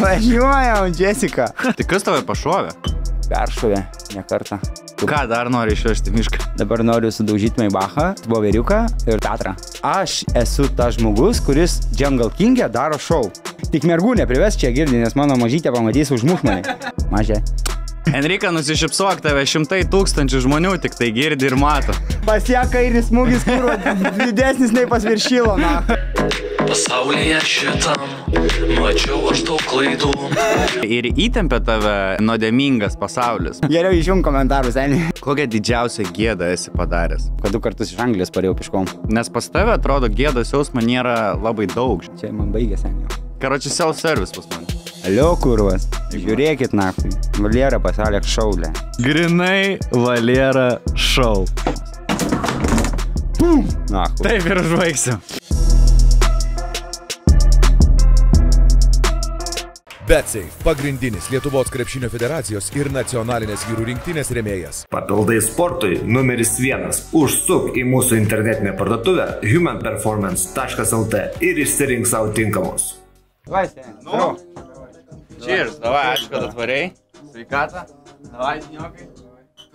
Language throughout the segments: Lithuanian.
Važiuojam, Jessica. Tai kas tave pašovė? Peršovė, ne kartą. Ką dar nori išvežti mišką? Dabar noriu sudaužyti Maibachą, Tvoveriuką ir Tatrą. Aš esu tas žmogus, kuris Jungle King'e daro šau. Tik mergų neprives čia girdį, nes mano mažytė pamatys užmuš mane. Mažė. Enrika, nusišypsok tave, šimtai tūkstančių žmonių tik tai girdi ir mato. Pas ją kairis smūgis, kur didesnis nei pas viršylo, na. Pasaulyje šitą Mačiau aš daug klaidų. Ir įtempia tave nuodėmingas pasaulis. Geriau išjung komentarus, Eni. Kokią didžiausią gėdą esi padaręs? Kad du kartus iš Anglijos parėjau piškom. Nes pas tave atrodo gėdos jausmo nėra labai daug. Čia man baigėsi, Eni. Karočiui, self-service pas mane. Alio kurvas, žiūrėkit naktį. Valera pasalė šaulė. Grinai Valera šau. Pum. Na, kur. Taip ir užbaigsiu. BetSafe - pagrindinis Lietuvos krepšinio federacijos ir nacionalinės vyrų rinktinės remėjas. Papildai sportui numeris vienas. Užsuk į mūsų internetinę parduotuvę humanperformance.lt ir išsirink savo tinkamus. Vaistė. Nu. Cheers, davai, ačiū, kad atvarėjai. Sveikatą. Davai, žiniokai.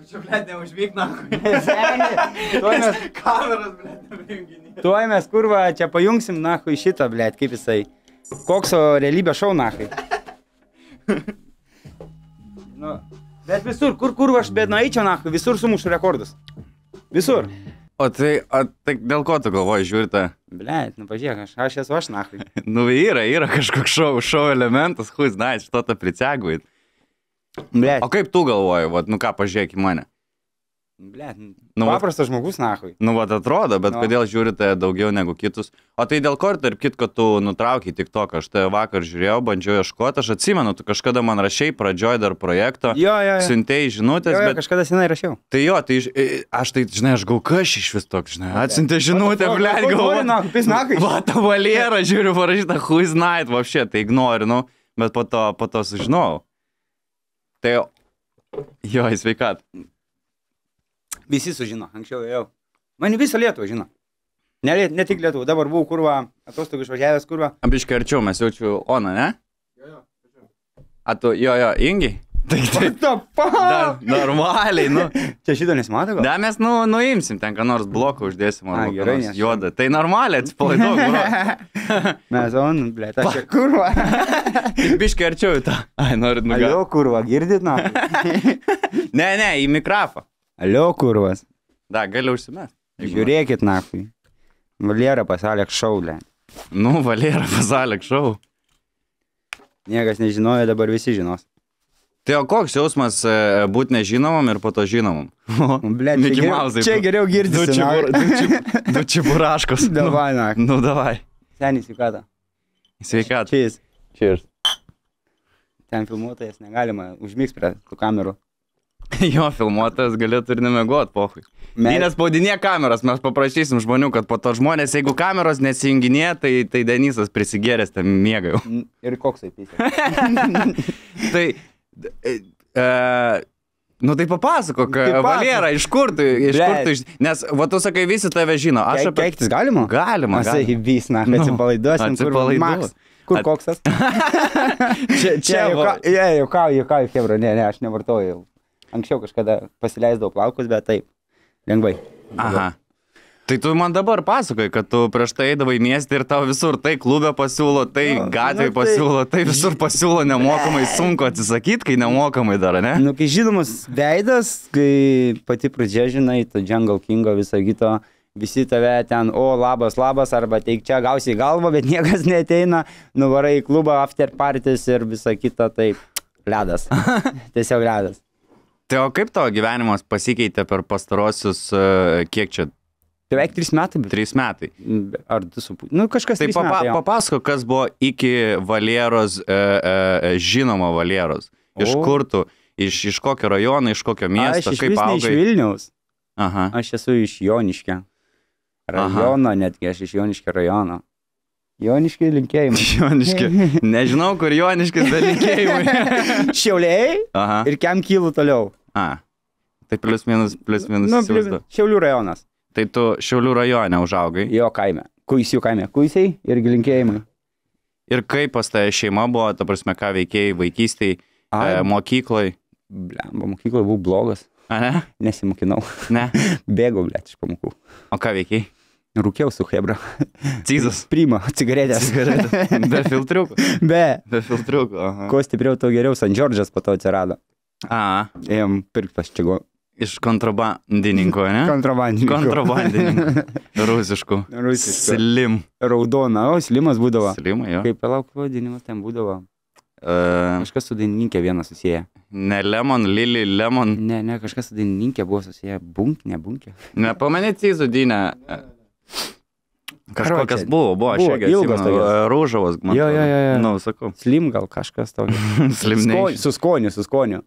Čia, blėt, neužvyk, nahui. Tuoj mes... Kameras, blėt, nepriimginė. Tuoj mes, kurva, čia pajungsim, nahui, šitą, blėt, kaip jisai. Kokso realybė šau, nahui. nu, bet visur, kur, kur aš bet nueičiau, na, visur sumušu rekordus. Visur. O tai, o tai dėl ko tu galvoji, žiūri tą? Ble, nu pažiūrėk, aš, aš esu aš, na. nu, yra, yra kažkoks šau, šau elementas, hui, na, iš to tą priciaguit. Ble. O kaip tu galvoji, vat, nu ką, pažiūrėk į mane. Ble, nu, Nu, Paprastas žmogus, nahui. Nu, vad atrodo, bet nu. kodėl žiūrite tai daugiau negu kitus? O tai dėl ko ir tarp kitko tu nutraukiai tik to, aš tai vakar žiūrėjau, bandžiau ieškoti, aš atsimenu, tu kažkada man rašiai, pradžioj dar projekto, jo, jo, jo. siuntėjai žinutės, jo, jo, bet... Kažkada senai rašiau. Tai jo, tai aš tai, žinai, aš gau kaž iš vis toks, žinai, atsiuntė žinutę, blei, galvoju. Va, tavo lėra, žiūriu, parašyta, who's night, va, šitai, tai ignorinu, bet po to, po to sužinojau. Tai jo, sveikat. Visi sužino, anksčiau jau. Mane visą Lietuvą žino. Ne, ne tik Lietuvą, dabar buvau kurva, atostogų išvažiavęs kurva. Abiškai arčiau, mes jaučiu Ona, ne? Jo, jo. Atu, jo, jo, Ingi. Tai tai ta pa. Normaliai, nu. Čia šito nesimato. Ne, mes nu, nuimsim ten, ką nors bloką uždėsim. Na, gerai, nes juoda. Tai normaliai, atsipalaiduok. mes on, ble, ta čia kurva. Biškai arčiau į tą. Ai, norit nugalėti. Jo, kurva, girdit, na. ne, ne, į mikrofą. Alio kurvas. Da, gali užsimest. Žiūrėkit, nahui. Valera pasalėk šaulę. Nu, Valera pasalėk šau. Niekas nežinojo, dabar visi žinos. Tai o koks jausmas e, būti nežinomam ir po to žinomam? Ble, čia, geriau, čia geriau girdisi. Du, čibur, du, čib, du čiburaškos. Nu, davai, na. Nu, davai. Senis sveikata. Sveikata. Cheers. Cheers. Ten filmuotojas negalima, užmigs prie tų kamerų. jo, filmuotojas galėtų ir nemiegot, pohui. Mes... Nespaudinė kameras, mes paprašysim žmonių, kad po to žmonės, jeigu kameros nesijunginė, tai, tai Denysas prisigėrės, ten mėga jau. Ir koksai pysė. tai... E, e, Nu tai papasakok, tai Valera, iš kur tu, iš Bet. kur tu, iš... nes, va tu sakai, visi tave žino. Aš Ke, apie... Keiktis galima? Galima. Jisai vis, na, nu, atsipalaiduosim. Atsipalaiduosim. Kur koksas? čia, čia, čia, jokauju, jokauju, Hebra, ne, ne, aš nevartoju anksčiau kažkada pasileisdavau plaukus, bet taip, lengvai. Aha. Tai tu man dabar pasakoji, kad tu prieš tai eidavai miestį ir tau visur tai klube pasiūlo, tai no, gatvėje nu, tai- pasiūlo, tai... tai visur pasiūlo nemokamai, sunku atsisakyti, kai nemokamai dar, ne? Nu, kai žinomas veidas, kai pati pradžia žinai, to Jungle Kingo viso kito, visi tave ten, o labas, labas, arba teik čia gausiai galvą, bet niekas neteina, nuvarai į klubą, after parties ir visa kita, tai ledas. Tiesiog ledas. Tai o kaip tavo gyvenimas pasikeitė per pastarosius, e, kiek čia? Beveik 3 metai. 3 metai. Mm, ar 2,5. Nu, kažkas tai. Tai papa, papasako, kas buvo iki Valieros, e, e, e žinoma Valieros. Iš o. kur tu, iš, iš kokio rajono, iš kokio miesto, A, aš kaip augai? Aš iš Vilniaus. Aha. Aš esu iš Joniškio. Rajono Aha. netgi, aš iš Joniškio rajono. Joniški linkėjimai. Joniški. Nežinau, kur Joniškis, bet linkėjimai. Šiauliai. Aha. Ir kiam kylu toliau. A. Tai plius minus, plius minus. Nu, plius, Šiaulių rajonas. Tai tu Šiaulių rajone užaugai. Jo kaime. Kuisių kaime. Kuisiai irgi linkėjimai. Ir kaip pas tai šeima buvo, ta prasme, ką veikėjai vaikystėje, e, mokyklai. Blemba, mokykloje buvau blogas. A ne? Nesimokinau. Ne. Bėgau, blėt, iš pamokų. O ką veikiai? Rūkiau su Hebra. Cizas. Prima, cigaretės. Cigaretė. Be filtriukų. Be. Be filtriukų. Aha. Kuo stipriau, to geriau. San Džordžas po to atsirado. A. Ėjom pirkti pas čigo. Iš kontrabandininko, ne? Kontrabandininko. Kontrabandininko. Rusiškų. Rusiškų. Slim. Raudona. O, slimas būdavo. Slimai, jo. Kaip palauk vadinimas ten būdavo. Uh, kažkas su dainininkė viena susiję. Ne Lemon, Lily Lemon. Ne, ne, kažkas su dainininkė buvo susiję. Bunk, ne bunkė. Nepamenėt į Zudinę. Kažkokias Karočiai. buvo, buvo, aš irgi ilgas. Rūžavas, man. Jo, jo, jo. jo. Nu, sakau. Slim gal kažkas tokio. Slimnai. Su skoniu, su skoniu.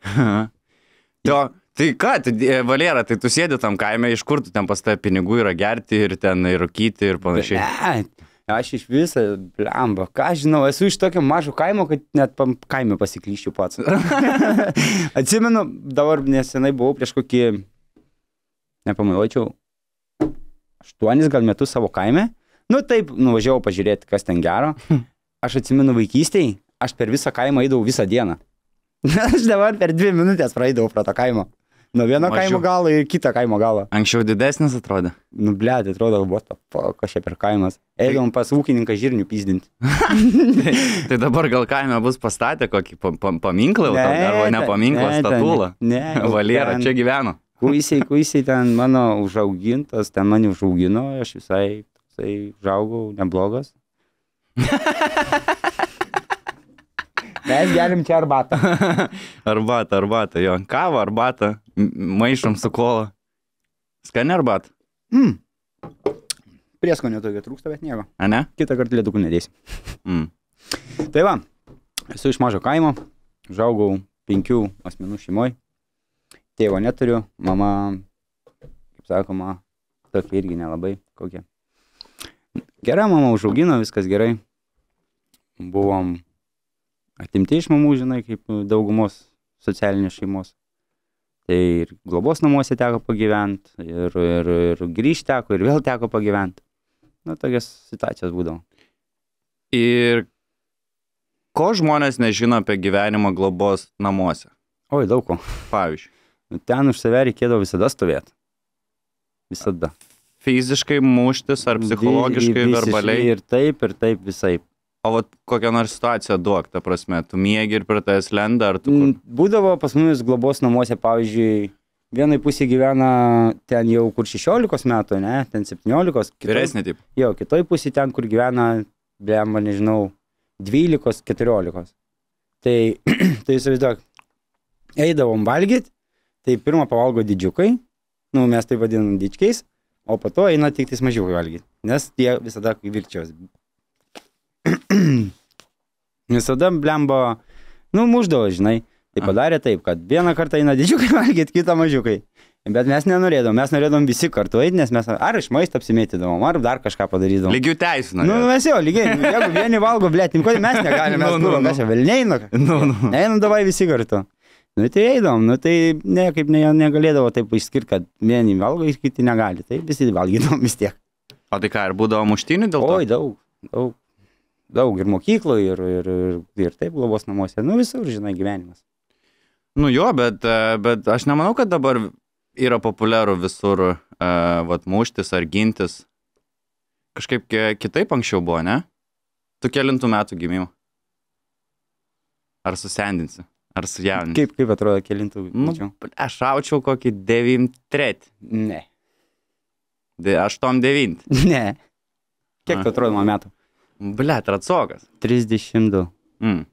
jo, tai ką, tai, e, Valera, tai tu sėdi tam kaime, iš kur tu ten pas tą pinigų yra gerti ir ten ir rūkyti ir panašiai. Bet, aš iš viso, blamba, ką žinau, esu iš tokio mažo kaimo, kad net pam, kaime pasiklyščiau pats. Atsimenu, dabar nesenai buvau prieš kokį, nepamailočiau, aštuonis gal metus savo kaime. Nu taip, nuvažiavau pažiūrėti, kas ten gero. Hm. Aš atsimenu vaikystėje, aš per visą kaimą eidavau visą dieną. Aš dabar per dvi minutės praeidavau pro tą kaimą. Nuo vieno Mažiau. kaimo galo į kitą kaimo galą. Anksčiau didesnis atrodė. Nu, ble, tai atrodo, buvo ta, kas čia per kaimas. Tai- Eidavom pas ūkininką žirnių pyzdinti. tai, tai dabar gal kaime bus pastatę kokį paminklą, ne, arba ne paminklą, statulą. Ne, ne, Valierą, ten, čia gyveno kuisiai, kuisiai ten mano užaugintas, ten mane užaugino, aš visai, tai žaugau neblogas. Mes gerim čia arbatą. arbatą, arbatą, jo. Kavą, arbatą, maišom su kola. Skani arbatą. Mm. Prieskonio tokio trūksta, bet nieko. A ne? Kitą kartą liedukų nedėsim. Mm. Tai va, esu iš mažo kaimo, žaugau penkių asmenų šeimoje tėvo neturiu, mama, kaip sakoma, tokia irgi nelabai kokia. Gera mama užaugino, viskas gerai. Buvom atimti iš mamų, žinai, kaip daugumos socialinės šeimos. Tai ir globos namuose teko pagyventi, ir, ir, ir grįžti teko, ir vėl teko pagyventi. Na, tokias situacijas būdavo. Ir ko žmonės nežino apie gyvenimą globos namuose? Oi, daug ko. Pavyzdžiui. Nu, ten už save reikėdavo visada stovėti. Visada. Fiziškai muštis ar psichologiškai, Vis, verbaliai. Ir taip, ir taip visai. O vat, kokią nors situaciją duok, ta prasme, tu mėgi ir prie tavęs lenda, ar tu... Kur... Mm, būdavo pas mumis globos namuose, pavyzdžiui, vienai pusė gyvena ten jau kur 16 metų, ne, ten 17. Kitoj, Vyresnė taip. Jo, kitoj pusė ten, kur gyvena, blem, nežinau, 12, 14. Tai, tai įsivaizduok, eidavom valgyti Tai pirmą pavalgo didžiukai, nu, mes tai vadinam didžiais, o po to eina tik tais mažiau valgyti, nes tie visada virčios. visada blembo, nu, muždavo, žinai. Tai padarė taip, kad vieną kartą eina didžiukai valgyti, kitą mažiukai. Bet mes nenorėdom, mes norėdom visi kartu eiti, nes mes ar iš maisto apsimėtydavom, ar dar kažką padarydavom. Lygių teisų. Nu, mes jau lygiai, nu, jeigu vieni valgo, blėtim, kodėl mes negalime, nu, nu, mes, nu, nu, mes jau vėl neinu. Nu, nu. Einam davai visi kartu. Nu tai eidom, nu tai niekaip ne, negalėdavo taip išskirti, kad vieni valgo, kiti negali. Tai visi valgydom vis tiek. O tai ką, ir būdavo muštinių dėl to? Oi, daug, daug. Daug ir mokykloje, ir, ir, ir, ir taip globos namuose. Nu visur, žinai, gyvenimas. Nu jo, bet, e, bet aš nemanau, kad dabar yra populiaru visur uh, vat, muštis ar gintis. Kažkaip kitaip anksčiau buvo, ne? Tu kelintų metų gimimo. Ar susendinsi? Ar sujaunint? Kaip, kaip atrodo, kilintų? Nu, aš aučiau kokį 93. Ne. De, aš tom 9. Ne. Kiek tu atrodo man metų? Ble, tai atsokas. 32. Mm.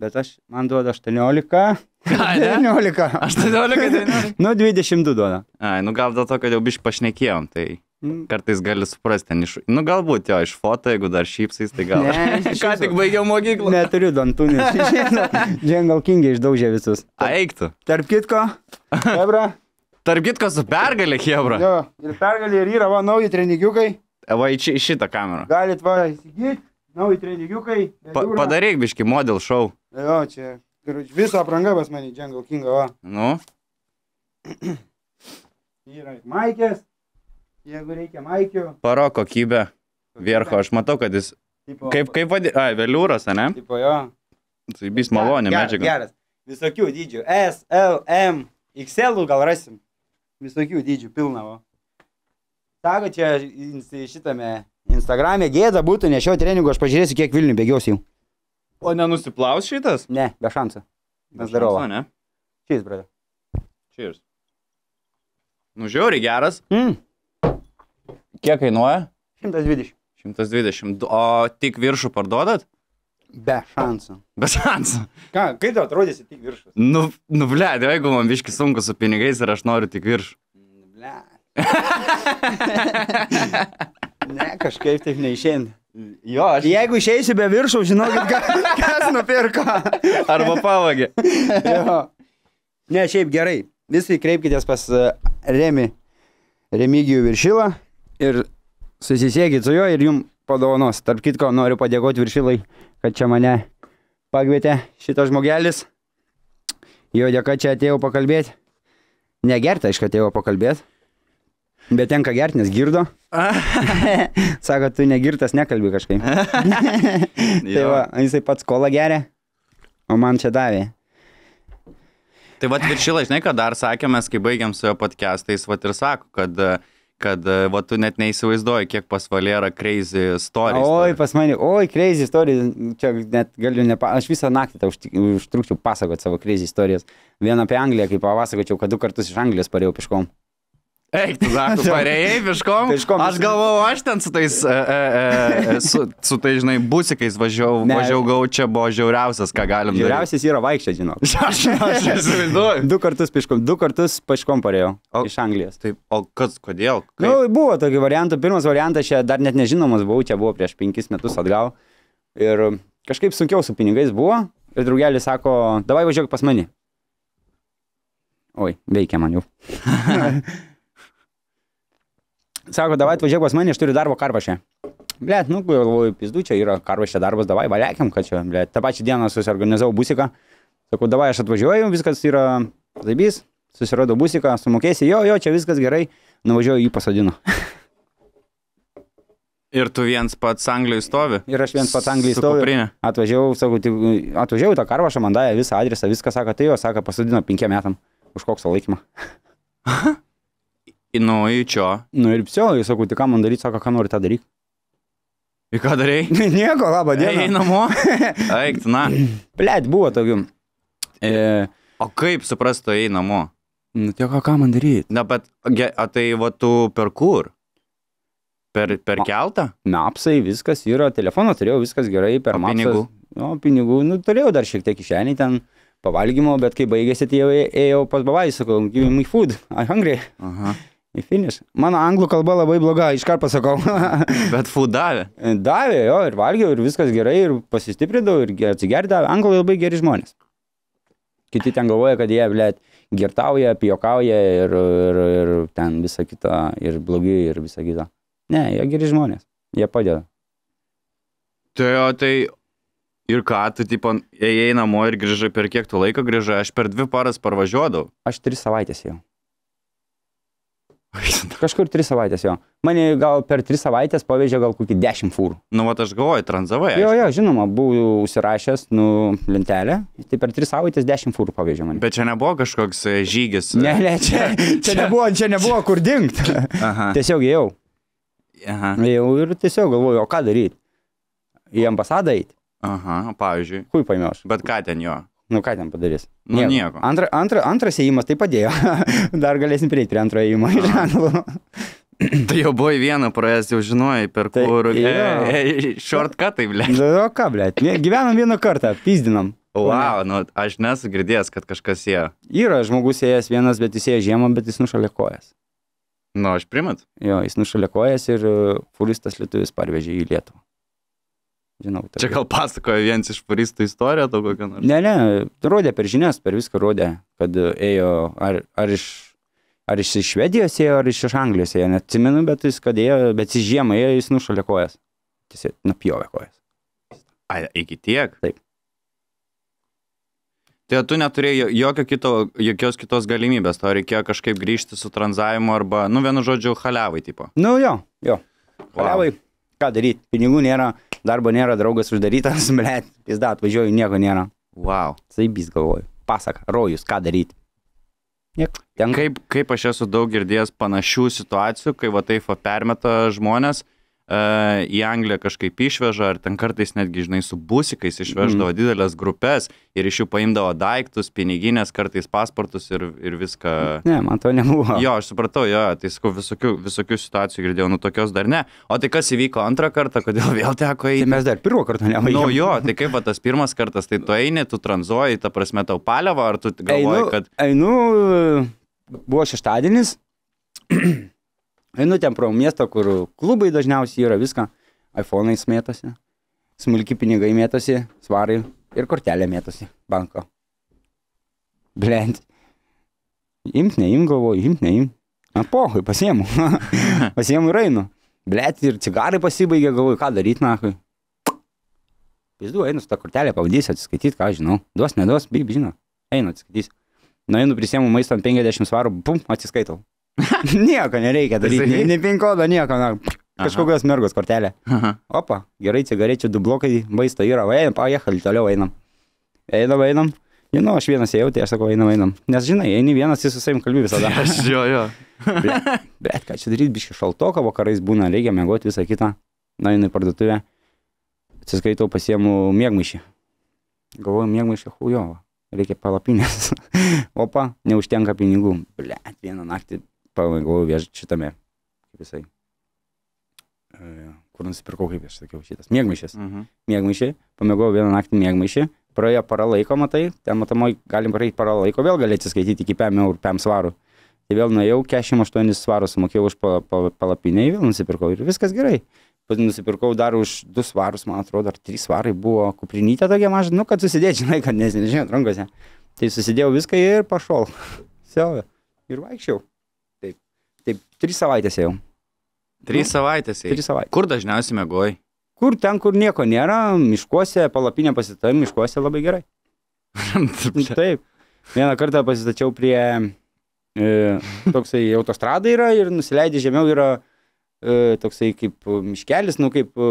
Bet aš, man duoda 18. Ką, 19. 18, 19. nu, 22 duoda. Ai, nu gal dėl to, kad jau biš pašnekėjom, tai. Mm. Kartais gali suprasti, ten iš... Nu, galbūt jo, iš foto, jeigu dar šypsais, tai gal. Ne, ką tik baigiau mokyklą. Neturiu dantų, nes Džengel Kingai išdaužė visus. Aiktų. Tarp kitko, Hebra. Tarp kitko su pergalė, Hebra. Jo, ir pergalė ir yra, va, nauji trenigiukai. E, va, į šitą kamerą. Galit, va, įsigyti, nauji trenigiukai. Pa, padaryk biški model show. Jo, čia. Visą aprangą pas mane, Džengel Kinga, va. Nu. Yra Maikės. Jeigu reikia maikių. Paro kokybė. Vierho, aš matau, kad jis. Tipo, kaip, kaip vadinasi? Ai, veliūras, ne? Tipo jo. Tai bis malonė geras, medžiaga. Geras. Visokių dydžių. S, L, M, XL gal rasim. Visokių dydžių pilnavo. Sako čia šitame Instagram'e gėda būtų, nes šio treningo aš pažiūrėsiu, kiek Vilnių bėgiosiu. O nenusiplaus šitas? Ne, be šansų. Mes darau. Ne? Cheers, brother. Cheers. Nu, žiauri geras. Mm. Kiek kainuoja? 120. 120. O tik viršų parduodat? Be šansų. Be šansų. Ką, kaip tau atrodysi tik viršus? Nu, nu ble, tai jeigu man biški sunku su pinigais ir aš noriu tik viršų. Nu, ble. ne, kažkaip taip neišėjant. Jo, aš... Jeigu išeisi be viršų, žinokit, kas, kas nupirko. Arba pavagė. jo. Ne, šiaip gerai. Visi kreipkitės pas e, Remi. Remigijų viršylą ir susisiekit su juo ir jum padovanos. Tarp kitko, noriu padėkoti viršilai, kad čia mane pakvietė šitas žmogelis. Jo dėka čia atėjau pakalbėti. Negerta, aišku, atėjau pakalbėti. Bet tenka gerti, nes girdo. Sako, tu negirtas nekalbi kažkaip. tai va, jisai pats kolą geria, o man čia davė. Tai va, viršilai, žinai, ką dar sakėmės, kai baigiam su jo podcast'ais, va ir sako, kad uh, kad e, va, tu net neįsivaizduoji, kiek pas Valera crazy story. Oi, pas mane, oi, crazy story, čia net galiu, nepa... aš visą naktį tau užtrukčiau pasakoti savo crazy istorijas. Vieną apie Angliją, kai papasakočiau, kad du kartus iš Anglijos parėjau piškom. Eik, tu zaku, parėjai viškom. viškom aš galvau, aš ten su tais, e, e, e, e, su, su tais žinai, busikais važiavau, važiavau gau, čia buvo žiauriausias, ką galim. Žiauriausias daryti. yra vaikščia, žinau. aš neįsivaizduoju. du kartus piškom, du kartus paškom parėjau o, iš Anglijos. Taip, o kas, kodėl? Nu, Kaip? Nu, buvo tokių variantų, pirmas variantas, čia dar net nežinomas buvau, čia buvo prieš penkis metus atgal. Ir kažkaip sunkiau su pinigais buvo. Ir draugelis sako, davai važiuok pas mane. Oi, veikia man jau. Sako, davai atvažiuok pas mane, aš turiu darbo karvašę. Blet, nu, galvoju, pizdu, čia yra karvašė darbas, davai, valiakiam, kad čia, blet. Ta pačia diena susiorganizavau busiką. Sakau, davai, aš atvažiuoju, viskas yra zaibys, susiradau busiką, sumokėsi, jo, jo, čia viskas gerai, nuvažiuoju jį pasadinu. Ir tu viens pats Anglijai stovi? Ir aš viens pats Anglijai stovi. Kuprinė. Atvažiavau, sakau, atvažiavau tą karvašą, man davė visą adresą, viską sako, tai jo, sako, pasadino penkiem metam už koksą laikymą. Nu, į čia. Nu ir psiolai, sakau, tai ką man daryti, sako, ką nori tą daryti. Į ką darai? Nieko, labą dieną. Ei, namo. Eik, na. Plėt, buvo tokių. E... O kaip suprastų, ei namo? Nu, tai ką, ką man daryti? Na, bet, a tai va tu per kur? Per, per keltą? Napsai, viskas yra, telefoną turėjau, viskas gerai, per mano. Pinigų. O pinigų, nu, turėjau dar šiek tiek išenį ten pavalgymo, bet kai baigėsi, tai jau ėjau pas bavai, sakau, give me food, I'm hungry. Aha. Į finišą. Mano anglų kalba labai bloga, iškart pasakau. Bet fu davė. E, davė, jo, ir valgiau, ir viskas gerai, ir pasistiprinau, ir atsigerdavau. Anglai labai geri žmonės. Kiti ten galvoja, kad jie, blėt, girtauja, pijokauja ir, ir, ir ten visa kita, ir blogi, ir visa kita. Ne, jie geri žmonės, jie padeda. Tai, o tai Ir ką, tu, tai tipo, ėjai namo ir grįžai per kiek tu laiko grįžai? Aš per dvi paras parvažiuodavau. Aš tris savaitės jau. Kažkur tris savaitės jo. Mane gal per tris savaitės pavežė gal kokį dešimt fūrų. Nu, va, aš galvoju, tranzavai. Jo, jo, žinoma, buvau užsirašęs, nu, lentelę. Tai per tris savaitės dešimt fūrų pavežė mane. Bet čia nebuvo kažkoks e, žygis. E, ne, ne, čia, čia, čia, nebuvo, čia nebuvo kur dingti. Tiesiog jau. Aha. Jau ir tiesiog galvoju, o ką daryti? Į ambasadą eiti. Aha, pavyzdžiui. Kui paėmiau aš. Bet ką ten jo? Nu ką ten padarys? Nu, nieko. nieko. Antra, antra, antras įėjimas tai padėjo. Dar galėsim prieiti prie antrojo įėjimo iš Anglų. Tai jau buvo į vieną praėjęs, jau žinojai, per tai, kur. E, e, Shortcutai, ble. Na, ką, ble. Gyvenam vieną kartą, pizdinam. Wow, nu, aš nesu girdėjęs, kad kažkas jie. Yra žmogus ėjęs vienas, bet jis ėjo žiemą, bet jis nušalėkojas. Nu, aš primat. Jo, jis nušalėkojas ir furistas lietuvis parvežė į Lietuvą. Žinau, tarp... Čia gal pasakojo vienas iš puristų istoriją, daug kokią nors. Ne, ne, rodė per žinias, per viską rodė, kad ėjo ar, ar iš... Ar iš Švedijos ėjo, ar iš Anglijos ėjo, neatsimenu, bet jis kad ėjo, bet jis žiemą ėjo, jis nušalė kojas. Tiesiog nupjovė kojas. A, iki tiek? Taip. Tai tu neturėjai jokio kito, jokios kitos galimybės, to reikėjo kažkaip grįžti su tranzavimu arba, nu, vienu žodžiu, haliavai tipo. Nu jo, jo. Haliavai. Wow ką daryti, pinigų nėra, darbo nėra, draugas uždarytas, blėt, pizda, atvažiuoju, nieko nėra. Wow. Saibys galvoju. Pasak, rojus, ką daryti. Niek. Ten... Kaip, kaip aš esu daug girdėjęs panašių situacijų, kai va taip permeta žmonės, E, į Angliją kažkaip išveža, ar ten kartais netgi, žinai, su busikais išveždavo mm. didelės grupės ir iš jų paimdavo daiktus, piniginės, kartais pasportus ir, ir viską. Ne, man to nebuvo. Jo, aš supratau, jo, tai sakau, visokių, visokių situacijų girdėjau, nu tokios dar ne. O tai kas įvyko antrą kartą, kodėl vėl teko tai eiti? Tai mes dar pirmą kartą nevažiavome. Na, nu, jo, tai kaip va, tas pirmas kartas, tai tu eini, tu tranzuoji, ta prasme tau paliava, ar tu galvoji, einu, kad... Einu, buvo šeštadienis. Einu ten pro miestą, kur klubai dažniausiai yra viską, iPhone'ai mėtosi, smulki pinigai mėtosi, svarai ir kortelė mėtosi banko. Blend. Imt, neim galvoju, imt, neim. Na, pohui, pasiemu. pasiemu ir einu. Blet, ir cigarai pasibaigė, galvoju, ką daryti, nahui. Pizdu, einu su tą kortelę, pavadysiu atsiskaityti, ką žinau. Duos, neduos, bibi, žinau. Einu atsiskaitysiu. Na, einu, prisėmu maistą ant 50 svarų, pum, atsiskaitau. nieko nereikia daryti. Nei, nei pin kodo, nieko. Na, kažkokios Aha. mergos kortelė. Aha. Opa, gerai, cigarečių du blokai, baisto yra, einam, pajechali, toliau einam. Einam, einam. Žinau, nu, aš vienas ėjau, tai aš sakau, einam, einam. Nes žinai, eini vienas, jis su savim kalbi visada. Aš jo, jo. bet, bet ką čia daryti, biški šaltoka, vakarais būna, reikia mėgoti visą kitą. Na, einu į parduotuvę, atsiskaitau, pasiemu mėgmaišį. Galvoju, mėgmaišį, hujovo reikia palapinės. Opa, neužtenka pinigų. Ble, vieną naktį palangau vieš šitame, kaip jisai. E, Kur nusipirkau, kaip aš sakiau, šitas. Mėgmaišės. Mhm. Uh -huh. Mėgmaišė, pamėgau vieną naktį mėgmaišį, praėjo para laiko, matai, ten matomai galim praeiti para laiko, vėl gali atsiskaityti iki 5 eurų, 5 svarų. Tai vėl nuėjau, 48 svarų sumokėjau už palapinę, vėl nusipirkau ir viskas gerai nusipirkau dar už 2 svarus, man atrodo, ar 3 svarai buvo kuprinytė tokia maža, nu, kad susidėt, žinai, kad nežinai, rankose. Tai susidėjau viską ir pašol. Siau. Ir vaikščiau. Trys savaitės jau. Trys nu, savaitės jau. Trys savaitės. Kur dažniausiai mėgoji? Kur ten, kur nieko nėra, miškuose, palapinė pasitai, miškuose labai gerai. Taip. Vieną kartą pasitačiau prie e, toksai autostrada yra ir nusileidė žemiau yra e, toksai kaip miškelis, nu kaip e,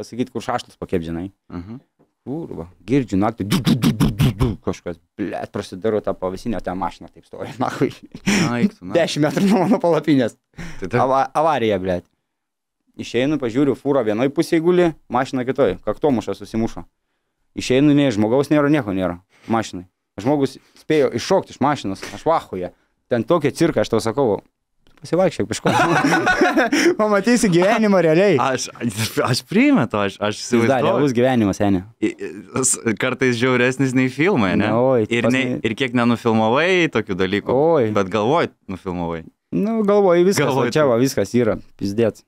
pasakyti, kur šaštas pakėpžinai. Uh mhm. -huh. Kurva, girdžiu naktį. Du, du, du, kažkas, blė, prasidarau tą pavasinę, tą mašiną taip stovi, na, kai. 10 metrų nuo mano palapinės. Tai tai. Ava, avarija, blė. Išeinu, pažiūriu, fūro vienoje pusėje guli, mašina kitoje, kaktomuša susimušo. Išeinu, nei žmogaus nėra, nieko nėra mašinai. Žmogus spėjo iššokti iš mašinos, aš vahuje. Ten tokia cirka, aš tau sakau, pasivaikščiok kažko. Pamatysi gyvenimą realiai. Aš, aš primetu, aš, aš įsivaizduoju. Realus gyvenimas, seniai. Kartais žiauresnis nei filmai, ne? Na, oi, ir, ne ir kiek nenufilmavai tokių dalykų. Oi. Bet galvoj, nufilmavai. Nu, galvoj, viskas, galvoj, čia va, viskas yra, pizdėt.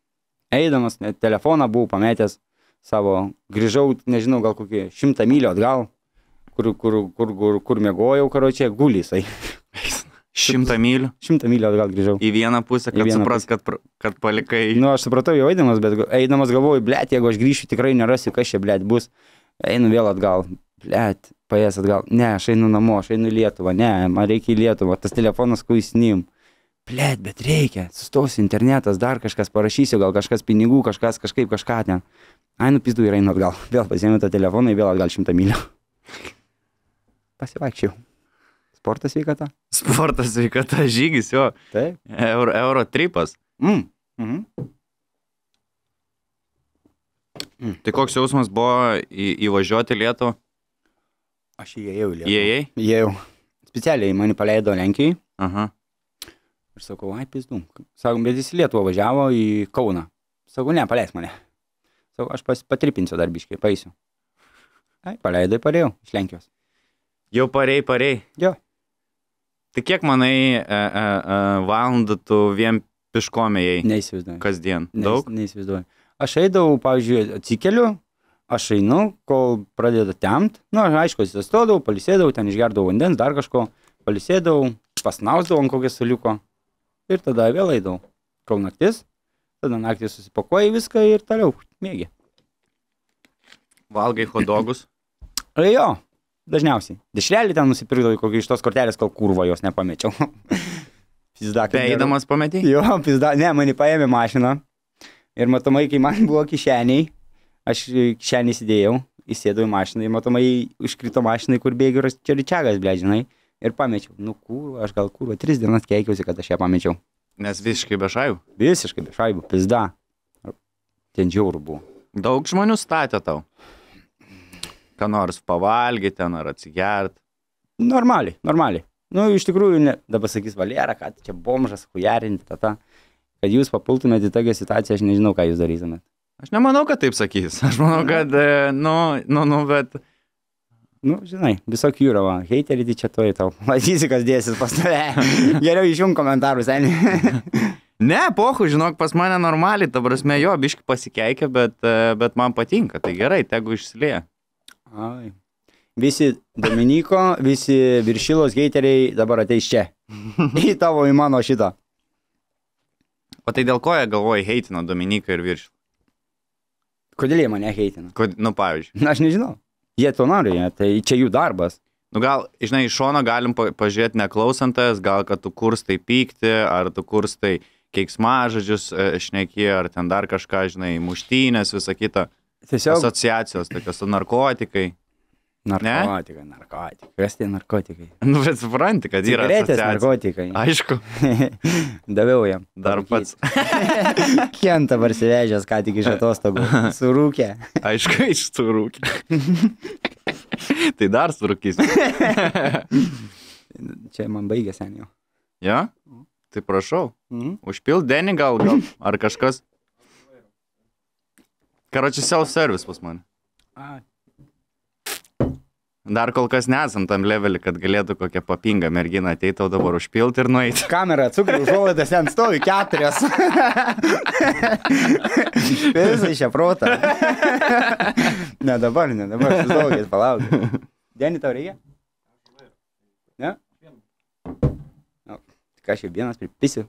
Eidamas, net telefoną buvau pametęs savo, grįžau, nežinau, gal kokį šimtą mylių atgal, kur, kur, kur, kur, kur mėgojau, karočiai, gulisai. Šimtą mylių. Šimtą mylių atgal grįžau. Į vieną pusę, kad vieną supras, pusę. Kad, kad palikai. Na, nu, aš supratau jau eidamas, bet eidamas galvoju, blėt, jeigu aš grįšiu, tikrai nerasiu, kas čia blėt bus. Einu vėl atgal, blėt, paės atgal. Ne, aš einu namo, aš einu į Lietuvą, ne, man reikia į Lietuvą, tas telefonas kuisnim. Blėt, bet reikia, sustos internetas, dar kažkas parašysiu, gal kažkas pinigų, kažkas kažkaip kažką ten. Ai, nupizdu ir einu atgal. Vėl pasiėmiau tą telefoną ir vėl atgal šimtą mylių. Pasivaikščiau. Sportas sveikata? Sportas sveikata, žygis jo. Taip. Euro, euro tripas. Mm. Mhm. Mm. Tai koks jausmas buvo į, įvažiuoti Lietuvą? Aš įėjau į Lietuvą. Įėjai? Įėjau. Specialiai mane paleido Lenkijai. Aha. Ir sakau, ai, pizdu. Sakom, bet jis į Lietuvą važiavo į Kauną. Sakau, ne, paleisk mane. Sakau, aš pas, patripinsiu darbiškai, paisiu. Ai, paleidai, parėjau iš Lenkijos. Jau parei, parei. Jo. Tai kiek manai e, e, e, valandą tu vien piškomėjai? Neįsivaizduoju. Kasdien. Neįs, Daug? Neįsivaizduoju. Aš eidavau, pavyzdžiui, atsikeliu, aš einu, kol pradeda temt. Na, nu, aišku, atsistodavau, palisėdavau, ten išgerdavau vandens, dar kažko, palisėdavau, pasnausdavau ant kokio suliuko ir tada vėl eidavau. Kol naktis, tada naktį susipakuoji viską ir toliau mėgi. Valgai hodogus? jo, Dažniausiai. Dešrelį ten nusipirkdavau, kokį iš tos kortelės, kol kurvo jos nepamečiau. pizda. Eidamas pametė? Jo, pizda. Ne, mane paėmė mašiną. Ir matomai, kai man buvo kišeniai, aš kišeniai įsidėjau, įsėdau į mašiną ir matomai užkrito mašinai, kur bėgiu ir čia ryčiagas, bležinai. Ir pamečiau. Nu, kur, aš gal kur, tris dienas keikiausi, kad aš ją pamečiau. Nes visiškai be šaibų. Visiškai be šaibų, pizda. Ten džiaurų buvo. Daug žmonių statė tau ką nors pavalgyti ten ar atsigert. Normaliai, normaliai. Nu, iš tikrųjų, ne, dabar sakys Valera, kad čia bomžas, hujarinti, tata. Kad jūs papultumėte į tokią situaciją, aš nežinau, ką jūs darytumėte. Aš nemanau, kad taip sakys. Aš manau, kad, e, nu, nu, nu, bet... Nu, žinai, visokių yra, va. Heiterį tai čia turi tau. Matysi, kas dėsis pas tave. Geriau išjung komentarus, seniai. ne, pohu, žinok, pas mane normaliai, ta prasme, jo, biški pasikeikia, bet, e, bet man patinka. Tai gerai, tegu išsilieja. Ai. Visi Dominiko, visi viršilos geiteriai dabar ateis čia. Į tavo, į mano šitą. O tai dėl ko jie galvoja heitina Dominiką ir viršilą? Kodėl jie mane heitina? Kod... Nu, pavyzdžiui. Na, aš nežinau. Jie to nori, jie. tai čia jų darbas. Nu gal, žinai, iš šono galim pa pažiūrėti neklausantas, gal kad tu kurstai pykti, ar tu kurstai keiksmažodžius e, šneki, ar ten dar kažką, žinai, muštynės, visa kita. Tiesiog... Asociacijos tokios su narkotikai. Narkotikai, ne? narkotikai. Kas tie narkotikai? Nu, bet supranti, kad yra. Cigaretės narkotikai. Aišku. Daviau jam. Dar pats. Kientą parsivežęs, ką tik iš atostogų. Surūkė. Aišku, iš surūkė. tai dar surūkys. Čia man baigė seniau. Ja? Tai prašau. Mhm. Užpild denį gal, gal. Ar kažkas. Karoči, self-service pas mane. A. Dar kol kas nesam tam levelį, kad galėtų kokią papingą merginą ateiti, o dabar užpilti ir nueiti. Kamera atsukri, užuolaidas ten stovi keturias. Visai šią protą. ne dabar, ne dabar, susilaukit, palaukit. Denį tau reikia? Ne? Nu, Ką aš jau vienas pripisiu?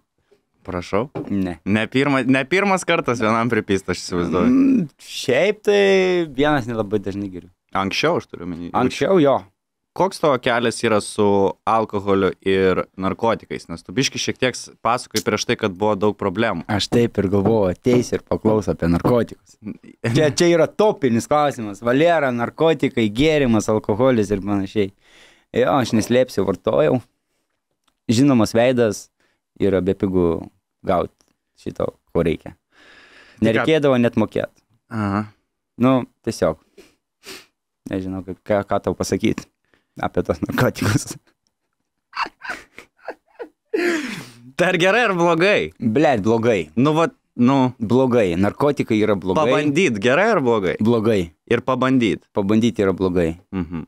Prašau? Ne. Ne, pirma, ne pirmas kartas vienam pripysta, aš įsivaizduoju. Mm, šiaip tai vienas nelabai dažnai geriu. Anksčiau, aš turiu minėti. Anksčiau jo. Koks tavo kelias yra su alkoholiu ir narkotikais? Nes tu biški šiek tiek pasakoji prieš tai, kad buvo daug problemų. Aš taip ir galvoju, ateis ir paklaus apie narkotikus. Čia, čia yra topinis klausimas. Valera, narkotikai, gėrimas, alkoholis ir panašiai. Jo, aš neslėpsiu, vartojau. Žinomas veidas, yra bepigų gauti šito, ko reikia. Tai Nereikėdavo net mokėti. Aha. Nu, tiesiog. Nežinau, ką, ką tau pasakyti apie tos narkotikus. tai ar gerai, ar blogai? Blet, blogai. Nu, va, nu. Blogai. Narkotikai yra blogai. Pabandyt, gerai ar blogai? Blogai. Ir pabandyt. Pabandyt yra blogai. Mhm.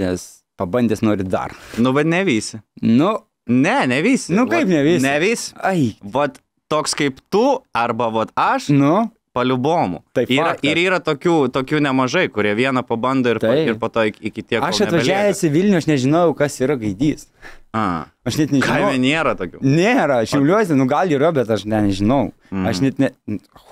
Nes pabandęs nori dar. Nu, bet nevysi. Nu, Ne, nevys. Nu kaip nevys? Nevys. Ai. Vat toks kaip tu arba vat aš. Nu. Paliubomu. Taip, yra, faktas. ir yra tokių, tokių nemažai, kurie vieną pabando ir, Taip. po, ir po to iki, iki tiek. Aš atvažiavęs į Vilnių, aš nežinojau, kas yra gaidys. A. Aš net nežinau. Kaime nėra tokių. Nėra, aš jauliuosi, nu gal yra, bet aš ne, nežinau. Mm. Aš net, ne,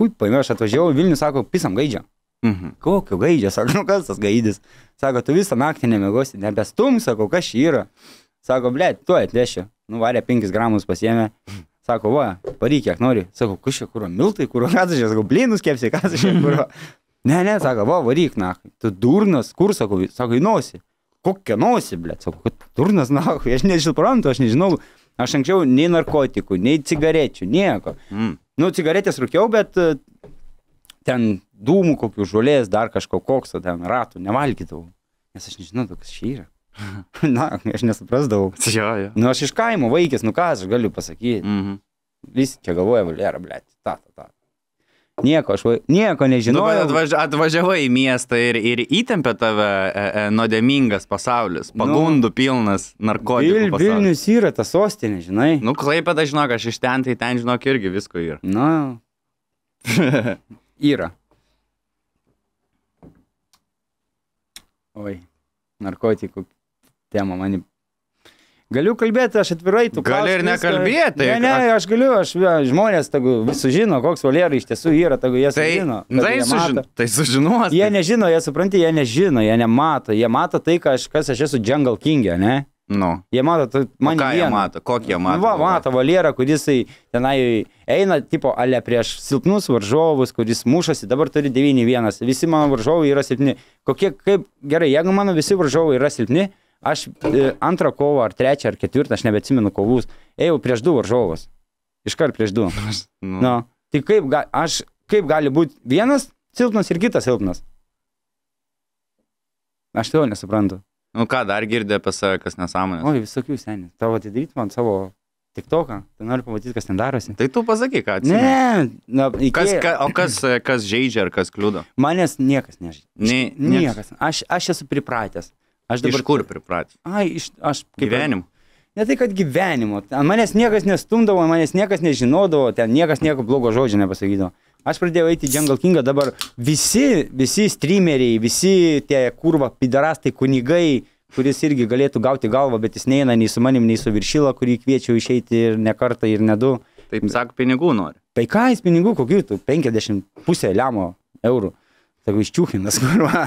hui, paėmiau, aš atvažiavau į Vilnių, sako, pisam gaidžiam. Mhm. Mm Kokio gaidžio, sako, nu kas tas gaidys? Sako, tu visą naktį nemiegosi, nebestum, sako, kas čia yra. Sako, ble, tu atlešiu. Nuvarė 5 gramus pasiemė. Sako, va, paryk, kiek nori. Sako, kušia, kur miltai, kur kazašė, sako, blynus kepsi, kazašė, kur. Ne, ne, sako, va, varyk, na, tu durnas, kur, sako, sako, į nosį. Kokią nosį, blė, sako, kad durnas, na, aš nesuprantu, aš nežinau, aš anksčiau nei narkotikų, nei cigarečių, nieko. Mm. Nu, cigaretės rūkiau, bet e, ten dūmų kokių žolės, dar kažko kokso, ten ratų nevalgydavau. Nes aš nežinau, kas čia yra. Na, aš nesuprasdavau. Jo, jo. Nu, aš iš kaimo vaikis, nu ką aš galiu pasakyti. Mhm. Visi čia galvoja, valera, blė, ta, ta, ta. Nieko, aš va, nieko nežinau. Nu, atvaž, atvažiavai į miestą ir, ir įtempė tave e, e, nuodėmingas pasaulis, nu. pagundų nu, pilnas narkotikų. Vil, Vilnius yra ta sostinė, žinai. Nu, klaipėda, žinok, aš iš ten, tai ten, žinok, irgi visko yra. Na. yra. Oi, narkotikų temą. Man... Galiu kalbėti, aš atvirai tu. Gali ir nekalbėti. Tai... Ne, ne, aš galiu, aš žmonės, tegu visi žino, koks valera iš tiesų yra, tegu jie tai, sužino. Tai, jie sužin, tai sužinuos. Jie nežino, jie supranti, jie nežino, jie nemato, jie mato tai, aš, kas aš esu Jungle King'e, ne? Nu. Jie mato, tai man ką jie mato, kokie mato. Nu, va, mato valierą, kuris tenai eina, tipo, ale prieš silpnus varžovus, kuris mušasi, dabar turi 9-1, visi mano varžovai yra silpni. Kokie, kaip gerai, jeigu mano visi varžovai yra silpni, Aš e, antrą kovą, ar trečią, ar ketvirtą, aš nebeatsimenu kovus, ėjau prieš du varžovus. Iškart prieš du. nu. nu, tai kaip, ga, aš, kaip gali būti vienas silpnas ir kitas silpnas? Aš to nesuprantu. Nu ką, dar girdė apie save, kas nesąmonė. Oi, visokių seniai. Tavo atidaryti man savo tik toką, tai noriu pamatyti, kas ten darosi. Tai tu pasakyk, ką atsiprašau. Ne, na, iki... kas, ka, o kas, kas žaidžia ar kas kliūdo? Manęs niekas nežaidžia. Ne, niekas. niekas. Aš, aš esu pripratęs. Aš dabar... Iš kur pripratęs? Ai, iš... Aš kaip... Gyvenim. Ne tai, kad gyvenimo. Ant manęs niekas nestumdavo, manęs niekas nežinodavo, ten niekas nieko blogo žodžio nepasakydavo. Aš pradėjau eiti Jungle Kingą, dabar visi, visi streameriai, visi tie kurva pidarastai, kunigai, kuris irgi galėtų gauti galvą, bet jis neina nei su manim, nei su viršyla, kurį kviečiau išeiti ir ne kartą, ir ne du. Taip sako, pinigų nori. Tai ką jis pinigų, kokių tu, 50 pusę liamo eurų. Sakau, iščiūkinas, kurva.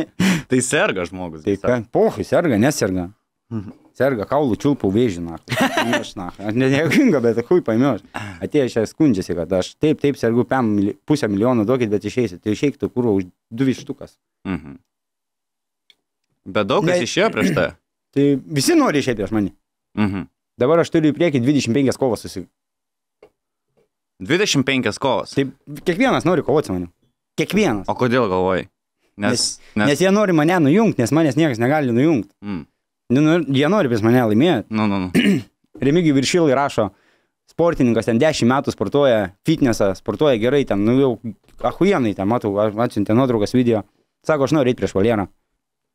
tai serga žmogus. Tai ką, pohui, serga, neserga. Mhm. Serga kaulų čiulpų vėžina. Aš, na, nejuokinga, bet tai hui paėmiau. Atėjo čia skundžiasi, kad aš taip, taip sergu, pėm, pusę milijono duokit, bet išeisiu. Tai išeik, tu kurva, už du vištukas. Mhm. Bet daug kas ne, išėjo prieš tai. Tai visi nori išėti prieš mane. Mhm. Dabar aš turiu į priekį 25 kovas susi. 25 kovas. Taip, kiekvienas nori kovoti su manimi. Kiekvienas. O kodėl galvoj? Nes, nes, nes... nes jie nori mane nujungti, nes manęs niekas negali nujungti. Mm. Nu, nu, jie nori prieš mane laimėti. Nu, nu, nu. Remigijų viršilai rašo, sportininkas ten 10 metų sportuoja fitnesą, sportuoja gerai, ten, nu jau, ahuienai, ten matau, atsiuntė nuotraukas video. Sako, aš noriu eiti prieš valierą.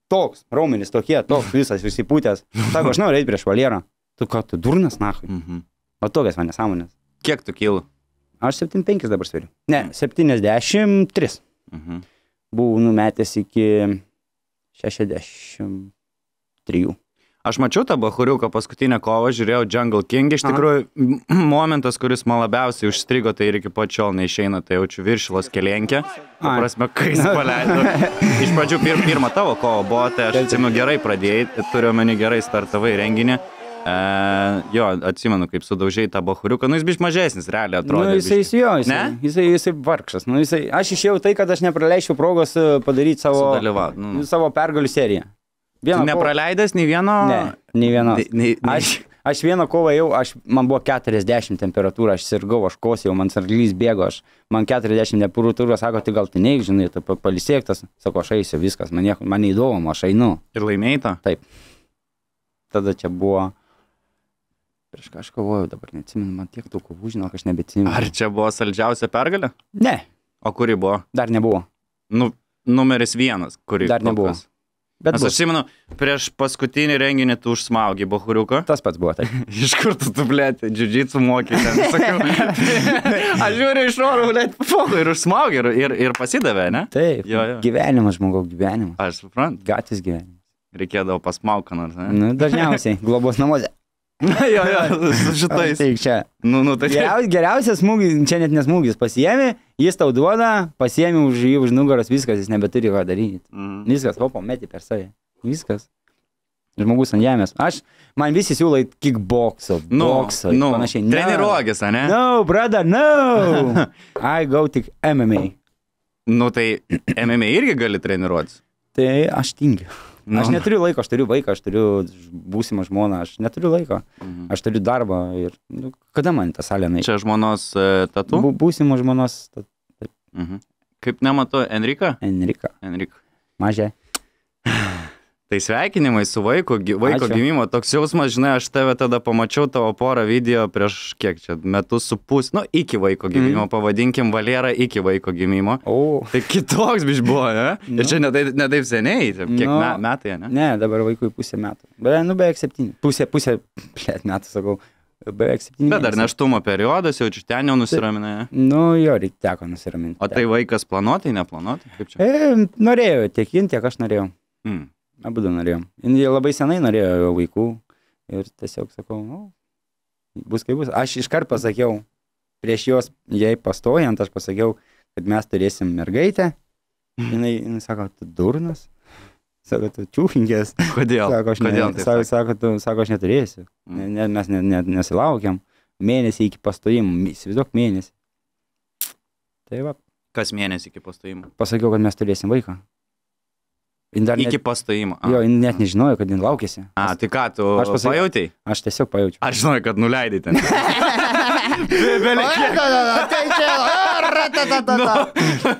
Toks, raumenis tokie, toks visas, visi putės. Sako, aš noriu eiti prieš valierą. Tu ką, tu durnas, nahui. Mhm. Mm o tokias man nesąmonės. Kiek tu kilų? Aš 75 dabar sveriu. Ne, 73. Mhm. mhm. Buvau numetęs iki 63. Aš mačiau tą Bahuriuką paskutinę kovą, žiūrėjau Jungle King, iš tikrųjų Aha. momentas, kuris man labiausiai užstrigo, tai ir iki pačiol neišeina, tai jaučiu viršilos kelienkę. Tuo prasme, kai jis paleido. Iš pradžių pir, pirmą tavo kovą buvo, tai aš atsimenu gerai pradėjai, turiu omeny gerai startavai renginį. E, jo, atsimenu, kaip sudaužiai tą bohuriuką, nu jis biš mažesnis, realiai atrodo. Nu, jisai, jisai, jo, jisai, ne? jisai, jisai vargšas. Nu, jisai, aš išėjau tai, kad aš nepraleisčiau progos e, padaryti savo, nu, nu. savo pergalių seriją. Vieną nepraleidęs nei vieno? Ne, nei vieno. Aš, aš vieną kovą jau, aš, man buvo 40 temperatūra, aš sirgau, aš kosėjau, man sarglys bėgo, aš, man 40 temperatūra, sako, tai gal tu neik, žinai, tu palisėktas, sako, aš eisiu, viskas, man, nieko, man neįdomu, aš einu. Ir laimėjai tą? Taip. Tada čia buvo Prieš ką aš kovojau, dabar neatsimenu, man tiek tų kovų, žinok, aš nebeatsimenu. Ar čia buvo saldžiausia pergalė? Ne. O kuri buvo? Dar nebuvo. Nu, numeris vienas, kuri. Dar nebuvo. Kas? Bet Nes aš atsimenu, prieš paskutinį renginį tu užsmaugi bohuriuką. Tas pats buvo, tai. iš kur tu, tu blėti, džidžitsu mokyti, sakau. aš žiūriu iš oro, blėti, fokai ir užsmaugi ir, ir, ir pasidavė, ne? Taip. Jo, jo. Gyvenimas, žmogaus gyvenimas. Aš suprantu. Gatvės gyvenimas. Reikėdavo pasmauką nors, ne? Nu, dažniausiai, globos namuose. Na jo, jo, su šitais. Taip, čia. Nu, nu, tai... Geriau, geriausias smūgis, čia net nesmūgis, pasiemi, jis tau duoda, pasiemi už jį už nugaros, viskas, jis nebeturi ką daryti. Mm. Viskas, hopo, meti per save. Viskas. Žmogus ant žemės. Aš, man visi siūlai kickboxo, no, nu, boxo, no, nu. panašiai. No. Treniruogės, ne? No, brother, no. I go tik MMA. Nu tai MMA irgi gali treniruotis. Tai aš tingiu. Nu. Aš neturiu laiko, aš turiu vaiką, aš turiu būsimą žmoną, aš neturiu laiko, mhm. aš turiu darbą ir nu, kada man ta salė nai? Čia žmonos e, tatu? Bu, būsimo žmonos tatu. Mhm. Kaip nematau, Enrika? Enrika. Enrika. Mažė. Tai sveikinimai su vaiko, vaiko Ačiū. gimimo. Toks jausmas, žinai, aš tave tada pamačiau tavo porą video prieš kiek čia, metus su pus, nu, iki vaiko gimimo, mm. pavadinkim Valera iki vaiko gimimo. O. Tai kitoks biš buvo, ne? nu. Ir čia netaip, netaip seniai, taip, kiek nu. me, metai, ne? Ne, dabar vaikui pusė metų. Be, nu, beveik septyni. Pusė, pusė, plėt metų, sakau. Beveik septyni. Bet dar neštumo periodas, jau čia ten jau tai- nusiramina. Nu, jo, reikia teko nusiraminti. O tai vaikas planuotai, neplanuotai? Kaip čia? E, norėjau tiek jin, tiek aš norėjau. Mm. Abudu norėjom. Jie labai senai norėjo vaikų ir tiesiog sakau, nu, bus kaip bus. Aš iškart pasakiau, prieš jos, jai pastojant, aš pasakiau, kad mes turėsim mergaitę. Jis, jis sako, tu durnas. Sako, tu čiūkingės. Kodėl? Sako, aš, Kodėl ne, sako, sako, tu, sako, aš neturėsiu. Mm. Ne, ne, mes ne, ne, nesilaukiam. Mėnesį iki pastojimo. Įsivaizduok mėnesį. Tai va. Kas mėnesį iki pastojimo? Pasakiau, kad mes turėsim vaiką. Dar net, Iki pastojimo. Jo, net nežinojau, kad jin laukėsi. A, tai ką tu? Aš pasakiau, pajautai? Aš tiesiog pajaučiau. Aš žinojau, kad nuleidai ten.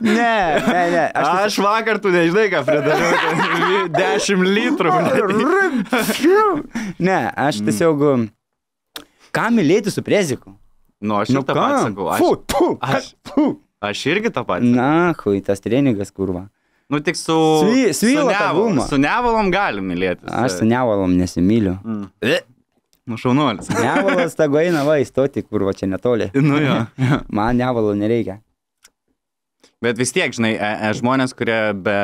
Ne, ne, ne. Aš, aš vakar tu nežinai, ką pridariau. 10 litrų. Ne, aš mm. tiesiog... Um, ką mylėti su preziku? Nu, aš jau nu, tą patį sakau. Aš, fu, fu, aš, fu. aš irgi tą patį. Na, hui, tas treningas kurva. Nu tik su... Svi, svyla su, neval, su nevalom galim mylėti. Aš su nevalom nesimyliu. Mm. E. Nu šaunuolis. Nevalas tago eina va įstoti, kur va čia netoli. Nu jo. jo. Man nevalų nereikia. Bet vis tiek, žinai, e, e, žmonės, kurie be,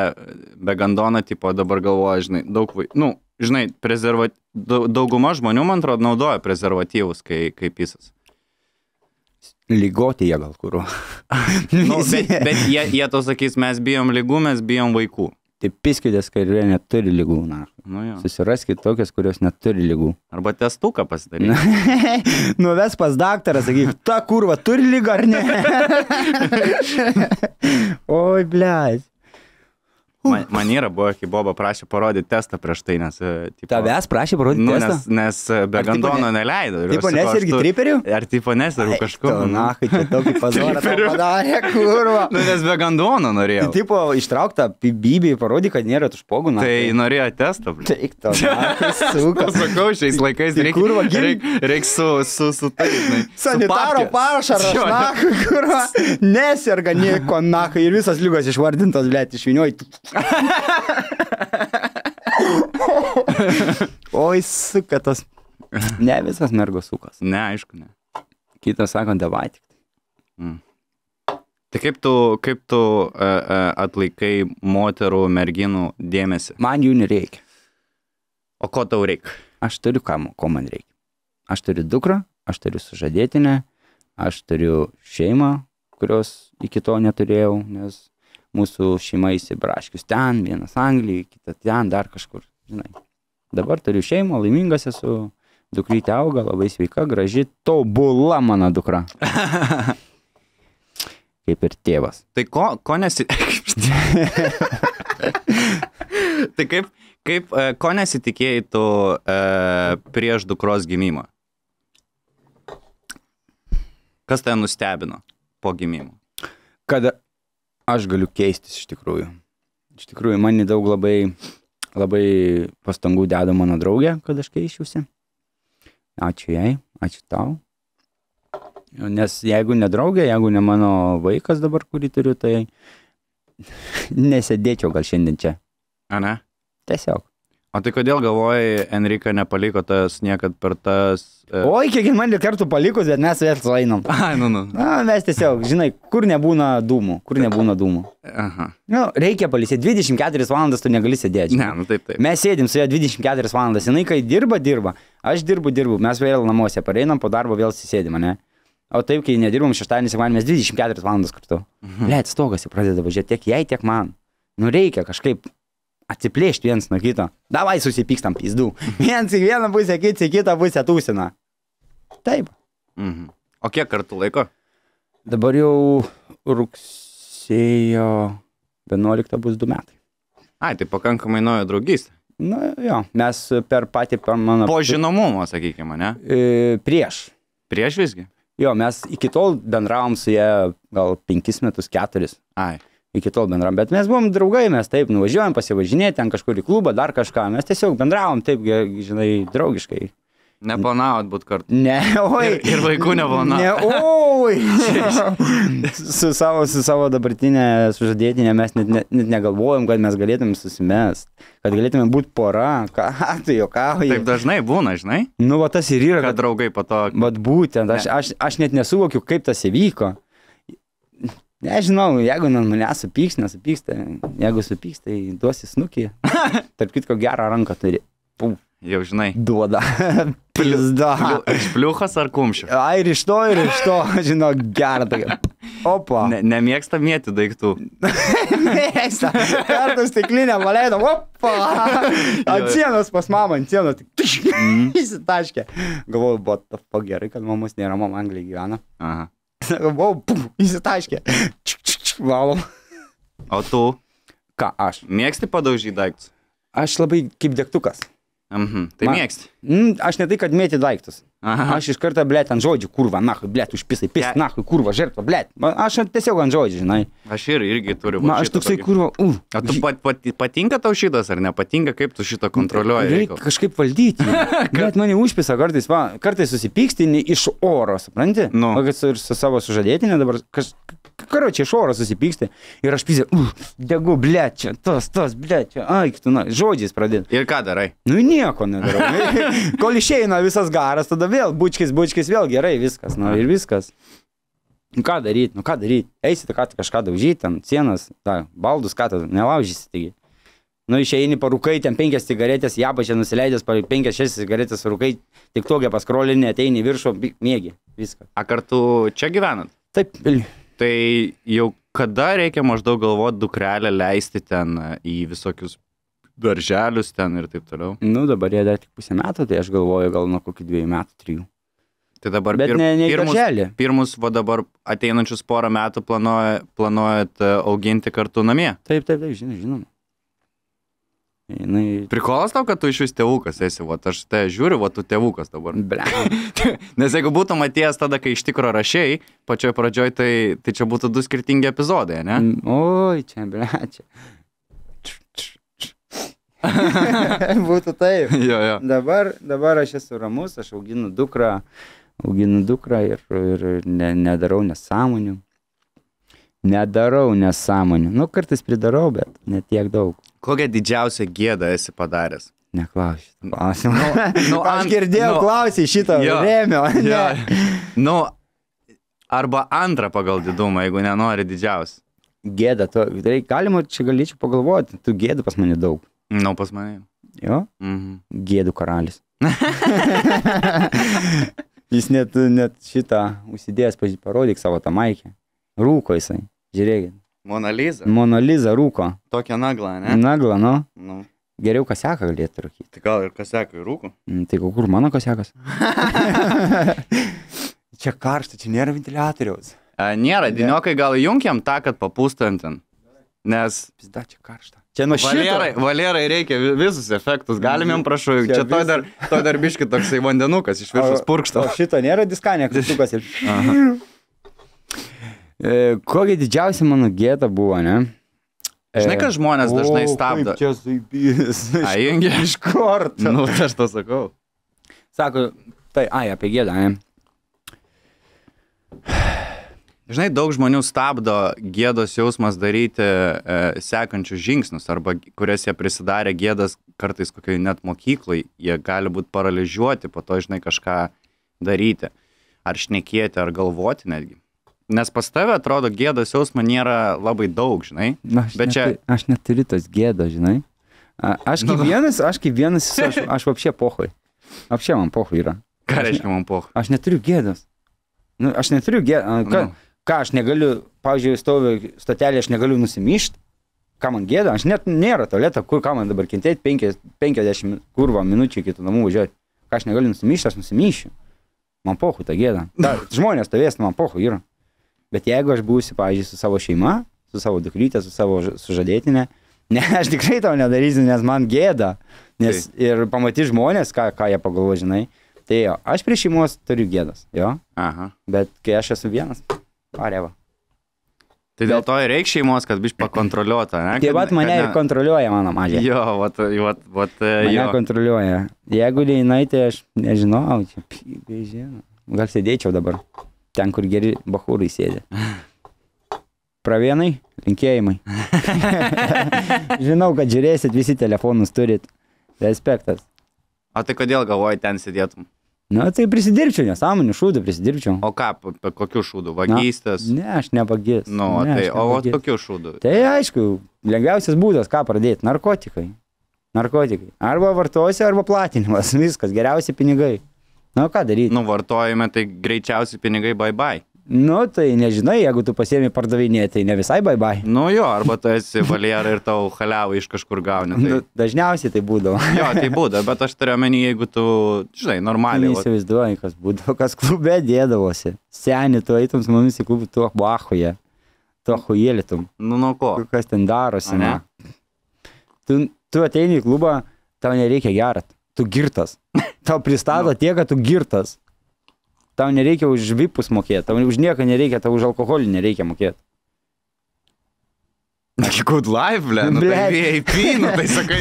be gandono tipo dabar galvoja, žinai, daug vaikų. Nu, žinai, prezervat... dauguma žmonių, man atrodo, naudoja prezervatyvus, kai, kaip jisas. Lygotėje gal kur. nu, bet bet jie, jie to sakys, mes bijom lygų, mes bijom vaikų. Tai piskitės, kad jie neturi lygų. Na. Nu, jo. Susiraskit tokias, kurios neturi lygų. Arba testuką pasidarykit. Nuves pas daktarą, sakyk, ta kurva turi lygą ar ne? Oi, blės. Man, man yra buvo, kai Boba prašė parodyti testą prieš tai, nes... E, tipo, Tavęs prašė parodyti nu, testą? Nes, nes be gandono ne, neleido. Taip, nes irgi triperių? Ar taip, nes ar kažkur. Nu. Na, kai čia tokį pazorą padarė, kurva. nu, nes be gandono norėjo. Taip, ištraukta, bibį parodė, kad nėra tų špogų. Tai norėjo testą. Taip, to. Sakau, šiais laikais reikia... Kurva, reikia reik su, su, su, tai, žinai, Sanitaro parašą, na, kurva. Neserga nieko, na, ir visas lygas išvardintas, blėt, išvinioji. Oi, suka tas. Ne visas mergos sukas. Ne, aišku, ne. Kitas sako, davai tik. Mm. Tai kaip tu, kaip tu uh, uh, atlaikai moterų, merginų dėmesį? Man jų nereikia. O ko tau reikia? Aš turiu, ką, ko man reikia. Aš turiu dukrą, aš turiu sužadėtinę, aš turiu šeimą, kurios iki to neturėjau, nes mūsų šeima įsibraškius ten, vienas Anglijai, kita ten, dar kažkur, žinai. Dabar turiu šeimą, laimingas esu, dukrytė auga, labai sveika, graži, tobula mano dukra. Kaip ir tėvas. Tai ko, ko nesi... tai kaip, kaip, e, ko nesitikėjai tu e, prieš dukros gimimą? Kas ten nustebino po gimimo? Kad aš galiu keistis iš tikrųjų. Iš tikrųjų, man daug labai, labai pastangų deda mano draugė, kad aš keičiuosi. Ačiū jai, ačiū tau. Nes jeigu ne draugė, jeigu ne mano vaikas dabar, kurį turiu, tai nesėdėčiau gal šiandien čia. Ana? Tiesiog. O tai kodėl galvojai, Enrika nepaliko tas niekad per tas... E... Oi, kiek man ir kartų palikus, bet mes vėl einam. Ai, nu, nu. Na, mes tiesiog, žinai, kur nebūna dūmų, kur nebūna dūmų. Aha. Nu, reikia palisėti, 24 valandas tu negali sėdėti. Ne, nu taip, taip. Mes sėdim su ja 24 valandas, jinai kai dirba, dirba, aš dirbu, dirbu, mes vėl namuose pareinam, po darbo vėl sėdim, ne? O taip, kai nedirbam šeštadienį, sekmadienį, mes 24 valandas kartu. Mhm. Liet, stogas pradeda važiuoti tiek jai, tiek man. Nu, reikia kažkaip atsiplėšti viens nuo kito. Davai susipykstam, pizdu. Viens į vieną pusę, kitas į kitą pusę tūsina. Taip. Mhm. O kiek kartų laiko? Dabar jau rugsėjo 11 bus 2 metai. Ai, tai pakankamai nauja draugystė. Na jo, mes per patį, per mano... Po žinomumo, sakykime, ne? E, prieš. Prieš visgi? Jo, mes iki tol bendravom su jie gal 5 metus, 4. Ai iki tol bendravom, bet mes buvom draugai, mes taip nuvažiuojam pasivažinėti ten kažkur į klubą, dar kažką, mes tiesiog bendravom taip, žinai, draugiškai. Neplanavot būt kartu. Ne, oi. Ir, ir vaikų neplanavot. Ne, oi. su, savo, su savo dabartinė sužadėtinė mes net, net, net negalvojom, kad mes galėtume susimest, kad galėtume būti pora. Ką tu juokauji? Taip dažnai būna, žinai. Nu, va tas ir yra. Kad, kad draugai po to. Bet būtent, aš, aš, aš net nesuvokiu, kaip tas įvyko. Nežinau, jeigu nuo manęs supyks, nesupyks, tai jeigu supyks, tai duosi snukį. Tarp kitko, gerą ranką turi. Pum. Jau žinai. Duoda. Plisda. Iš pliuchas ar kumščio? Ai, ir iš to, ir iš to, žinok, gerą tokia. Opa. Ne, nemėgsta mėti daiktų. Mėgsta. Kartu stiklinę paleido. Opa. Ant sienos pas mamą, ant sienos. Mhm. Įsitaškė. Galvoju, buvo gerai, kad mamos nėra, mama Anglijoje gyvena. Aha sako, wow, pum, įsitaškė. Valom. O tu? Ką aš? Mėgsti padaužyti daiktus? Aš labai kaip dėktukas. Mhm, tai A, mėgsti. Mm, aš ne tai, kad mėti daiktus. Aha. Aš iš karto, blėt, ant žodžių, kurva, nahui, blėt, užpisai, pis, ja. nahui, kurva, žertva, blėt. Aš tiesiog ant žodžių, žinai. Aš ir, irgi turiu. Na, aš toksai, tokį... kurva, u. O tu pat, pat, patinka tau šitas ar nepatinka, kaip tu šitą kontroliuoji? Reikia kažkaip valdyti. Kad mane užpisa kartais, va, kartais susipykstini iš oro, supranti? Nu. O kad su, ir su savo sužadėtinė dabar, kas, karočią, iš oro susipyksti. Ir aš pizė, u, degu, blėt, čia, tas, tas, blėt, čia, aik, tu, na, žodžiais pradėti. Ir ką darai? Nu, nieko nedarai. Kol išeina visas garas, tada vėl bučkis, bučkis, vėl gerai, viskas, nu ir viskas. Nu ką daryti, nu ką daryti, eisi tą kažką daužyti, ten sienas, tą baldus, ką tu nelaužysi, taigi. Nu išeini parūkai, ten penkias cigaretės, ją pačią nusileidęs, penkias šešias cigaretės rūkai, tik tokia paskrolinė, ateini viršų, mėgi, viską. A kartu čia gyvenat? Taip, Vilniuje. Tai jau kada reikia maždaug galvoti dukrelę leisti ten į visokius darželius ten ir taip toliau. Nu, dabar jie dar tik pusę metų, tai aš galvoju, gal nuo kokių dviejų metų, trijų. Tai dabar Bet pir, ne, ne pirmus, darželį. pirmus, va dabar ateinančius porą metų planuoja, planuojat e, auginti kartu namie. Taip, taip, taip, žinoma. žinoma. Jinai... Prikolas tau, kad tu iš vis tėvukas esi, o aš te žiūriu, o tu tėvukas dabar. Ble. Nes jeigu būtum atėjęs tada, kai iš tikro rašiai, pačioj pradžioj, tai, tai čia būtų du skirtingi epizodai, ne? Mm, oi, čia, ble, čia. Būtų taip. jo, jo. Dabar, dabar aš esu ramus, aš auginu dukrą, auginu dukrą ir, ir ne, nedarau nesąmonių. Nedarau nesąmonių. Nu, kartais pridarau, bet netiek daug. Kokią didžiausią gėdą esi padaręs? Neklausyt. Nu, klausimą. Nu, nu, aš girdėjau, nu, klausai šitą jo, rėmio. Jo. nu, arba antrą pagal didumą, jeigu nenori didžiausią. Gėda, to, tai galima, čia galėčiau pagalvoti, tų gėdų pas mane daug. Na, pas mane. Jo? Mhm. Gėdų karalis. jis net, net šitą užsidėjęs, parodyk savo tą maikę. Rūko jisai. Žiūrėkit. Monaliza. Monaliza rūko. Tokia nagla, ne? Nagla, nu. nu. Geriau kaseką galėtų rūkyti. Tai gal ir kaseką rūko? Tai kur mano kasekas? čia karšta, čia nėra ventiliatoriaus. A, nėra, diniokai gal jungiam tą, kad papūstant ten. Nes... Pizda, čia karšta. Čia nuo šito. Valierai, valierai reikia visus efektus, galim jam prašau, čia, čia to dar, to dar biški toksai vandenukas iš viršus purkšto. O šito nėra diskanė, kad sukas ir... E, kokia didžiausia mano gėda buvo, ne? E, Žinai, kad žmonės o, dažnai stabdo. Čia suibys. Ajungi iš kortų. Nu, tai aš to sakau. Sako, tai, ai, apie gėdą, ne? Žinai, daug žmonių stabdo gėdos jausmas daryti e, sekančius žingsnius, arba kurias jie prisidarė gėdas kartais kokiai net mokyklai, jie gali būti paralyžiuoti, po to, žinai, kažką daryti, ar šnekėti, ar galvoti netgi. Nes pas tave atrodo gėdos jausmą nėra labai daug, žinai. Na, nu, aš, Bet čia... neturi, aš neturiu tos gėdos, žinai. A, aš kaip nu. vienas, aš kaip vienas, aš, aš apšė pohoj. Apšė man pohoj yra. Ką reiškia man pohoj? Aš neturiu gėdos. Nu, aš neturiu gėdos. Nu ką aš negaliu, pavyzdžiui, stoviu stotelė, aš negaliu nusimyšti, ką man gėda, aš net nėra tolėta, kur ką man dabar kentėti, 50 kurvo minučių iki tų namų važiuoti, ką aš negaliu nusimyšti, aš nusimyšiu. Man pohu tą gėdą. Ta, žmonės tavęs, man pohu yra. Bet jeigu aš būsiu, pavyzdžiui, su savo šeima, su savo dukrytė, su savo sužadėtinė, ne, aš tikrai to nedarysiu, nes man gėda. Nes tai. ir pamatyti žmonės, ką, ką jie pagalvo, žinai. Tai jo, aš prieš šeimos turiu gėdas, jo. Aha. Bet kai aš esu vienas. Pareva. Tai dėl to ir reikia šeimos, kad biš pakontroliuota, ne? Taip pat mane kad, ne... ir kontroliuoja mano mažė. Jo, vat, vat, vat, e, mane jo. kontroliuoja. Jeigu leinai, tai aš nežinau, čia, žinau. Gal sėdėčiau dabar ten, kur geri bahūrai sėdė. Pravienai, linkėjimai. žinau, kad žiūrėsit, visi telefonus turit. Respektas. O tai kodėl galvoji ten sėdėtum? Na, tai prisidirbčiau, nesąmonių šūdų prisidirbčiau. O ką, apie kokių šūdų? Vagystės? Na, ne, aš nepagys. Nu, ne, tai, o kokių šūdų? Tai aišku, lengviausias būdas, ką pradėti - narkotikai. Narkotikai. Arba vartosi, arba platinimas. Viskas, geriausi pinigai. Na, ką daryti? Nu, vartojame, tai greičiausi pinigai, bye bye. Nu, tai nežinai, jeigu tu pasiemi pardavinėti, tai ne visai bye bye. Nu jo, arba tu esi valierą ir tau haliavą iš kažkur gauni. Tai... Nu, dažniausiai tai būdavo. jo, tai būdavo, bet aš turiu omeny, jeigu tu, žinai, normaliai. Neįsivaizduoju, nu, kas būdavo, kas klube dėdavosi. Seni, tu eitum su mumis į klubą, tu ahbahuje. Tu ahujėlitum. Nu, nuo ko? Kas ten darosi, A, ne? ne? Tu, tu ateini į klubą, tau nereikia gerat. Tu girtas. Tau pristato nu. tiek, kad tu girtas. Tau nereikia už vipus mokėti, tau už nieką nereikia, tau už alkoholį nereikia mokėti. Good life, ble, nu tai VIP, nu tai sakai.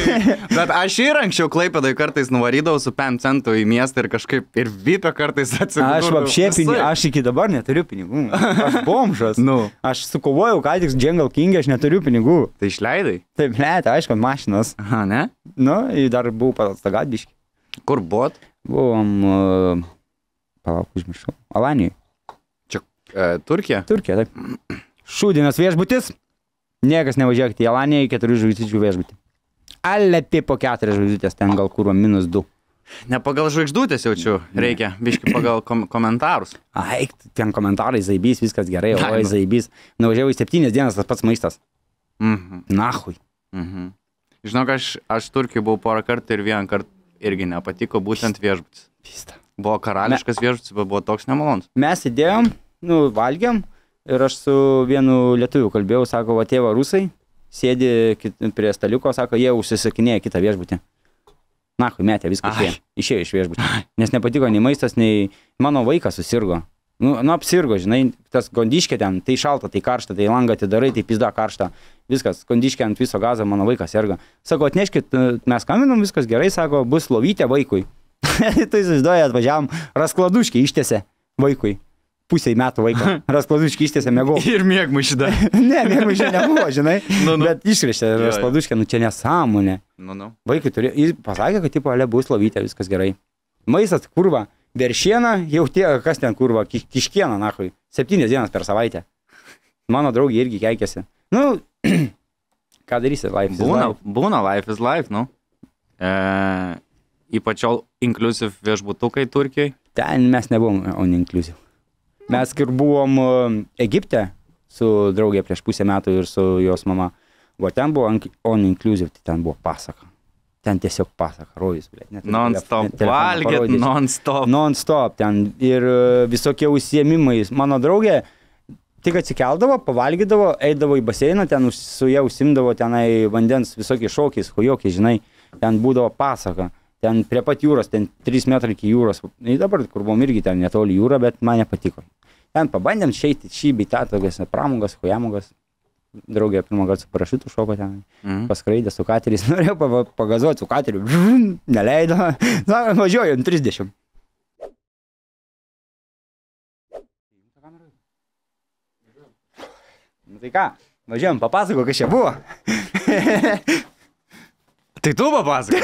Bet aš ir anksčiau klaipėdai kartais nuvarydavau su 5 centų į miestą ir kažkaip ir VIP kartais atsidūriau. Aš apšė pinigų, aš iki dabar neturiu pinigų. Aš bomžas. nu. Aš sukovojau ką tik Jungle King, aš neturiu pinigų. Tai išleidai? Taip, ne, tai aišku, mašinas. Aha, ne? Nu, ir dar buvau patastagadiški. Kur buvot? Buvom... Uh, Palauk, užmiršau. Alanijai. Čia e, Turkija? Turkija, taip. Šūdinas viešbutis. Niekas nevažiuokite į Alaniją į keturių žvaigždžių viešbutį. Alepi po keturias žvaigždutės, ten gal kūro minus du. Ne pagal žvaigždutės jaučiu, reikia, biški pagal kom komentarus. Ai, ten komentarai zaibys, viskas gerai, o oi nu. zaibys. Nuvažiavau į septynės dienas tas pats maistas. Mhm. Nahui. Mhm. Žinok, aš, aš Turkijoje buvau porą kartų ir vieną kartą irgi nepatiko būtent viešbutis. Pista. Buvo karališkas Me... viešbutis, bet buvo toks nemalonus. Mes įdėjom, nu, valgiam ir aš su vienu lietuviu kalbėjau, sako, va tėva rusai, sėdi prie staliuko, sako, jie užsisakinėja kitą viešbutį. Na, kai metė viską išėjo. Išėjo iš viešbutį. Nes nepatiko nei maistas, nei mano vaikas susirgo. Nu, nu apsirgo, žinai, tas gondiškė ten, tai šalta, tai karšta, tai langą atidarai, tai pizda karšta. Viskas, gondiškė ant viso gazo, mano vaikas serga. Sako, atneškit, e, mes kaminam, viskas gerai, sako, bus lovytė vaikui. tai įsivaizduoja, atvažiavam, raskladuškį ištėse vaikui. Pusiai metų vaiko. Raskladuškį ištėse mėgau. Ir mėgmaišį dar. ne, mėgmaišį nebuvo, žinai. nu, nu. Bet išrešė raskladuškį, nu čia nesąmonė. Nu, nu. Vaikai turėjo, jis pasakė, kad tipo, ale bus lovytė, viskas gerai. Maistas, kurva, veršieną, jau tie, kas ten kurva, ki kiškieną, nahui. Septynės dienas per savaitę. Mano draugė irgi keikėsi. Nu, ką darysi, life is būna, life. Būna, life is life, nu. E ypač inklusiv viešbutukai Turkijai? Ten mes nebuvom on inklusiv. Mes ir buvom e, Egipte su draugė prieš pusę metų ir su jos mama. O ten buvo on inklusiv, tai ten buvo pasaka. Ten tiesiog pasaka, rojus, blėt. Non-stop, valgyti, non-stop. Non-stop ten ir e, visokie užsiemimai. Mano draugė, tik atsikeldavo, pavalgydavo, eidavo į baseiną, ten su ja užsimdavo tenai vandens visokiais šokiais, hujokiais, žinai, ten būdavo pasaka ten prie pat jūros, ten 3 metrai iki jūros. Ir nu, dabar, kur buvom irgi ten netoli jūra, bet man nepatiko. Ten pabandėm išeiti šį bei tą, tokias pramogas, hujamogas. Draugė pirmą kartą su parašytų šoko ten, mhm. paskraidė su kateriais, norėjau pagazuoti su kateriu, neleido, na, važiuoju, 30. Nu, nu tai ką, važiuojam, papasakok, kas čia buvo. Tai tu papasakai.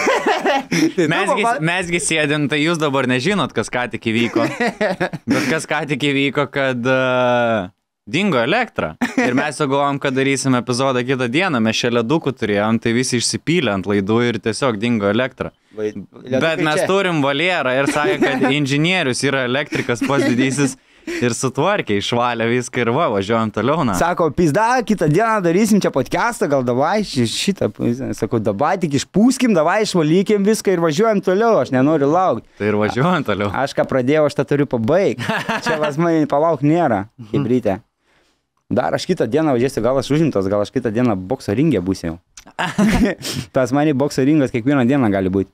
tai mesgi, papas... mesgi sėdint, tai jūs dabar nežinot, kas ką tik įvyko. Bet kas ką tik įvyko, kad uh, dingo elektra. Ir mes sugalvojom, kad darysim epizodą kitą dieną, mes čia ledukų turėjom, tai visi išsipylė ant laidų ir tiesiog dingo elektra. Bet mes turim valierą ir sakė, kad inžinierius yra elektrikas pats didysis. Ir sutvarkė, išvalė viską ir va, važiuojam toliau. Na. Sako, pizda, kitą dieną darysim čia podcastą, gal davai šitą. Sakau, davai tik išpūskim, davai išvalykim viską ir važiuojam toliau, aš nenoriu laukti. Tai ir važiuojam toliau. Aš ką pradėjau, aš tą turiu pabaigti. Čia pas mane palauk nėra, hybridė. Mhm. Dar aš kitą dieną važiuosiu, gal aš užimtas, gal aš kitą dieną bokso ringė būsiu. Tas mani bokso ringas kiekvieną dieną gali būti.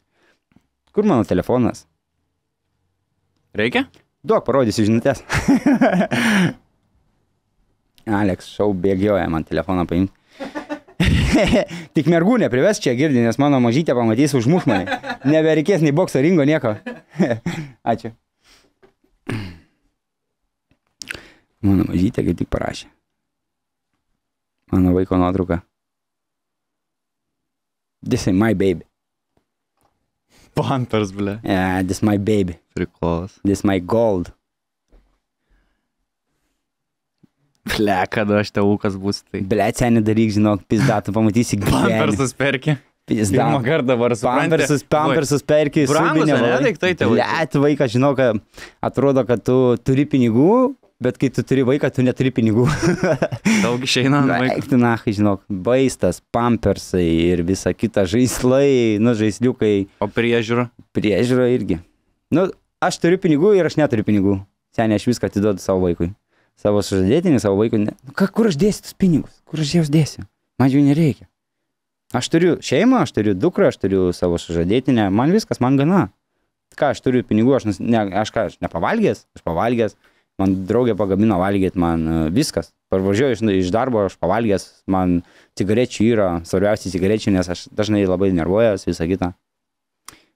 Kur mano telefonas? Reikia? Duok, parodysiu žinutės. Aleks, šau bėgioja man telefoną paimti. Tik mergūnė prives čia girdį, nes mano mažytė pamatys užmuš mane. Nebereikės nei bokso ringo, nieko. Ačiū. Mano mažytė kaip tik parašė. Mano vaiko nuotrauka. This is my baby. Pampers, ble. Yeah, this my baby. Prikolas. This my gold. Ble, kada aš tau ūkas bus tai. Ble, seniai daryk, žinok, pizda, tu pamatysi gyvenimą. Pampersas perkė. Pizda. Pirmą kartą dabar su pampersas, pampersas perkė. Brangus, ne, daiktai tau. Ble, tu vaikas, žinok, atrodo, kad tu turi pinigų, bet kai tu turi vaiką, tu neturi pinigų. Daug išeina. Eik, tu nahai, žinok, baistas, pampersai ir visa kita, žaislai, nu, žaisliukai. O priežiūra? Priežiūra irgi. Nu, aš turiu pinigų ir aš neturiu pinigų. Seniai, aš viską atiduodu savo vaikui. Savo sužadėtinį, savo vaikui. Ne... Nu, ka, kur aš dėsiu tus pinigus? Kur aš juos dėsiu? Man jų nereikia. Aš turiu šeimą, aš turiu dukrą, aš turiu savo sužadėtinę. Man viskas, man gana. Ką aš turiu pinigų, aš, ne, aš ką, aš nepavalgęs, aš pavalgęs man draugė pagamino valgyti, man e, viskas. Parvažiuoju iš, iš darbo, aš pavalgęs, man cigarečių yra, svarbiausiai cigarečių, nes aš dažnai labai nervuojas, visą kitą.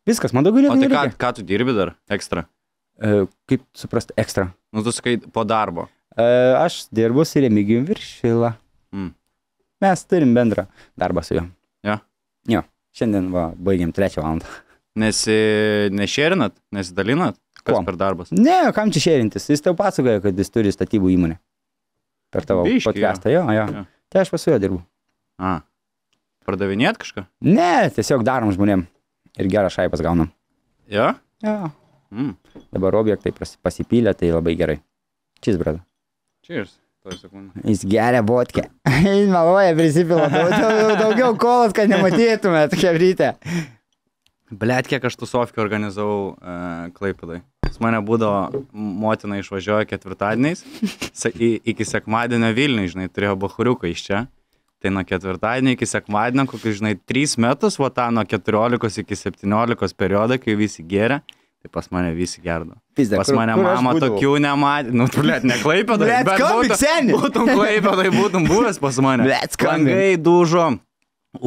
Viskas, man daugiau nieko. O tai ką, ką tu dirbi dar ekstra? E, kaip suprast, ekstra. Nu, tu sakai, po darbo. E, aš dirbu su Remigijum Viršila. Mm. Mes turim bendrą darbą su juo. Ja. Jo. Šiandien va, baigiam trečią valandą. Nesi nešėrinat, nesidalinat? Kuo? Per darbas. Ne, kam čia šėrintis? Jis tau pasakoja, kad jis turi statybų įmonę. Per tavo Biškį, podcastą, jo, jo. jo. Tai aš pas jo dirbu. A. Pardavinėt kažką? Ne, tiesiog darom žmonėm. Ir gerą šaipas gaunam. Jo? Jo. Mm. Dabar objektai pasipylė, tai labai gerai. Čis, brada. Čis. Jis geria vodkę. Jis meluoja, prisipila daugiau, daugiau kolos, kad nematytumėt, kebrytę. Blet, kiek aš tusovkį organizavau uh, e, Klaipidai. Jis mane būdavo, motina išvažiuoja ketvirtadieniais, se, iki sekmadienio Vilniui, žinai, turėjo bahuriuką iš čia. Tai nuo ketvirtadienio iki sekmadienio, kokius, žinai, 3 metus, va tą nuo 14 iki 17 periodą, kai visi gėrė, tai pas mane visi gerdo. Pizdė, pas mane kur, kur mama tokių nematė, nu, tu liet, neklaipė, tai bet būtum, būtum klaipė, tai būtum buvęs pas mane. Langai dužo,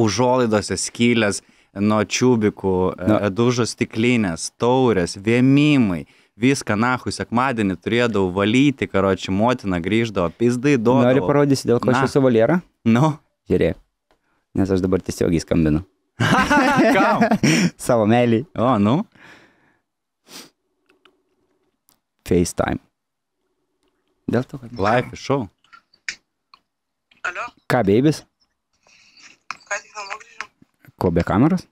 užuolaidose skylės nuo čiubikų, e, Na. dužo stiklinės, taurės, vėmimai. Viską nahui sekmadienį turėdavau valyti, karoči, motina grįždavo, pizdai duodavo. Nori parodysi, dėl ko Na. aš esu valera? Nu. Žiūrėk, nes aš dabar tiesiogiai skambinu. Kam? Savo meilį. O, nu. FaceTime. Dėl to, kad... Life show. Alio? Ką, beibis? Ką tik namo grįžau. Ko be kameros?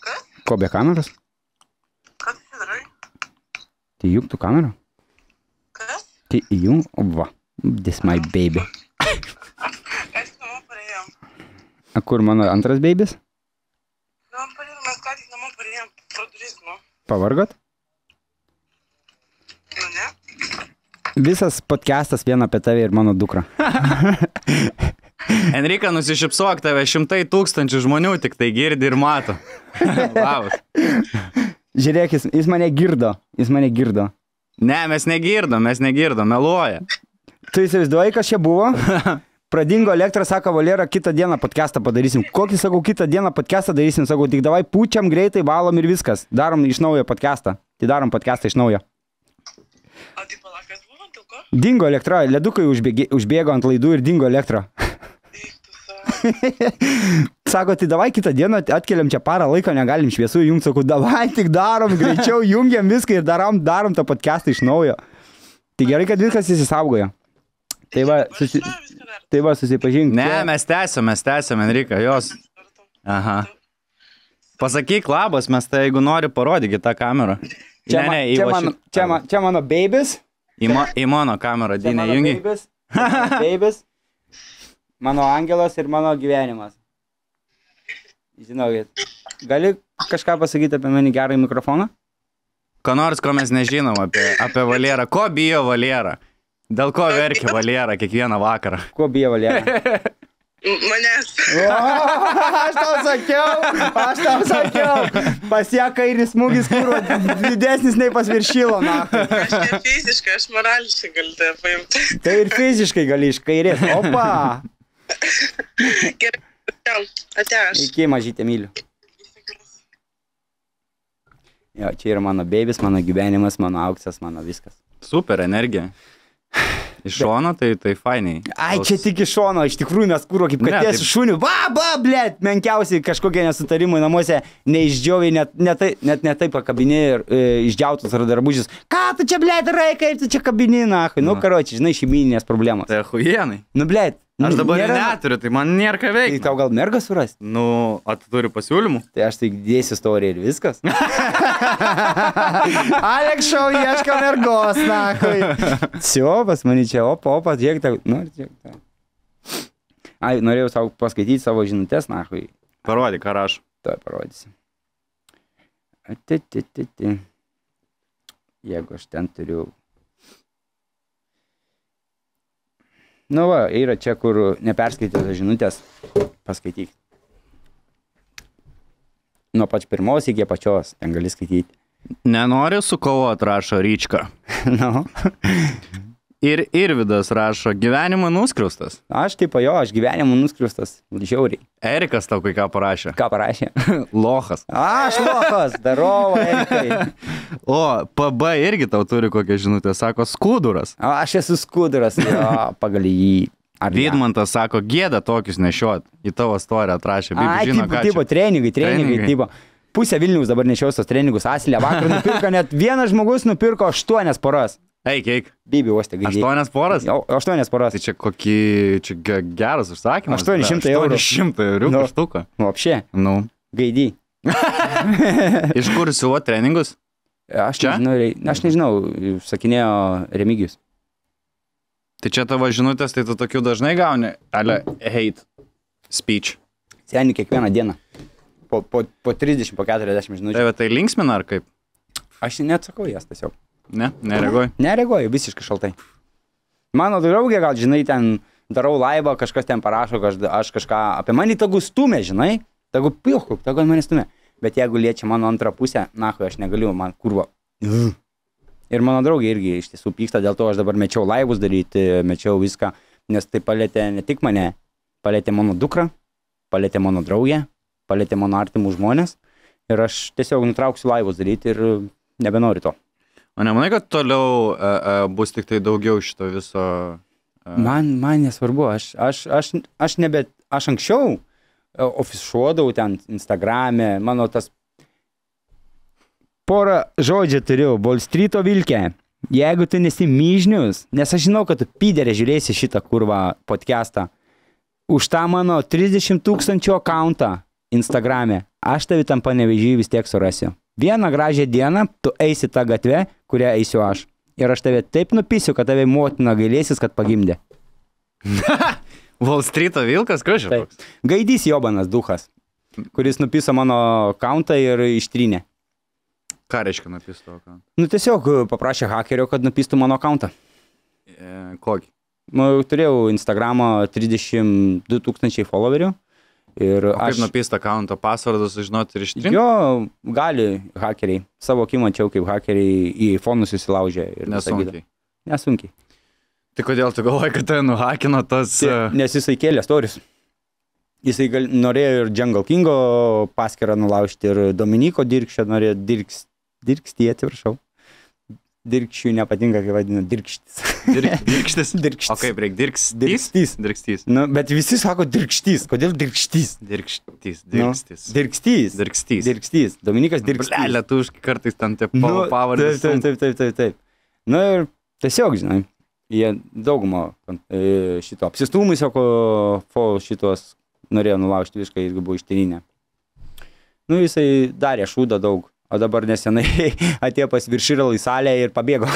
Kas? Ko be kameros? Kas darai? Tai juk tu kamerą? Kas? Tai jung, va, this my baby. Aš namo praėjom. A kur mano antras baibis? Namo praėjom, mes ką tik namo praėjom pro duris, nu. Pavargot? Nu ne. Visas podcastas vien apie tave ir mano dukrą. Enrika, nusišypsuok tave, šimtai tūkstančių žmonių tik tai girdi ir mato. Labas. Žiūrėk, jis, jis mane girdo, jis mane girdo. Ne, mes negirdom, mes negirdom, meluoja. Tu įsivaizduoji, kas čia buvo? Pradingo elektrą, sako Valera, kitą dieną podcastą padarysim. Kokį, sakau, kitą dieną podcastą darysim, sakau, tik davai pučiam greitai, valom ir viskas. Darom iš naujo podcastą. Tai darom podcastą iš naujo. O tai palakas buvo, dėl ko? Dingo elektra, ledukai užbėgė, užbėgo ant laidų ir dingo elektra. Sako, tai davai kitą dieną atkeliam čia parą laiko, negalim šviesų įjungti, sakau, davai tik darom, greičiau jungiam viską ir darom, darom tą podcastą iš naujo. Tai gerai, kad viskas įsisaugojo. Tai va, susi... tai va susipažink. Ne, mes tęsiam, mes tęsiam, Enrika, jos. Aha. Pasakyk labas, mes tai jeigu nori, parodykit tą kamerą. Čia, ne, ne, čia, vaši... mano, čia, man, čia mano babies. Į, ma, į mano kamerą, Dynė, jungi. Babies. babies. Mano angelas ir mano gyvenimas. Žinokit, gali kažką pasakyti apie mane gerą mikrofoną? Ko nors, ko mes nežinom apie, apie Valierą. Ko bijo Valierą? Dėl ko verkia Valierą kiekvieną vakarą? Ko bijo Valierą? Manęs. O, aš tau sakiau, aš tau sakiau. Pas ją kairis smūgis kūro didesnis nei pas viršylo. Na. Aš ne fiziškai, aš morališkai galiu tai paimti. Tai ir fiziškai gali iš kairės. Opa. Gerai, ate aš. Iki mažytė myliu. Jo, čia yra mano bebis, mano gyvenimas, mano auksas, mano viskas. Super energija. Iš šono, tai, tai fainai. Ai, čia tik iš šono, iš tikrųjų mes kūro kaip katės ne, taip... šunių. Ba, ba, blėt, menkiausiai kažkokie nesutarimai namuose, neišdžioviai, net, net, tai, net netai pakabinė ir e, išdžiautus ar darbužius. Ką tu čia, blėt, raikai, tu čia kabinina, na, nu, karoči, žinai, šeiminės problemos. Tai huijenai. Nu, blėt, Aš dabar nėra... Nu- neturiu, tai man nėra ką veikti. Tai tau gal mergą surasti? Nu, at turiu pasiūlymų. Tai aš tai dėsiu istoriją ir viskas. Aleks šau ieško mergos, nahui. Siopas, manyčiau, opa, opa, tiek tau. Nu, tiek tau. Ai, norėjau savo paskaityti savo žinutės, nahui. Parodyk, ką rašau. Tuo parodysiu. Atitititi. Jeigu aš ten turiu Nu va, yra čia, kur neperskaitytas žinutės, paskaityk. Nuo pač pirmos iki pačios, ten gali skaityti. Nenori su kovo atrašo ryčką. nu. Ir Irvidas rašo, gyvenimo nuskriustas. Aš taip, jo, aš gyvenimo nuskriustas, žiauriai. Erikas tau kai ką parašė. Ką parašė? lohas. A, aš lohas, darau, Erikai. o, PB irgi tau turi kokią žinutę, sako, skuduras. O, aš esu skuduras, jo, pagal jį. Ar Vidmantas ja. sako, gėda tokius nešiot, į tavo istoriją atrašė. Ai, žino, taip, taip, treningai, treningai, taip. Pusė Vilnius dabar nešios tos treningus, Asilė vakar nupirko, net vienas žmogus nupirko aštuonias poras. Eik, eik. Bibi uostė, gal. Aštuonias poras? Jau, aštuonias poras. Tai čia kokį, čia geras užsakymas. 800 eurų. 800 eurų nu, štuką. Nu, apšė. Nu. Gaidy. Iš kur siuvo treningus? Aš čia? Nežinau, aš nežinau, sakinėjo Remigijus. Tai čia tavo žinutės, tai tu tokių dažnai gauni, ale hate speech. Seniai kiekvieną dieną. Po, po, po 30, po 40 žinučių. Tai, tai linksmina ar kaip? Aš nesakau jas tiesiog. Ne, nereaguoju. Nereaguoju, visiškai šaltai. Mano draugė, gal žinai, ten darau laivą, kažkas ten parašo, kad aš kažką apie mane tegu stumė, žinai, tegu pilku, tegu mane stumė. Bet jeigu liečia mano antrą pusę, na, aš negaliu, man kurvo. Ir mano draugė irgi iš tiesų pyksta, dėl to aš dabar mečiau laivus daryti, mečiau viską, nes tai palėtė ne tik mane, palėtė mano dukrą, palėtė mano draugę, palėtė mano artimų žmonės. Ir aš tiesiog nutrauksiu laivus daryti ir nebenoriu to. O nemanai, kad toliau a, e, a, e, bus tik tai daugiau šito viso... A... E? Man, man nesvarbu, aš, aš, aš, aš nebe, aš anksčiau ofišuodavau ten Instagram'e, mano tas porą žodžių turiu, Wall Street'o vilkė. Jeigu tu nesi myžnius, nes aš žinau, kad tu piderė žiūrėsi šitą kurvą podcastą, už tą mano 30 tūkstančių akantą Instagram'e, aš tavi tam panevežį vis tiek surasiu. Vieną gražią dieną tu eisi tą gatvę, kurią eisiu aš. Ir aš tave taip nupisiu, kad tave motina gailėsis, kad pagimdė. Wall Street'o vilkas, kažkaip. Gaidys Jobanas Duhas, kuris nupiso mano kontą ir ištrynė. Ką reiškia nupisto kontą? Nu tiesiog e, paprašė hakerio, kad nupistų mano kontą. E, kokį? Nu, turėjau Instagramą 32 tūkstančiai followerių. Ir aš... Kaip nupysta akounto pasvardus, žinoti ir ištrinti? Jo, gali hakeriai. Savo akim mačiau, kaip hakeriai į fonus įsilaužė. Nesunkiai. Nesunkiai. Tai kodėl tu galvoji, kad tai nuhakino tas... Tai, nes jisai kėlė storius. Jisai gal, norėjo ir Jungle Kingo paskirą nulaužti, ir Dominiko Dirkščio norėjo Dirks, Dirkstį, atsiprašau dirkščių nepatinka, kai vadina dirkštis. Dirk, dirkštis. dirkštis. O kaip reikia, dirks, dirkstys? Dirkstys. Nu, bet visi sako dirkštys. Kodėl dirkštys? Dirkštys. Dirkstys. Nu, dirkstys. Dirkstys. Dirkstys. Dominikas dirkštys. Ne, lietuviškai kartais ten tie nu, pavardės. Taip, taip, taip, taip, taip. Na nu, ir tiesiog, žinai, jie daugumą e, šito apsistumai, sako, fol šitos norėjo nulaužti viską, jeigu buvo ištirinę. Nu, jisai darė šūdą daug O dabar nesenai atėjo pas viršyralą į salę ir pabėgo.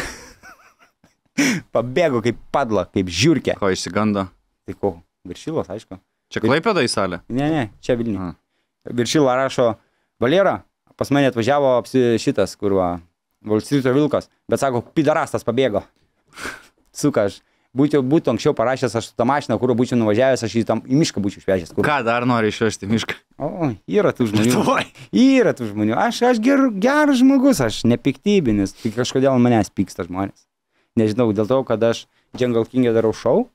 pabėgo kaip padla, kaip žiūrkė. Ko išsigando? Tai ko, viršylas, aišku. Čia klaipėda į salę? Ne, ne, čia Vilnius. Viršylą rašo Valera, pas mane atvažiavo šitas, kur va, Volstryto Vilkas, bet sako, pidarastas pabėgo. Suka, aš būtų, būtų anksčiau parašęs, aš tą mašiną, kur būčiau nuvažiavęs, aš į, tam, į mišką būčiau išvežęs. Kur... Ką dar nori išvežti į mišką? O, yra tų žmonių. Lietuvoj. Yra tų žmonių. Aš, aš ger, geras žmogus, aš nepiktybinis, tik kažkodėl manęs pyksta žmonės. Nežinau, dėl to, kad aš Jungle King'e darau šau,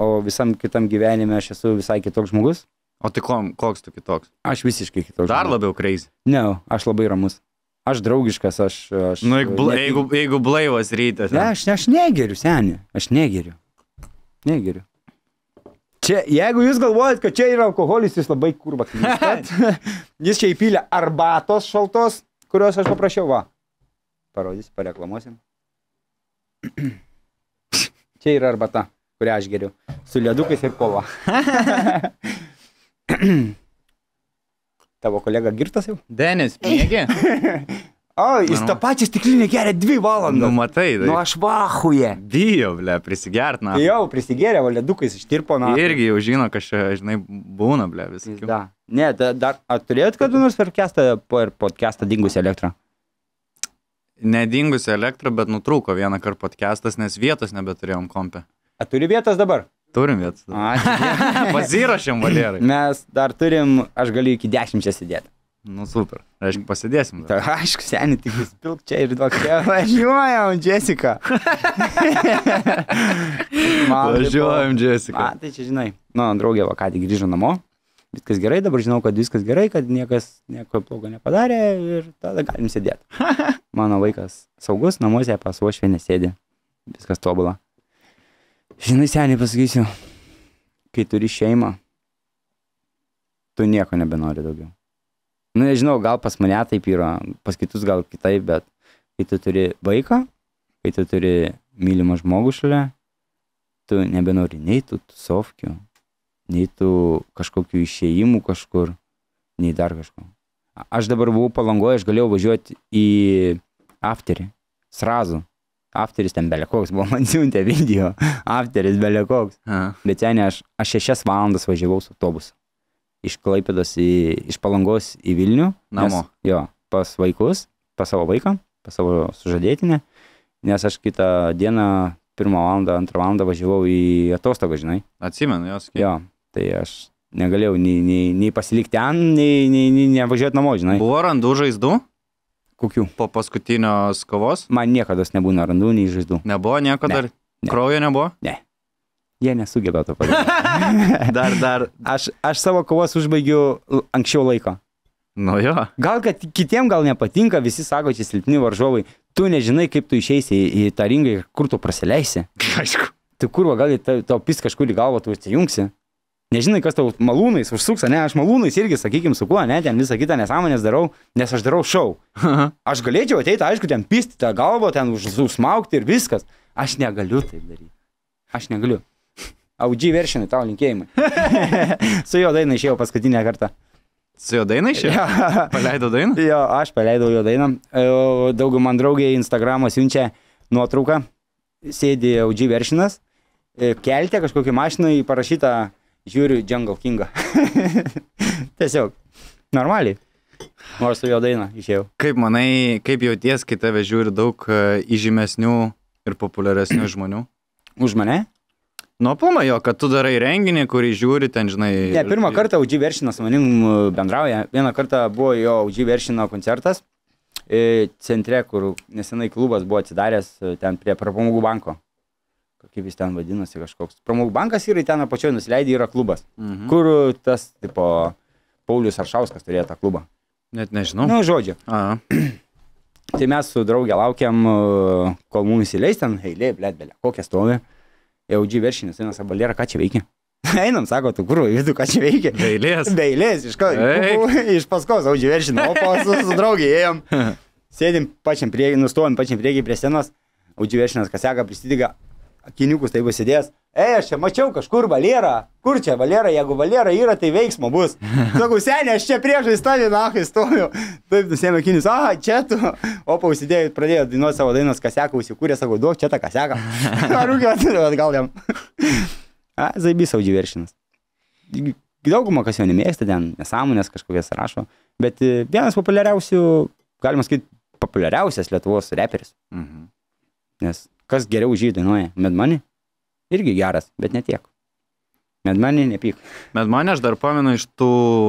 o visam kitam gyvenime aš esu visai kitoks žmogus. O tai koks tu kitoks? Aš visiškai kitoks. Dar žmogus. labiau kreis. Ne, no, aš labai ramus. Aš draugiškas, aš... aš nu, jeigu, bla, ne, jeigu, jeigu blaivas rytas. Ne, aš, aš negeriu, seniai. Aš negeriu. Negeriu. Čia, jeigu jūs galvojat, kad čia yra alkoholis, jūs labai kurva. jis čia įpylė arbatos šaltos, kurios aš paprašiau. Va. Parodysim, pareklamuosim. čia yra arbata, kurią aš geriu. Su ledukais ir kova. Tavo kolega girtas jau? Denis, mėgi. o, jis Manu... tą nu. pačią stiklinę geria dvi valandas. Nu, matai, tai. Nu, aš vahuje. Bijau, ble, prisigert, na. Jau, prisigeria, valedukais ištirpo, na. Irgi jau žino, kas čia, žinai, būna, ble, visi. Da. Ne, da, dar, ar turėjot kada nors per kestą, per podcastą dingus elektrą? Nedingus elektrą, bet nutrūko vieną kartą podcastas, nes vietos nebeturėjom kompė. Ar turi vietos dabar? Turim vietų. Pasirašėm valierai. Mes dar turim, aš galiu iki dešimčio sėdėti. Nu super, reiškia pasidėsim. Ta, aišku, seniai, tik spilk čia ir duok čia. Važiuojam, Jessica. man, Važiuojam, tai, Jessica. A, tai čia žinai, nu, draugė va ką tik grįžo namo, viskas gerai, dabar žinau, kad viskas gerai, kad niekas nieko blogo nepadarė ir tada galim sėdėti. Mano vaikas saugus, namuose pas uošvė nesėdi. Viskas tobulą. Žinai, seniai pasakysiu, kai turi šeimą, tu nieko nebenori daugiau. Nu, nežinau, gal pas mane taip yra, pas kitus gal kitaip, bet kai tu turi vaiką, kai tu turi mylimą žmogų šalia, tu nebenori nei tų sofkių, nei tų kažkokių išėjimų kažkur, nei dar kažko. Aš dabar buvau palangoje, aš galėjau važiuoti į afterį, srazu. Afteris ten belekoks buvo, man siuntė video. Afteris belekoks. Aha. Bet seniai, aš, aš šešias valandas važiavau su autobusu. Iš Klaipėdos, į, iš Palangos į Vilnių. Namo. Nes, jo, pas vaikus, pas savo vaiką, pas savo sužadėtinę. Nes aš kitą dieną, pirmą valandą, antrą valandą važiavau į atostogą, žinai. Atsimenu, jos. Kiek... Jo, tai aš negalėjau nei, nei, nei pasilikti ten, nei, nei, nei nevažiuoti namo, žinai. Buvo randų žaizdų? Kokių? Po paskutinios kovos? Man niekada nebūna randų, nei žaizdų. Nebuvo nieko ne, dar? Ne. Kraujo nebuvo? Ne. Jie nesugeba to padaryti. dar, dar. Aš, aš savo kovas užbaigiu anksčiau laiko. Nu jo. Gal, kad kitiem gal nepatinka, visi sako, čia silpni varžovai. Tu nežinai, kaip tu išeisi į, į tą ringą ir kur tu prasileisi. Aišku. Tu kurva, gal tau pis kažkur į galvą, tu atsijungsi nežinai, kas tau malūnais užsuks, ne, aš malūnais irgi, sakykim, su kuo, ne, ten visą kitą nesąmonės darau, nes aš darau šau. Aš galėčiau ateiti, aišku, ten pisti tą galvą, ten už, užsmaukti ir viskas. Aš negaliu taip daryti. Aš negaliu. Audžiai veršinai tau linkėjimai. su jo daina išėjau paskutinę kartą. Su jo daina išėjo? Ja. Paleido dainą? Jo, aš paleidau jo dainą. E, Daugum man draugiai Instagram'o siunčia nuotrauką. Sėdi Audžiai veršinas, e, keltė kažkokį mašiną į parašytą žiūriu Jungle Kingą. Tiesiog. Normaliai. Nors su jo daina išėjau. Kaip manai, kaip jauties, kai tave žiūri daug e, įžymesnių ir populiaresnių žmonių? Už mane? Nuo plama jo, kad tu darai renginį, kurį žiūri, ten žinai. Ne, pirmą kartą UG Veršinas su manim e, bendrauja. Vieną kartą buvo jo UG Veršino koncertas e, centre, kur nesenai klubas buvo atsidaręs ten prie prapamogų banko kaip jis ten vadinasi, kažkoks. Pramogų bankas yra ten apačioje nusileidė, yra klubas, mhm. kur tas, tipo, Paulius Aršauskas turėjo tą klubą. Net nežinau. Na, nu, žodžiu. A. Tai mes su draugė laukiam, e, kol mums įsileis ten, eilė, blėt, belė, kokia stovi. EUG veršinis, vienas abalėra, ką čia veikia? Einam, sako, tu kur, vidu, ką čia veikia? Dailės. Dailės, iš, ko, iš paskos, EUG veršinis, o pas su, su draugė ėjom. Sėdim pačiam priekį, nustojom pačiam priekį prie scenos, EUG veršinas, kas seka, pristidiga, kiniukus tai pasidės. Ei, aš čia mačiau kažkur valierą. Kur čia valierą? Jeigu valierą yra, tai veiksmo bus. Sakau, seniai, aš čia priešai stovėjau, nahai stovėjau. Taip, nusėmė kinius. A, čia tu. O pausidėjai, pradėjo dainuoti savo dainos kaseką, užsikūrė, sakau, duok čia tą kaseką. Ar ūkio atsidavė atgal jam. A, zaibys audžių veršinas. Daugumą kas jo nemėgsta, ten nesąmonės kažkokias rašo. Bet e, vienas populiariausių, galima sakyti, populiariausias Lietuvos reperis. Mhm. Nes Kas geriau už jį dainuoja? Medmani? Irgi geras, bet ne tiek. Medmanį nepyk. Medmanį aš dar pamenu iš tų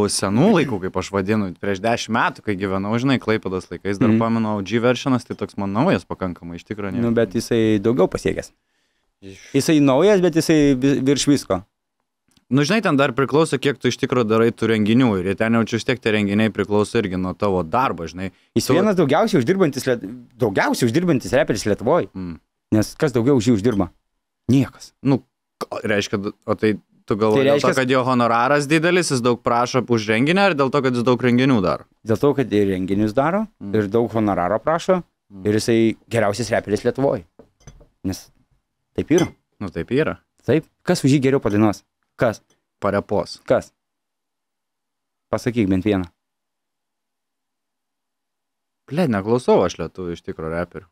senų laikų, kaip aš vadinu, prieš dešimt metų, kai gyvenau, žinai, Klaipadas laikais, dar mm. -hmm. pamenu G versionas, tai toks man naujas pakankamai, iš tikrųjų. Ne... Nu, bet jisai daugiau pasiekęs. Jisai naujas, bet jisai virš visko. Nu, žinai, ten dar priklauso, kiek tu iš tikrųjų darai tų renginių ir ten jaučiu, vis tiek tie renginiai priklauso irgi nuo tavo darbo, žinai. Jis tu... vienas daugiausiai uždirbantis, liet... daugiausiai uždirbantis reperis Lietuvoje. Mm. Nes kas daugiau už jį uždirba? Niekas. Nu, reiškia, o tai tu galvoji, tai reiškia, to, kad jo honoraras didelis, jis daug prašo už renginį ar dėl to, kad jis daug renginių daro? Dėl to, kad ir renginius daro, mm. ir daug honoraro prašo, mm. ir jisai geriausias reperis Lietuvoje. Nes taip yra. Nu taip yra. Taip, kas už jį geriau padainos? Kas? Parepos. Kas? Pasakyk bent vieną. Ble, neklausau aš lietuvių iš tikro reperių.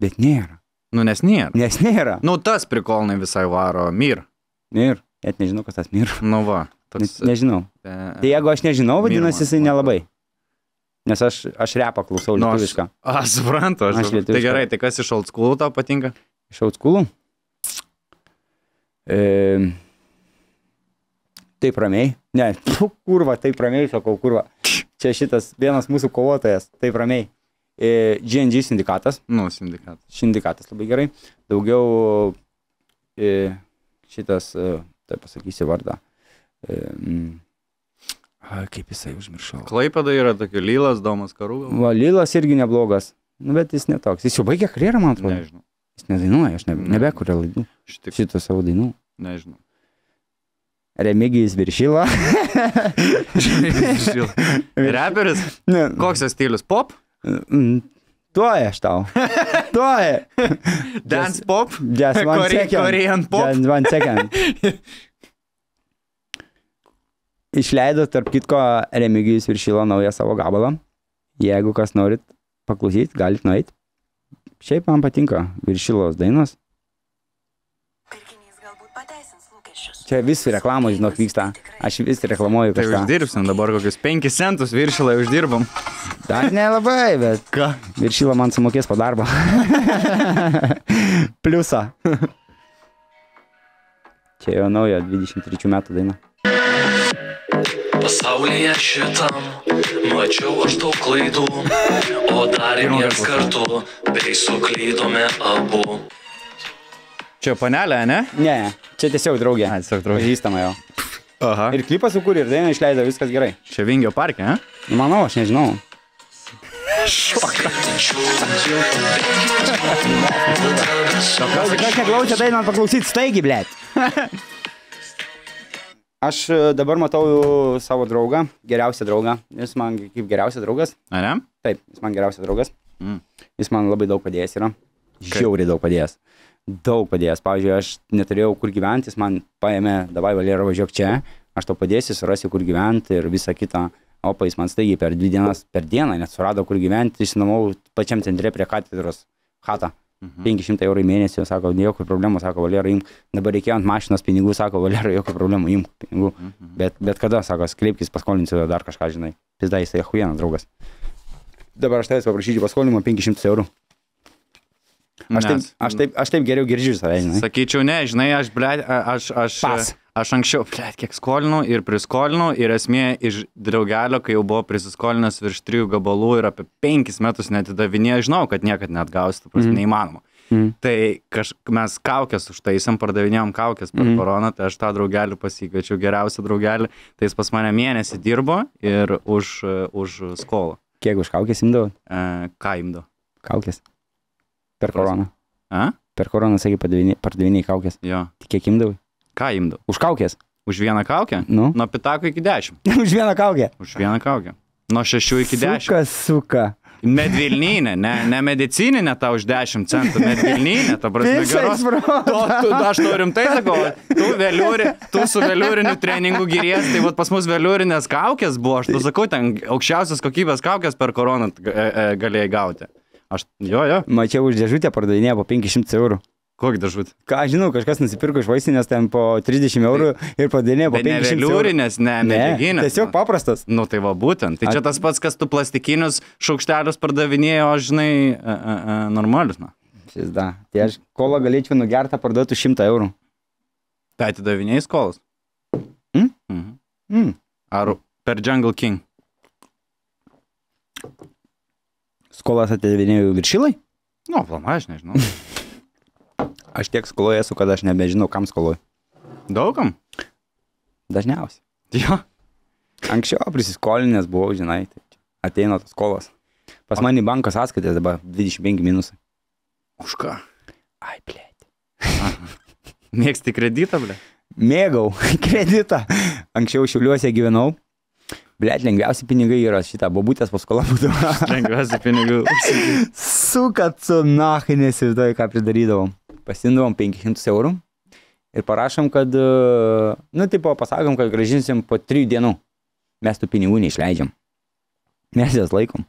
Bet nėra. Nu, nes nėra. Nes nėra. Nu, tas prikolnai visai varo. Mir. Mir. Net nežinau, kas tas mir. Nu, va. Toks... Ne, nežinau. E, tai jeigu aš nežinau, vadinasi, jisai nelabai. Nes aš, aš repą klausau nu, lietuvišką. Aš, aš suprantu, aš, tai aš lietuvišką. Tai gerai, tai kas iš Oldschoolų tau patinka? Iš Oldschoolų? E, taip ramiai. Ne, kurva, taip ramiai, sakau, kurva. Čia šitas vienas mūsų kovotojas, taip ramiai. GNG e, sindikatas. Nu, sindikatas. Sindikatas labai gerai. Daugiau e, šitas, e, tai pasakysi vardą. Mm. A, kaip jisai užmiršau. Klaipada yra tokia Lylas, Domas Karūgas. Va, Lylas irgi neblogas, nu, bet jis netoks. Jis jau baigė karjerą, man atrodo. Nežinau. Jis nedainuoja, aš nebe, nebekuria laidų. Šitik. Šito savo dainų. Nežinau. Remigijus Viršyla. Viršyla. Reperis? Ne. Koks tas stilius? Pop? Mm, to je tau. To je. Dance just, pop. Just one Korean, second. Korean pop. Just one second. Išleido, tarp kitko, Remigijus ir Šilo naują savo gabalą. Jeigu kas norit paklausyti, galit nueiti. Šiaip man patinka viršilos dainos, Čia visi reklamos, žinok, vyksta. Aš vis reklamuoju tai kažką. Tai uždirbsim dabar kokius 5 centus viršilą uždirbam. Dar nelabai, bet. Ką? Viršilą man sumokės po darbo. Pliusą. Čia jo naujo 23 metų daina. Pasaulyje šitam mačiau aš daug klaidų, o darėmės kartu, bei suklydome abu. Čia panelė, ne? Ne, čia tiesiog draugė. Ne, tiesiog draugė. Pažįstama jo. Aha. Ir klipą sukūrė, ir dainą išleido, viskas gerai. Čia Vingio parke, ne? Nu, manau, aš nežinau. Šokas. Gal kas neklausė dainą, paklausyti staigi, blėt. Aš e, dabar matau savo draugą, geriausią draugą. Jis man kaip geriausias draugas. Ar ne? Taip, jis man geriausias draugas. Mm. Jis man labai daug padėjęs yra. Žiauriai daug padėjęs daug padėjęs. Pavyzdžiui, aš neturėjau kur gyventi, jis man paėmė, davai valėra važiuok čia, aš tau padėsiu, surasiu kur gyventi ir visą kitą. Opa, jis man staigiai per dvi dienas, per dieną net surado kur gyventi, išsinomau pačiam centre prie katedros hatą. Mhm. 500 eurų į mėnesį, sako, jokių problemų, sako, valėra, imk. Dabar reikėjo ant mašinos pinigų, sako, valėra, jokių problemų, imk pinigų. Mhm. Bet, bet kada, sako, skleipkis, paskolinsiu dar kažką, žinai. Pizdai, jisai, huijanas draugas. Dabar aš tavęs paprašyčiau paskolinimo 500 eurų. Aš taip, aš, taip, aš taip geriau girdžiu save, žinai. Sakyčiau, ne, žinai, aš, ble, aš, aš, Pas. aš anksčiau, ble, kiek skolinau ir priskolinau ir esmė iš draugelio, kai jau buvo prisiskolinęs virš trijų gabalų ir apie penkis metus netidavinė, žinau, kad niekad net gausiu, prasme, mm. neįmanoma. Mm. Tai kaž, mes kaukės užtaisėm, pardavinėjom kaukės per mm. koroną, tai aš tą draugelį pasikviečiau, geriausią draugelį, tai jis pas mane mėnesį dirbo ir už, už skolą. Kiek už kaukės imdavo? E, ką imdavo? Kaukės. Per koroną. A? Per koroną, sakai, pardavinėjai kaukės. Jo. Tik kiek imdavai? Ką imdavau? Už kaukės. Už vieną kaukę? Nu. Nuo pitako iki dešimt. Už vieną kaukę. Už vieną kaukę. Nuo šešių iki dešimt. Suka, suka. Medvilninė, ne, ne medicininė tau už 10 centų, medvilninė, ta prasme, geros. Tu, tu, aš to rimtai sakau, tu, veliuri, tu su veliuriniu treningu gyries, tai vat, pas mus veliurinės kaukės buvo, aš tu tai- sakau, ten aukščiausios kokybės kaukės per koroną e, e, galėjai gauti. Aš, jo, jo. Mačiau už dėžutę pardavinėjo po 500 eurų. Kokį dėžutę? Ką aš žinau, kažkas nusipirko iš vaisinės ten po 30 eurų tai- ir padavinėjo po tai 500 eurų. Ne liūrinės, ne medžiaginės. Tiesiog nu. paprastas. Nu tai va būtent. Tai čia tas pats, kas tu plastikinius šaukštelius pardavinėjo, žinai, a, a, a, normalius. Na. Šis da. Tai aš kolą galėčiau nugertą parduoti 100 eurų. Tai atidavinėjai skolas? Mm? Mhm. Mm. Ar per Jungle King? skolas atėvinėjau viršilai? Nu, planai, aš nežinau. aš tiek skoloje esu, kad aš nebežinau, kam skoloju. Daugam? Dažniausiai. Jo. Anksčiau prisiskolinęs buvau, žinai, tai ateina tos skolos. Pas o... mane į banko sąskaitę dabar 25 minusai. Už ką? Ai, plėt. Mėgsti kreditą, blė? Mėgau kreditą. Anksčiau šiuliuose gyvenau, Blet, lengviausi pinigai yra šita, bobutės paskola būdavo. lengviausi pinigai. Sukat, su nahi nesivaizduoju, tai, ką pridarydavom. Pasindavom 500 eurų ir parašom, kad, e, nu, tipo, pasakom, kad gražinsim po 3 dienų. Mes tų pinigų neišleidžiam. Mes jas laikom.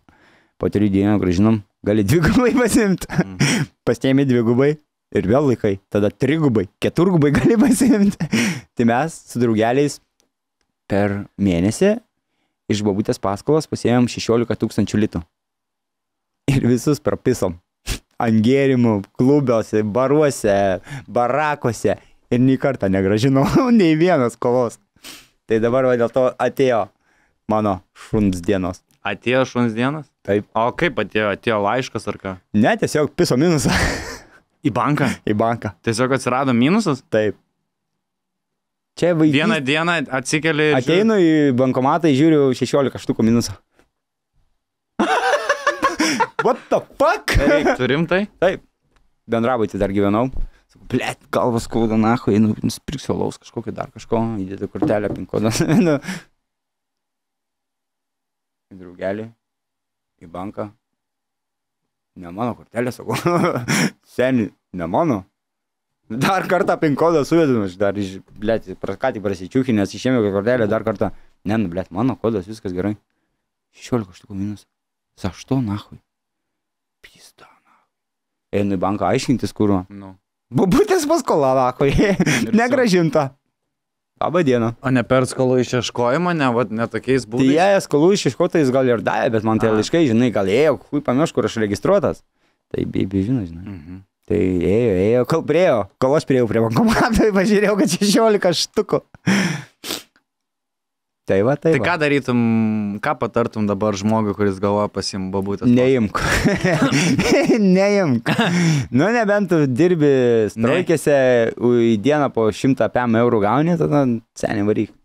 Po 3 dienų gražinom, gali dvigubai pasimti. Mm. Pasėmė dvigubai ir vėl laikai. Tada trigubai, keturgubai gali pasimti. tai mes su draugeliais per mėnesį iš babutės paskolos pasiėmėm 16 tūkstančių litų. Ir visus prapisom. Ant gėrimų, klubiuose, baruose, barakuose. Ir nei kartą negražinau, nei vienas kolos. Tai dabar va dėl to atėjo mano šuns dienos. Atėjo šuns dienas? Taip. O kaip atėjo? Atėjo laiškas ar ką? Ne, tiesiog piso minusą. Į banką? Į banką. Tiesiog atsirado minusas? Taip. Čia vaikas. Vieną dieną atsikeli. Ateinu į bankomatą, žiūriu 16 štukų minusą. What the fuck? Eik, turim tai? Taip. Bendrabutį dar gyvenau. Blet, galvas skauda, na, hu, einu, nusipirksiu laus kažkokį dar kažko, įdėti kortelę, pinkodą. nu. Draugelį, į banką. Ne mano kortelė, sakau. Seniai, ne mano. Dar kartą pin kodą suvedu, aš nu, dar, blėt, ką tik prasičiūkinęs, išėmiau kortelę dar kartą. Ne, nu, blėt, mano kodas, viskas gerai. 16 štukų minus. Za što, nahui? Pizda, nahui. Einu į banką aiškintis, kur. Nu. Bubutės paskola, nahui. Negražinta. Labą dieną. O ne per skolų išieškojimą, ne, va, ne tokiais būdais. Tai jie skolų išieškotais gal ir davė, bet man tie laiškai, žinai, galėjo, kui pamirš, kur aš registruotas. Tai beibi, žinai, žinai. Mhm. Tai ėjo, ėjo, kol priejo, kol aš prieėjau prie bankomato, pažiūrėjau, kad 16 štukų. Tai va, tai. Tai va. ką darytum, ką patartum dabar žmogui, kuris galvoja pasim babutę? Neimk. Neimk. Nu, nebent tu dirbi strojkėse, į dieną po 100 PM eurų gauni, tada seniai varyk.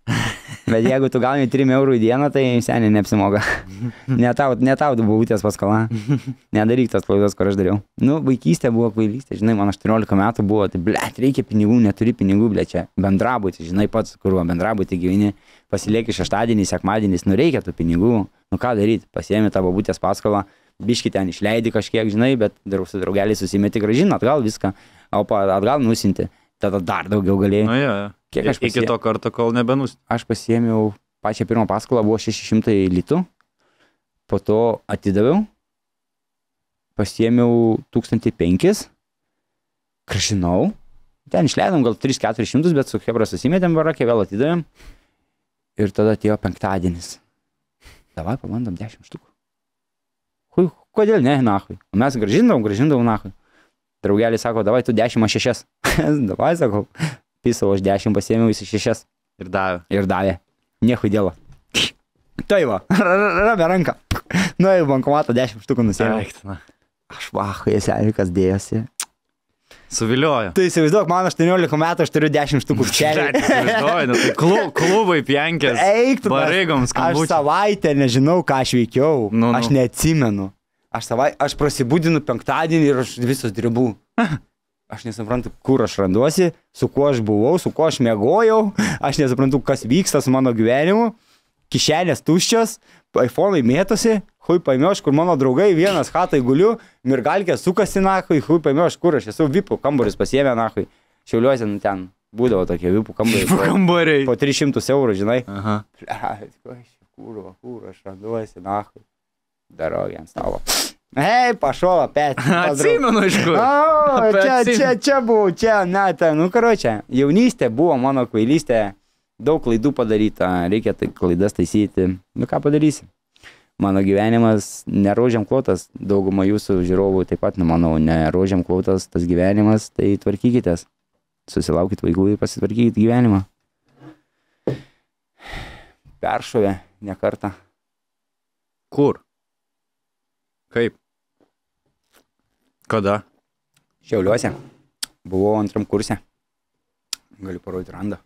Bet jeigu tu gauni 3 eurų į dieną, tai seniai neapsimoka. Netau, netau būtės paskola. Nedaryk tos klaidos, kur aš dariau. Nu, vaikystė buvo kvailystė, žinai, man 18 metų buvo, tai ble, reikia pinigų, neturi pinigų, ble, čia bendrabūti, žinai, pats, kur bendrabūti gyveni, pasilieki šeštadienį, sekmadienį, nu reikia tų pinigų, nu ką daryti, pasiemi tą būtės paskolą biški ten išleidi kažkiek, žinai, bet su draugeliai susimeti gražina atgal viską, o atgal nusinti, tada dar daugiau galėjai. Na, nu, ja, ja. Kiek aš pasiėmiau? Iki to karto, kol nebenus. Aš pasiėmiau pačią pirmą paskolą, buvo 600 litų, po to atidaviau, pasiėmiau 1005, krašinau, ten išleidom gal 3-400, bet su Hebras susimetėm barakė, vėl atidavėm. Ir tada atėjo penktadienis. Davai, pabandom 10 štukų. Hui, kodėl ne, nahui? Mes gražindavom, gražindavom nahui. Draugelis sako, davai tu 10 šešias. davai, sakau, taškys, o aš 10 pasėmiau, jis 6. Ir davė. Ir davė. Nieko dėlo. Tai va, ramė ranka. Nu, jau bankomato 10 štukų nusėmė. Tai aš vahai, senikas dėjosi. Suviliojo. Tu tai įsivaizduok, man 18 metų, aš turiu 10 štukų čelių. Tai nu, tai klu, klubai pjankės. Eik tu. Pareigoms, ką. Aš savaitę nežinau, ką aš veikiau. Nu, nu. Aš neatsimenu. Aš, savai, aš prasibūdinu penktadienį ir aš visus dirbu aš nesuprantu, kur aš randuosi, su kuo aš buvau, su kuo aš mėgojau, aš nesuprantu, kas vyksta su mano gyvenimu, kišenės tuščios, iPhone'ai mėtosi, hui paėmiau aš, kur mano draugai, vienas hatai guliu, mirgalkė sukasi nahui, hui paėmiau aš, kur aš esu, vipų kambaris pasiemė nahui, šiauliuosi nu ten. Būdavo tokie vipų kambariai. Vipų kambariai. Po 300 eurų, žinai. Aha. Pliat, ko aš, kur, kur aš randuosi, nahui. Darau ant stalo. Ei, пошел опять. Atsimenu iš kur. O, čia, čia, čia buvau, čia, na, ta, nu, karočią, jaunystė buvo mano kvailystė, daug klaidų padaryta, reikia tai klaidas taisyti, nu ką padarysi. Mano gyvenimas nerožiam klotas, dauguma jūsų žiūrovų taip pat, nu, manau, nerožiam klotas tas gyvenimas, tai tvarkykitės, susilaukit vaikų ir pasitvarkykit gyvenimą. Peršovė, ne kartą. Kur? Kaip? Kada? Šiauliuose. Buvau antram kursė. Galiu parodyti randą.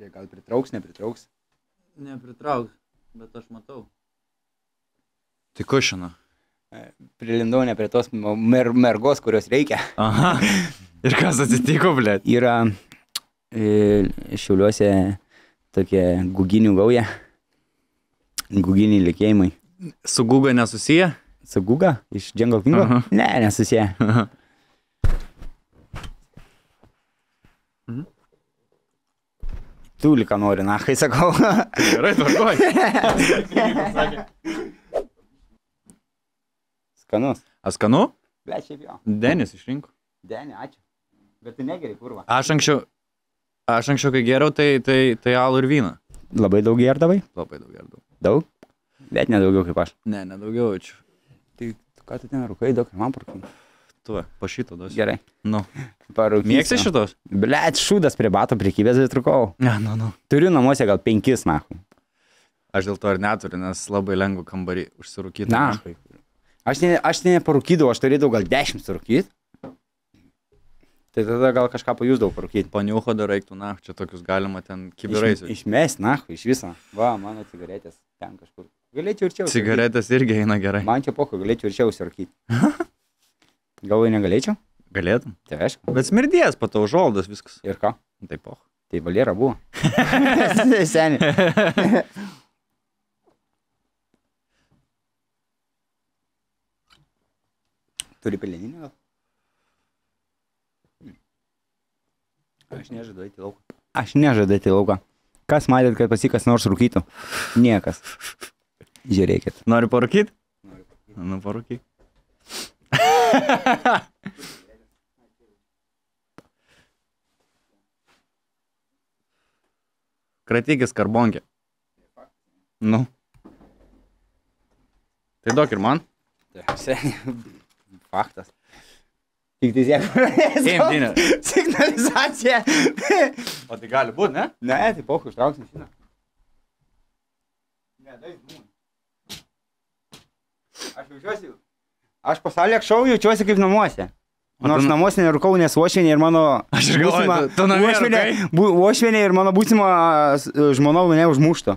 Gal pritrauks, nepritrauks? Nepritrauks, bet aš matau. Tai kušina. E, prilindau ne prie tos mer mergos, kurios reikia. Aha. Ir kas atsitiko, blė? Yra e, šiauliuose tokie guginių gauja. Guginiai likėjimai. Su Guga nesusiję? Su Guga iš Django Kingo? Aha. Ne, nesusiję. Aha. Mhm. Tu lika nori, na, kai sakau. Gerai, tvarkoj. Skanus. Askanu? Blečiai jo. Denis išrinko. Denis, ačiū. Bet tu negeri, kurva. Aš anksčiau, aš anksčiau kai geriau, tai, tai, tai alų ir vyną. Labai daug gerdavai? Labai daug gerdavau. Daug, bet nedaugiau kaip aš. Ne, nedaugiau ačiū. Tai ką tu ten rūkai, daug man parkai. Tu, po šito duosiu. Gerai. Nu. Parūkysiu. Mėgsi šitos? Blet, šūdas prie bato prikybės atrukau. Ne, nu, nu. Turiu namuose gal penkis, na. Aš dėl to ir neturiu, nes labai lengva kambarį užsirūkyti. Na, aš ne, aš ne parūkydavau, aš turėdavau gal dešimt surūkyti. Tai tada gal kažką pajusdavau parūkyti. Paniuho dar reiktų, na, čia tokius galima ten kibirais. Iš, išmest, na, iš viso. Va, mano cigaretės ten kažkur. Galėčiau ir čia užsirūkyti. Cigaretės irgi eina gerai. Man čia poko, galėčiau ir čia užsirūkyti. Galvoju, negalėčiau? Galėtum. Tai aišku. Bet smirdės, patau žoldas viskas. Ir ką? Taip, po. Tai, tai valėra buvo. Seniai. Turi peleninį gal? Aš nežadu eiti lauką. Aš nežadu eiti lauką. Kas matėt, kad pasikas nors rūkytų? Niekas. Žiūrėkit. Nori parūkyti? Nu, parūkyk. Kratykis karbonkė. Nu. Tai duok ir man. Tai faktas. Tik tai jeigu signalizacija. o tai gali būti, ne? Ne, tai pohu, ištrauksim šitą. Ne, tai būna. Aš jaučiuosi. Aš pasaulėk šau jaučiuosi kaip namuose. Nors tu... namuose nerūkau, nes ošvienė ir mano... Aš ir galvoju, tu namuose. Ošvienė ir mano būsima žmona mane užmušto.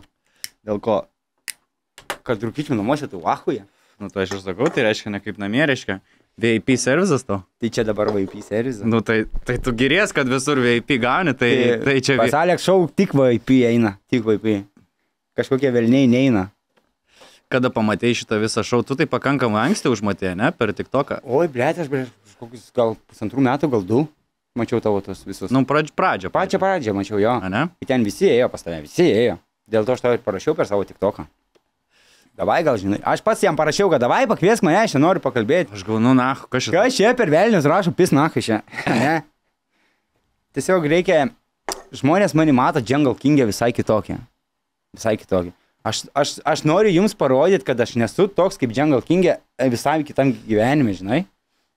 Dėl ko? Kad rūkyčiau namuose, tai vahuje. Nu, tai aš ir sakau, tai reiškia ne kaip namie, reiškia. VIP servizas to? Tai čia dabar VIP servizas. Nu tai, tai tu gerės, kad visur VIP gauni, tai, tai, tai čia... Pas Aleks Šau tik VIP eina, tik VIP. Kažkokie velniai neina. Kada pamatai šitą visą šau, tu tai pakankamai anksti užmatė, ne, per tik toką? Oi, ble, aš prieš kokius gal pusantrų metų, gal du, mačiau tavo tos visus. Nu, pradžią. pradžią. Pačią pradžią mačiau jo. A ne? Ir ten visi ėjo pas tave, visi ėjo. Dėl to aš tau ir parašiau per savo tik toką. Davai gal žinai. Aš pats jam parašiau, kad davai pakviesk mane, aš noriu pakalbėti. Aš galvoju, nu, na, kas čia? Kas čia per velnius rašo, pis na, kas čia. ne. Tiesiog reikia, žmonės mane mato Jungle King'e visai kitokią. Visai kitokią. Aš, aš, aš noriu jums parodyti, kad aš nesu toks kaip Jungle King'e e, visam kitam gyvenime, žinai.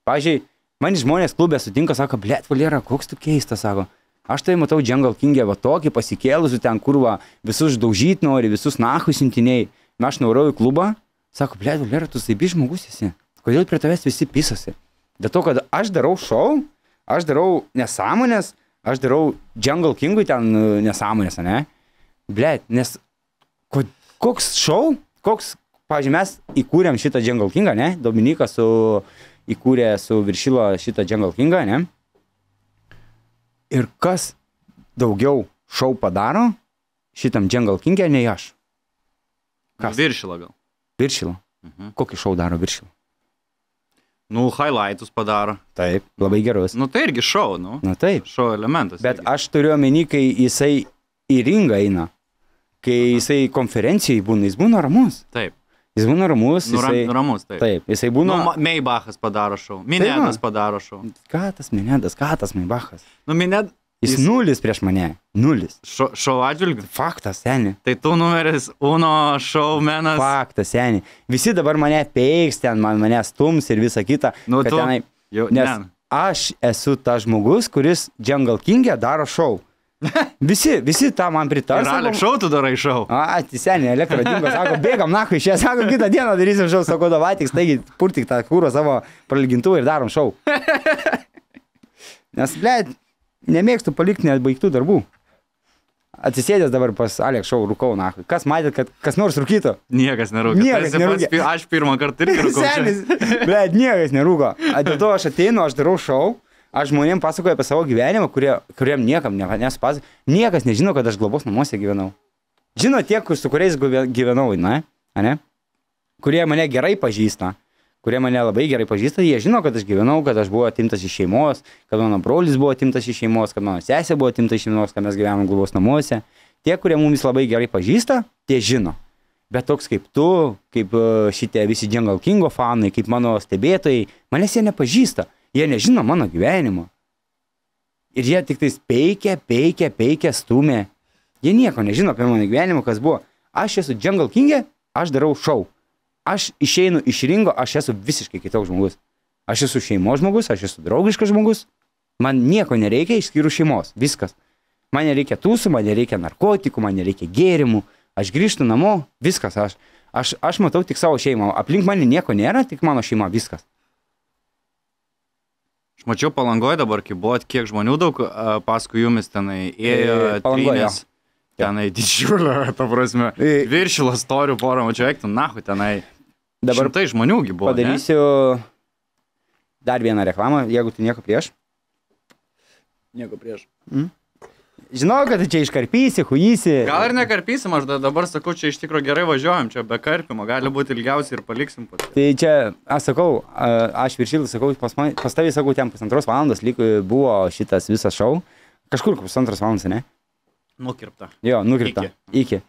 Pavyzdžiui, man žmonės klube sutinka, sako, blėt, valera, koks tu keistas, sako. Aš tai matau Jungle King'e va tokį pasikėlusiu ten, kur va visus ždaužyti nori, visus nahus siuntiniai. Na, aš naurau į klubą, sako, blėdu, blėdu, tu saibi žmogus esi. Kodėl prie tavęs visi pisasi? Dėl to, kad aš darau šou, aš darau nesąmonės, aš darau Jungle Kingui ten nesąmonės, ne? Blėt, nes ko, koks šou, koks, pažiūrėjau, mes įkūrėm šitą Jungle Kingą, ne? Dominikas su, įkūrė su Viršilo šitą Jungle Kingą, ne? Ir kas daugiau šou padaro šitam Jungle King'e nei aš. Kas? Viršilą gal. Viršilą. Mhm. Kokį šau daro viršilą? Nu, highlightus padaro. Taip, labai gerus. Nu, tai irgi šau, nu. Na taip. Šau elementas. Bet irgi. aš turiu omeny, kai jisai į ringą eina, kai Aha. jisai konferencijai būna, jis būna ramus. Taip. Jis būna ramus. Jisai, nu, ram, ramus, taip. Taip, jisai būna. Nu, Meibachas padaro šau, Minedas taip, padaro šau. Ką tas Minedas, ką tas Meibachas? Nu, Minedas. Jis, jis nulis prieš mane. Nulis. Šou šo atžvilgiu. Faktas, seniai. Tai tu numeris Uno showmenas. Faktas, seniai. Visi dabar mane peiks, ten man, mane stums ir visa kita. Nu, tu. Tenai, jau, nes ne. aš esu tas žmogus, kuris Jungle King'e daro šou. Visi, visi tą man pritars. Ar Alek šau tu darai šau? A, tisenė, elektra dingo, sako, bėgam, na, iš čia, sako, kitą dieną darysim šau, sako, davai, tik taigi purtik tą kūrą savo pralygintuvą ir darom šau. Nes, blėt, nemėgstu palikti nebaigtų darbų. Atsisėdęs dabar pas Aleks Šau rūkau, na. Kas matė, kad kas nors rūkyto? Niekas nerūko. Niekas nerūko. Aš pirmą kartą irgi rūkau. Senis, bet niekas nerūko. Dėl to aš ateinu, aš darau šau, aš žmonėms pasakoju apie savo gyvenimą, kurie, kuriem niekam nepasakoju. Niekas nežino, kad aš globos namuose gyvenau. Žino tie, kur, su kuriais gyvenau, na, ne? Kurie mane gerai pažįsta kurie mane labai gerai pažįsta, jie žino, kad aš gyvenau, kad aš buvau atimtas iš šeimos, kad mano brolis buvo atimtas iš šeimos, kad mano sesė buvo atimta iš šeimos, kad mes gyvenam globos namuose. Tie, kurie mumis labai gerai pažįsta, tie žino. Bet toks kaip tu, kaip e, šitie visi Jungle Kingo fanai, kaip mano stebėtojai, manęs jie nepažįsta. Jie nežino mano gyvenimo. Ir jie tik tais peikia, peikia, peikia, stumė. Jie nieko nežino apie mano gyvenimą, kas buvo. Aš esu Jungle Kingė, e, aš darau šau aš išeinu iš ringo, aš esu visiškai kitoks žmogus. Aš esu šeimos žmogus, aš esu draugiškas žmogus. Man nieko nereikia išskyrus šeimos. Viskas. Man nereikia tūsų, man nereikia narkotikų, man nereikia gėrimų. Aš grįžtu namo, viskas. Aš, aš, aš matau tik savo šeimą. Aplink mane nieko nėra, tik mano šeima, viskas. Aš mačiau palangoje dabar, kai buvo kiek žmonių daug, paskui jumis tenai ėjo. E, palangoje. Tenai didžiulio, ta prasme. E, Viršilo storių porą mačiau, eiktų, nahu tenai. Dabar tai žmoniųgi buvo. Padarysiu ne? dar vieną reklamą, jeigu tu nieko prieš. Nieko prieš. Mm? Žinau, kad čia iškarpysi, huijysi. Gal ir nekarpysim, aš dabar sakau, čia iš tikrųjų gerai važiuojam, čia be karpimo, gali būti ilgiausiai ir paliksim. Pat. Tai čia, aš sakau, aš viršylį sakau, pas, man, pas tavį sakau, ten pusantros valandos lyg buvo šitas visas šau. Kažkur pusantros valandos, ne? Nukirpta. Jo, nukirpta. Iki. Iki.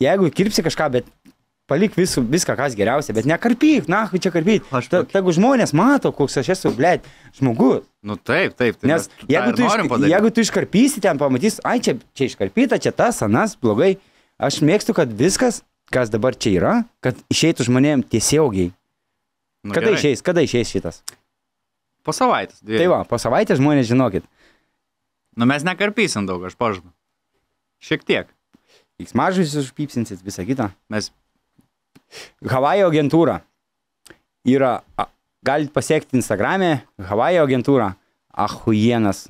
Jeigu kirpsi kažką, bet palik vis, viską, kas geriausia, bet nekarpyk, na, čia karpyk. Aš Ta, tegu žmonės mato, koks aš esu, blėt, žmogus. Nu taip, taip, taip. Nes jeigu tu, iš, jeigu tu iškarpysi ten, pamatys, ai, čia, čia iškarpyta, čia tas, anas, blogai. Aš mėgstu, kad viskas, kas dabar čia yra, kad išeitų žmonėm tiesiogiai. Nu, kada gerai. išeis, kada išeis šitas? Po savaitės. Dviejų. Tai va, po savaitės žmonės žinokit. Nu mes nekarpysim daug, aš pažadu. Šiek tiek. X mažus užpipsinsit visą kitą. Mes Havajo agentūra yra, galite pasiekti Instagram'e, Havajo agentūra, Ahujienas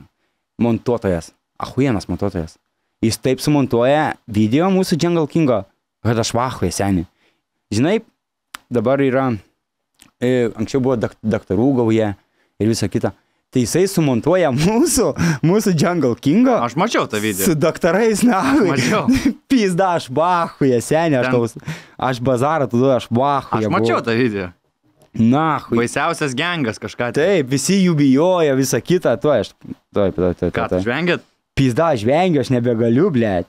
montuotojas. Ahujienas montuotojas. Jis taip sumontuoja video mūsų Jungle Kingo, kad aš vahuoju seniai. Žinai, dabar yra, e, anksčiau buvo dak, daktarų gauja ir visa kita tai jisai sumontuoja mūsų, mūsų Jungle Kingo. Aš mačiau tą video. Su daktarais, na, mačiau. Pizda, aš bachuja, seniai, aš, taus, aš bazarą tada, aš bachuja. Aš mačiau buvau. tą video. Na, hui. Baisiausias gengas kažką. Taip, visi jų bijoja, visa kita, tu aš. Taip, taip, taip. Ką, tu žvengėt? Pizda, aš vengiu, aš nebegaliu, blė.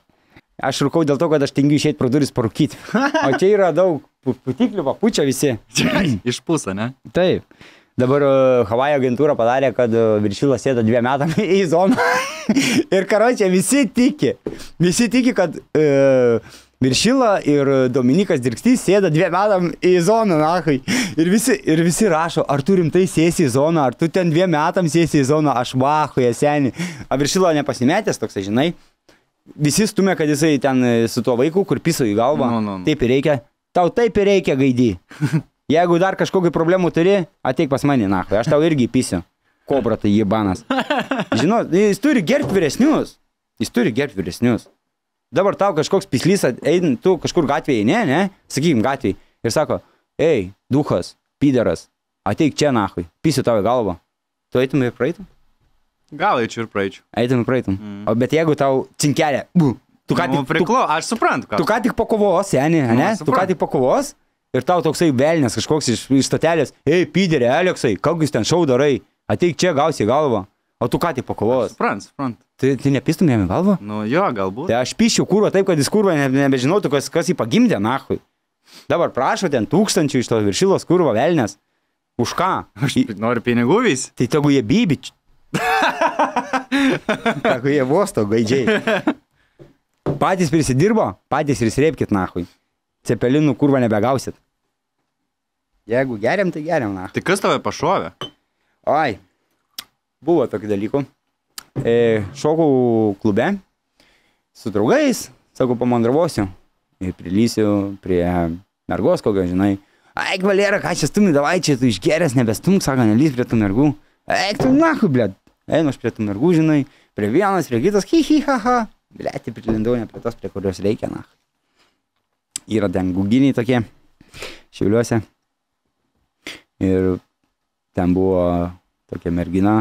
Aš rūkau dėl to, kad aš tingiu išėti pro duris parūkyti. O čia yra daug putiklių, papučia visi. Iš pusę, ne? Taip. Dabar e, Havajo agentūra padarė, kad e, viršilas sėda dviem metam į zoną. ir karočią visi tiki. Visi tiki, kad e, viršila ir Dominikas Dirkstys sėda dviem metam į zoną, nahai. Ir visi, ir visi rašo, ar tu rimtai sėsi į zoną, ar tu ten dviem metam sėsi į zoną, aš vahuje seniai. A viršilo nepasimetęs toksai, žinai. Visi stumia, kad jisai ten su tuo vaiku, kur piso į galvą. No, nu, no, nu, no. Nu. Taip ir reikia. Tau taip ir reikia gaidy. Jeigu dar kažkokių problemų turi, ateik pas mane, na, aš tau irgi pisiu. Kobra tai jį banas. Žinau, jis turi gerbti vyresnius. Jis turi gerbti vyresnius. Dabar tau kažkoks pislys, eidin, tu kažkur gatvėje, ne, ne, sakykim, gatvėje. Ir sako, ei, duhas, pideras, ateik čia nahui, pisiu tavo galvą. Tu eitum ir praeitum? Gal eičiau ir praeičiau. Eitum ir praeitum. Mm. O bet jeigu tau cinkelė, bu, tu ką nu, tik... Nu, priklo, tu, aš suprantu, ką. Tu ką tik pakovos, seniai, ne? Nu, tu ką tik pakovos, ir tau toksai velnės kažkoks iš, iš statelės, ei, pyderė, Aleksai, kokius ten šau darai, ateik čia, gausi galvą. O tu ką tik pakovos? Sprant, sprant. Tai, tai nepistum jam į galvą? Nu jo, galbūt. Tai aš pišiu kurvą taip, kad jis kurvą ne, nebežinotų, kas, kas jį pagimdė, nahui. Dabar prašo ten tūkstančių iš tos viršilos kurvo velnės. Už ką? Aš noriu pinigų vis. Tai tegu jie bybič. tegu jie vosto gaidžiai. Patys prisidirbo, patys ir srėpkit nahui cepelinų kurva nebegausit. Jeigu geriam, tai geriam, na. Tai kas tave pašovė? Oi, buvo tokių dalykų. E, šokau klube su draugais, sakau, pamandravosiu ir prilysiu prie mergos kokio, žinai. Eik, Valera, ką čia stumi, davai čia, tu išgeręs, nebestumk, sako, nelys prie tų mergų. Eik, tu nahu, blėt. Einu aš prie tų mergų, žinai, prie vienas, prie kitas, hi, hi, ha, ha. Blėti, prilindau ne prie tos, prie kurios reikia, nahu. Yra ten guginiai tokie, šiauliuose. Ir ten buvo tokia mergina,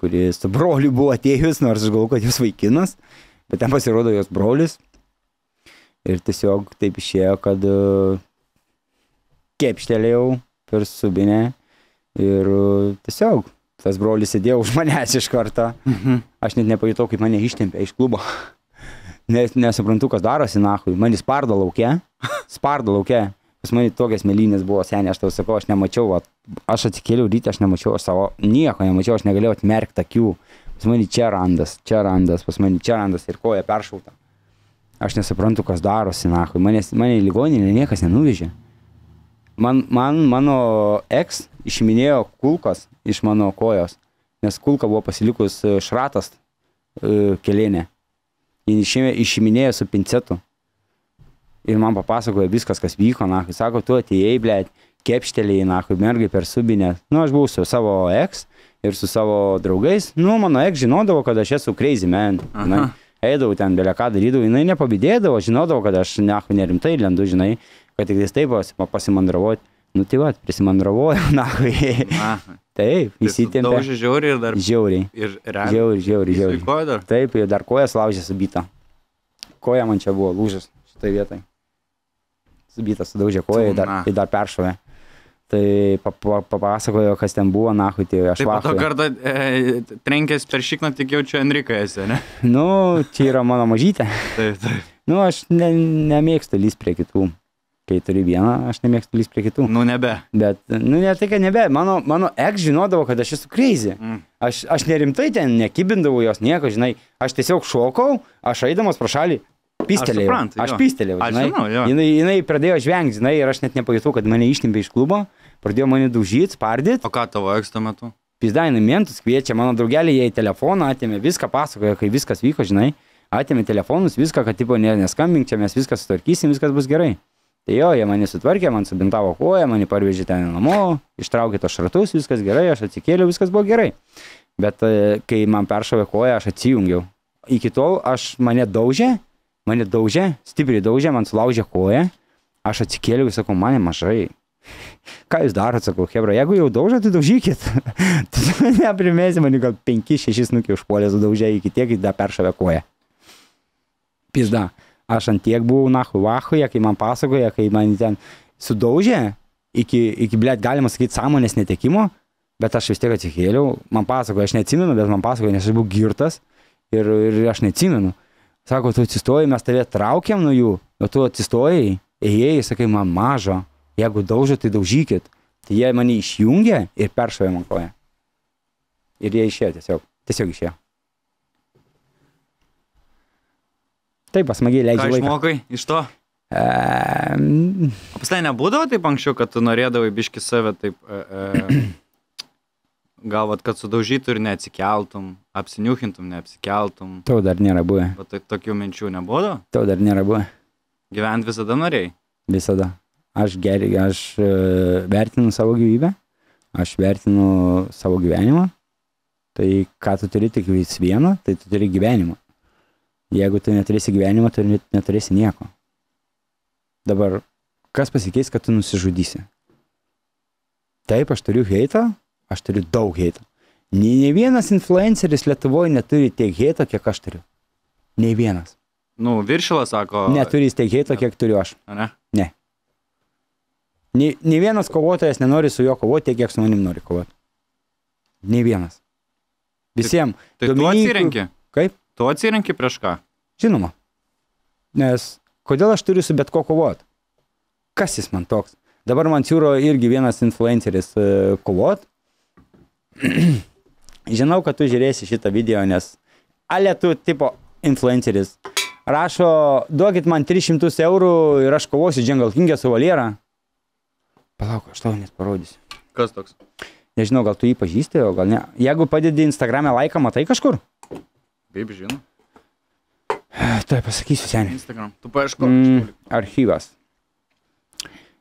kuri su broliu buvo atėjus, nors aš galvoju, kad jos vaikinas, bet ten pasirodo jos brolis. Ir tiesiog taip išėjo, kad e, kepštelėjau per subinę ir e, tiesiog tas brolis sėdėjo už manęs iš karto. Mhm. Aš net nepajutau, kaip mane ištempė iš klubo. Nes nesuprantu, kas darosi, nahui. Man jis spardo laukia. Spardo laukia. Pas mane tokias mėlynės buvo seniai, aš tau sakau, aš nemačiau, va, aš atsikėliau ryte, aš nemačiau, aš savo nieko nemačiau, aš negalėjau atmerkti akių. Pas mane čia randas, čia randas, pas mane čia randas ir koja peršauta. Aš nesuprantu, kas darosi, nahui. Manęs, mane į ligoninę niekas nenuvežė. Man, man mano eks išiminėjo kulkas iš mano kojos, nes kulka buvo pasilikus e, šratas e, kelinė išėmė, išiminėjo su pincetu. Ir man papasakojo viskas, kas vyko, na, sako, tu atėjai, ble, kepštelėjai, na, mergai per subinę. Nu, aš buvau su savo eks ir su savo draugais. Nu, mano eks žinodavo, kad aš esu crazy man. Na, eidavau ten, belė ką darydavau, jinai nepavydėdavo, žinodavo, kad aš, ne, nerimtai lendu, žinai, kad tik tais taip pasimandravuoti. Nu tai va, prisimandravojau, nahui. Taip, tai įsitempė. Daužė žiauriai ir dar. Žiauriai. Ir realiai. Žiauriai, žiauriai. žiauriai. Koja dar? Taip, ir dar kojas laužė subytą. Koja man čia buvo lūžęs šitai vietai. Subytą sudaužė koją ir dar, ir dar peršovė. Tai papasakojo, kas ten buvo, nahui, tai aš vakar. Aš tą kartą e, trenkęs per šikną tik jaučiu Enriką esi, ne? Nu, čia yra mano mažytė. taip, taip. Nu, aš ne, nemėgstu lys prie kitų kai turi vieną, aš nemėgstu lys prie kitų. Nu, nebe. Bet, nu, ne tai, kad nebe. Mano, mano eks žinodavo, kad aš esu kreizė. Mm. Aš, aš nerimtai ten nekibindavau jos nieko, žinai. Aš tiesiog šokau, aš eidamas pro šalį. Pistelėjau. Aš, suprantu, jo. aš pistelėjau. Žinai, aš žinau, jo. jinai, jinai pradėjo žvengti, žinai, ir aš net nepajutau, kad mane ištimpė iš klubo, pradėjo mane daužyti, spardyti. O ką tavo eks tuo metu? Pizdainai mentus kviečia, mano draugelį jie į telefoną atėmė, viską pasakojo, kai viskas vyko, žinai, atėmė telefonus, viską, kad tipo, ne, neskambink čia, mes viską sutvarkysim, viskas bus gerai. Tai jo, jie mane sutvarkė, man subintavo koją, mane parvežė ten namo, ištraukė tos šratus, viskas gerai, aš atsikėliau, viskas buvo gerai. Bet e, kai man peršovė koją, aš atsijungiau. Iki tol aš mane daužė, mane daužė, stipriai daužė, man sulaužė koją, aš atsikėliau ir sakau, mane mažai. Ką jūs darote, sakau, Hebra, jeigu jau daužote, tai daužykit. Tai Neprimėsi man, gal 5-6 nukiai užpuolė, sudaužė iki tiek, kai dar peršovė koją. Pizda. Aš ant tiek buvau, nahu, vahuje, kai man pasakoja, kai man ten sudaužė, iki, iki blėt, galima sakyti, sąmonės netekimo, bet aš vis tiek atsikėliau, man pasakoja, aš neatsimenu, bet man pasakoja, nes aš buvau girtas ir, ir aš neatsimenu. Sako, tu atsistoji, mes tave traukiam nuo jų, o tu atsistojai, ėjai, sakai, man mažo, jeigu daužo, tai daužykit. Tai jie mane išjungė ir peršovė man koją. Ir jie išėjo tiesiog, tiesiog išėjo. Taip, pasmagiai leidžiu. Ką išmokai iš to? Um... Pas tai nebūdavo taip anksčiau, kad tu norėdavai biški save taip... Uh, e, uh, e, galvat, kad sudaužytų ir neatsikeltum, apsiniukintum, neapsikeltum. Tau dar nėra buvę. O tai tokių minčių nebuvo? Tau dar nėra buvę. Gyvent visada norėjai? Visada. Aš, geri, aš e, vertinu savo gyvybę, aš vertinu savo gyvenimą. Tai ką tu turi tik vis vieną, tai tu turi gyvenimą. Jeigu tu neturėsi gyvenimo, tu neturėsi nieko. Dabar, kas pasikeis, kad tu nusižudysi? Taip, aš turiu heitą, aš turiu daug heitą. Nei, nei vienas influenceris Lietuvoje neturi tiek heito, kiek aš turiu. Nei vienas. Nu, viršilas sako. Neturi jis tiek heito, kiek turiu aš. A ne? Ne. Nei, nei vienas kovotojas nenori su juo kovoti tiek, kiek su manim nori kovoti. Nei vienas. Visiems. Tai, tai Dominykų... tu atsirenki? Kaip? Tu atsirinki prieš ką? Žinoma. Nes kodėl aš turiu su bet ko kovot? Kas jis man toks? Dabar man siūro irgi vienas influenceris e, kovot. Žinau, kad tu žiūrėsi šitą video, nes ale tu tipo influenceris. Rašo, duokit man 300 eurų ir aš kovosiu Jungle King'e su Valierą. Palauk, aš tau net parodysiu. Kas toks? Nežinau, gal tu jį pažįsti, o gal ne. Jeigu padedi Instagram'e laiką, matai kažkur? Kaip žinau? Tai pasakysiu seniai. Instagram. Tu paieško. Mm, archyvas.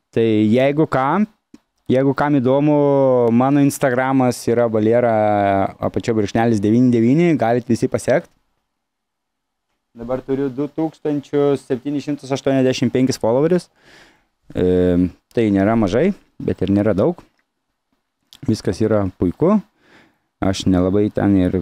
Tai jeigu kam, jeigu kam įdomu, mano Instagramas yra balėra apačio brūkšnelis 99, galite visi pasiekti. Dabar turiu 2785 followerius. E, tai nėra mažai, bet ir nėra daug. Viskas yra puiku. Aš nelabai ten ir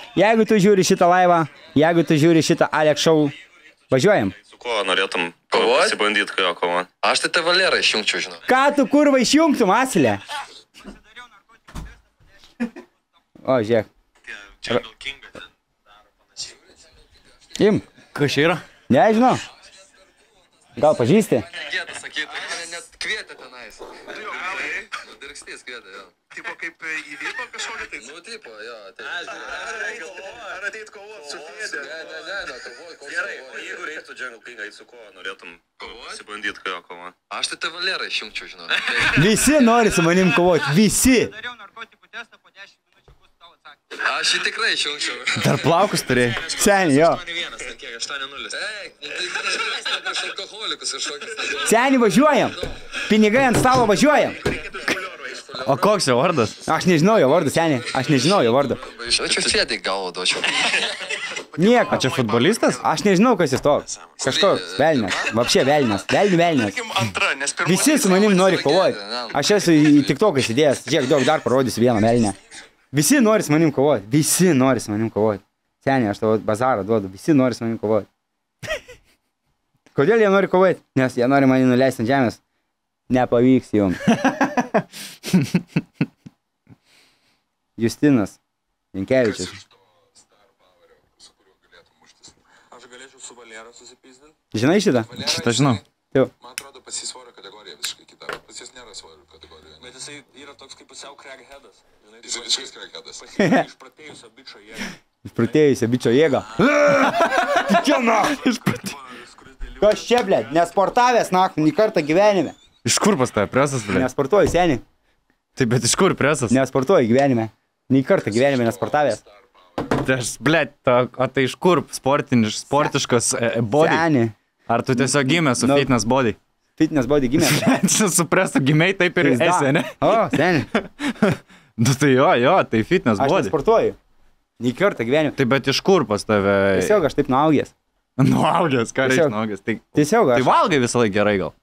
Jeigu tu žiūri šitą laivą, jeigu tu žiūri šitą Alex Show, važiuojam. Su kuo norėtum pasibandyti, kuo komandą? Aš tai tavo lėrą išjungčiau, žinau. Ką tu kurva išjungtum, asilė? O, žiūrėk. Im. Kas čia yra? Nežinau. Gal pažįsti? Gėda sakyti, net kvietė tenais rykštys kvietė, jo. Tipo kaip e, įvyko kažkokia tai... Nu, tipo, jo, tai... Ar ateit kovot su Fėdė? Ne, ne, ne, ne, kovot, kovot. Gerai, o jeigu reiktų Jungle King, su kuo norėtum pasibandyti, ką kovą? Aš tai tavo lėra išjungčiau, žinau. Visi nori su manim kovoti, visi. Dariau narkotikų testą po 10 minučių bus tavo atsakymas. Aš jį tikrai išjungčiau. Dar plaukus turėjai. Seniai, jo. 8-1, ten kiek, 8-0. Ei, nu tai aš alkoholikus iššokiu. Tai Seniai, važiuojam. Pinigai ant stalo važiuojam. O koks jo vardas? Aš nežinau jo vardas, seniai. Aš nežinau jo vardo. Nu, čia sėdė galvo duočiau. Nieko. Čia futbolistas? Aš nežinau, kas jis toks. Kažkoks velnas. Vapšė velnas. Velnių velnas. Visi su tai manim nori kovoti. Nu. Aš esu į tik toką įsidėjęs. Žiūrėk, daug dar parodysiu vieną velnę. Visi nori su manim kovoti. Visi nori su manim kovoti. Seniai, aš tavo bazarą duodu. Visi nori su manim kovoti. Kodėl jie nori kovoti? Nes jie nori mane nuleisti ant žemės. Nepavyks jums. Justinas Jankevičius. Aš galėčiau su Valera susipizdinti. Žinai šitą? Šitą žinau. Jau. Man atrodo, pas jį svorio kategorija visiškai kita, bet pas jis nėra svorio kategorija. Bet jisai yra toks kaip pusiau crackheadas. Jis yra tai visiškai crackheadas. Pas jį išpratėjusio bičio jėga. Išpratėjusio bičio jėga. Tikina! Išpratėjusio. Kas čia, blė, nesportavęs naktį, nei kartą gyvenime. Iš kur pas tave presas? Blė? Nesportuoju, seniai. Tai bet iš kur presas? Nesportuoju gyvenime. Nei kartą gyvenime nesportavęs. Tai aš, blė, ta, o tai iš kur sportinis, sportiškas e, e body? Seniai. Ar tu tiesiog gimė su no. Nu, fitness body? Fitness body gimė. Čia suprastų, gimiai taip ir Jis esi, da. ne? O, seniai. nu tai jo, jo, tai fitness aš body. Aš sportuoju. Nei kartą gyvenime. Tai bet iš kur pas tave? Tiesiog aš taip nuaugęs. Nuaugęs, ką reiškia nuaugęs? Tai, tiesiog tai aš. Tai valgai visą laiką gerai gal?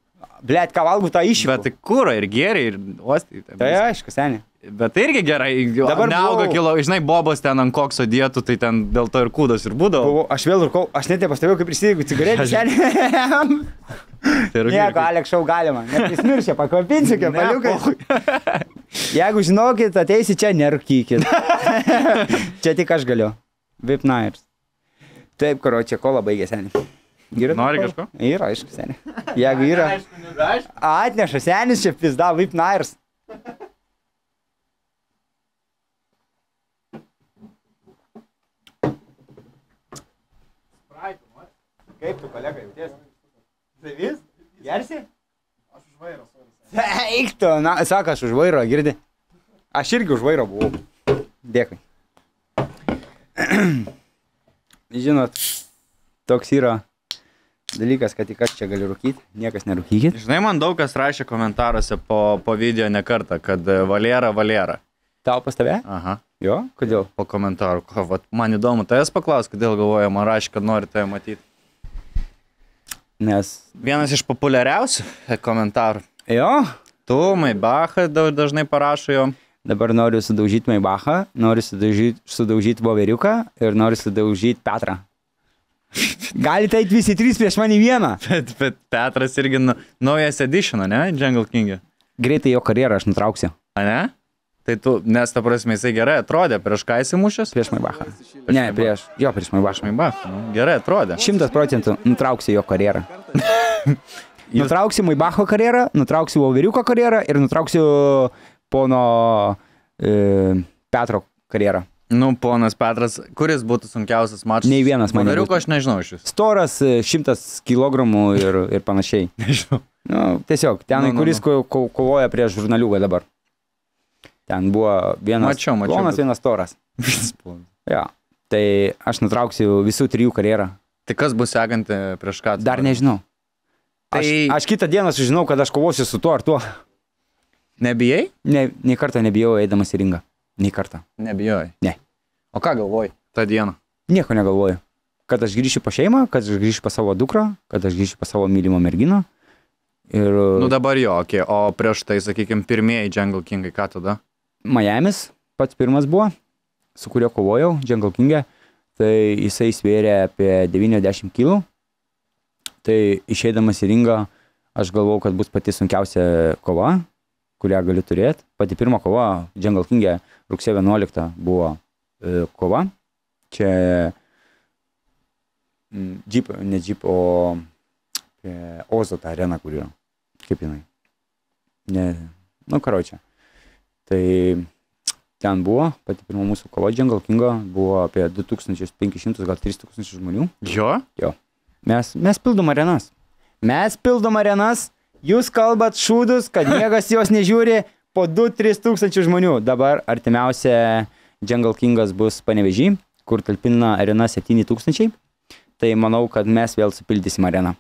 blėt, ką valgau tą išimtį. Bet tai kūro ir gėri, ir uostai. Tai, tai aišku, seniai. Bet tai irgi gerai, dabar neauga kilo, žinai, bobas ten ant kokso dietų, tai ten dėl to ir kūdas ir būdavo. Buvo, aš vėl rūkau, aš net nepastebėjau, kaip prisidėjau cigaretę šiandien. tai Nieko, Alekšau galima, nesmiršia, pakvapinsiu, kaip paliukai. Jeigu žinokit, ateisi čia, nerūkykit. čia tik aš galiu. Vipnairs. Taip, karo, čia kola baigėsi. Yra, Nori kažko? Yra, aišku, seniai. Jeigu yra. Nu, Atneša senis čia pizda, vaip nairs. Kaip tu, kolega, jauties? Savis? Gersi? Aš už vairo. Eik tu, na, sako, aš už vairo, girdi. Aš irgi už vairo buvau. Dėkui. Žinot, toks yra dalykas, kad tik aš čia galiu rūkyti, niekas nerūkykit. Žinai, man daug kas rašė komentaruose po, po video ne kartą, kad e, valera, valera. Tau pas tave? Aha. Jo, kodėl? Po komentaru, ko, vat, man įdomu, tavęs paklaus, kodėl galvoja, man rašė, kad nori tave matyti. Nes. Vienas iš populiariausių komentarų. Jo. Tu, Maibacha, dažnai parašo jo. Dabar noriu sudaužyti Maibachą, noriu sudaužyti, sudaužyti Boveriuką ir noriu sudaužyti Petrą. Galite eiti visi trys prieš mane vieną. Bet, bet Petras irgi nu, naujas edition, ne, Jungle King? E. Greitai jo karjerą aš nutrauksiu. A ne? Tai tu, nes ta prasme jisai gerai atrodė, prieš ką įsimušęs? Prieš Maibachą. Prieš ne, prieš, jo prieš Maibachą. Maibachą, nu, gerai atrodė. Šimtas procentų nutrauksiu jo karjerą. Jūs... Nutrauksiu Maibacho karjerą, nutrauksiu Wolveriuko karjerą ir nutrauksiu pono e, Petro karjerą. Nu, ponas Petras, kuris būtų sunkiausias mačas? Nei vienas man. Vėliuko aš nežinau iš jūsų. Storas 100 e, kg ir, ir panašiai. nežinau. Nu, tiesiog, ten, nu, nu, kuris nu. Ko, kovoja prieš žurnaliuką dabar. Ten buvo vienas. Mačiau, mačiau. Plonas, bet... vienas storas. ja. Tai aš nutrauksiu visų trijų karjerą. Tai kas bus sekanti prieš ką? Dar nežinau. Tai... Aš, aš kitą dieną sužinau, kad aš kovosiu su tuo ar tuo. Nebijai? Ne, nei kartą nebijau eidamas į ringą. Nei kartą. Nebijoji. Ne. O ką galvoji? Ta diena. Nieko negalvoju. Kad aš grįšiu pa šeimą, kad aš grįšiu pa savo dukrą, kad aš grįšiu pa savo mylimą merginą. Ir... Nu dabar jo, okay. o prieš tai, sakykime, pirmieji Jungle Kingai, ką tada? Miami's pats pirmas buvo, su kuriuo kovojau, Jungle King'e, tai jisai svėrė apie 90 kg. Tai išeidamas į ringą aš galvau, kad bus pati sunkiausia kova, kurią gali turėti. Pati pirma kova Jungle King'e rugsėjo 11 buvo e, kova. Čia mm, Jeep, ne Jeep, o e, Ozo ta arena, kur yra. Kaip jinai. Ne, nu, karočią. Tai ten buvo, pati pirma mūsų kova Jungle Kingo buvo apie 2500, gal 3000 žmonių. Jo? Jo. Mes, mes pildom arenas. Mes pildom arenas Jūs kalbat šūdus, kad niekas jos nežiūri, po 2-3 tūkstančių žmonių. Dabar artimiausia Jungle Kingas bus panevežį, kur talpina arena 7 tūkstančiai. Tai manau, kad mes vėl supildysim areną.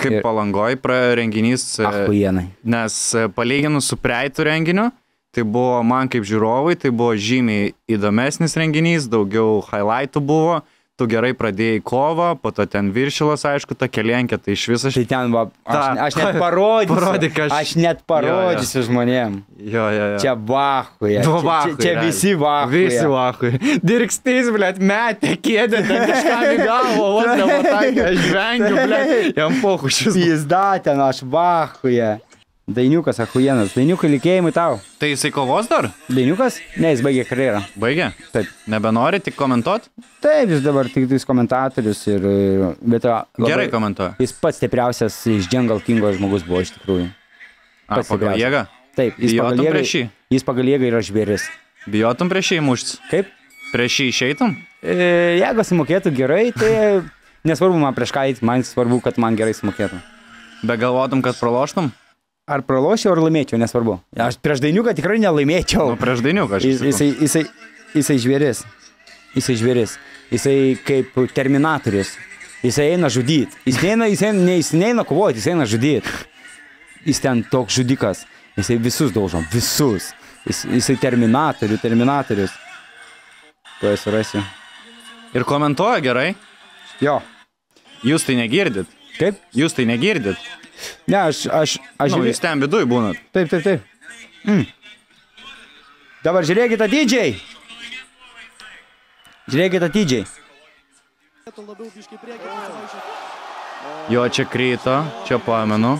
Kaip ir... palangoj praėjo renginys. E, Ahujienai. Nes e, palyginus su praeitų renginiu, tai buvo man kaip žiūrovui, tai buvo žymiai įdomesnis renginys, daugiau highlightų buvo tu gerai pradėjai kovą, po to ten viršilas, aišku, ta keliankė, tai iš viso aš... Tai ten, va, aš, ta, aš net parodysiu. Parodyk, aš... aš net parodysiu jo, jo. žmonėm. Jo, jo, jo. Čia vahui. Čia, čia, čia visi vahui. Visi vahui. Dirkstys, blėt, metė kėdę, ten kažką gavo, o ne, aš vengiu, blėt, jam pokušis. Jis da ten, aš vahui. Dainiukas Akujienas. Dainiukai likėjimai tau. Tai jisai kovos dar? Dainiukas? Ne, jis baigė karjerą. Baigė? Taip. Nebenori tik komentuot? Taip, jis dabar tik tais komentatorius ir... Bet, labai, Gerai komentuoja. Jis pats stipriausias iš Jungle Kingo žmogus buvo iš tikrųjų. Ar pagal jėgą? Taip, jis Bijotum pagal jėgą. Prieš jį? Jis pagal jėgą yra žvėris. Bijotum prieš jį muštis? Kaip? Prieš jį išeitum? E, jeigu sumokėtų gerai, tai nesvarbu man prieš ką eiti, man svarbu, kad man gerai sumokėtų. Begalvotum, kad praloštum? Ar pralošiau, ar laimėčiau, nesvarbu. Aš prieš dainiuką tikrai nelaimėčiau. Nu, prieš dainiuką aš. Jis, jisai, jisai, jisai žvėris. Jisai žvėris. Jisai kaip terminatorius. Jisai eina žudyti. Jis neina, jis neina, ne, jis neina kovoti, jis eina žudyti. Jis ten toks žudikas. Jisai visus daužom, visus. Jis, jisai terminatorių, terminatorius. Tuo esu rasiu. Ir komentuoja gerai? Jo. Jūs tai negirdit? Kaip? Jūs tai negirdit? Ne, aš... aš, aš nu, žiūrė... Jūs ten viduje būnat. Taip, taip, taip. Mm. Dabar žiūrėkite didžiai. Žiūrėkite didžiai. Jo, čia kryto, čia pamenu.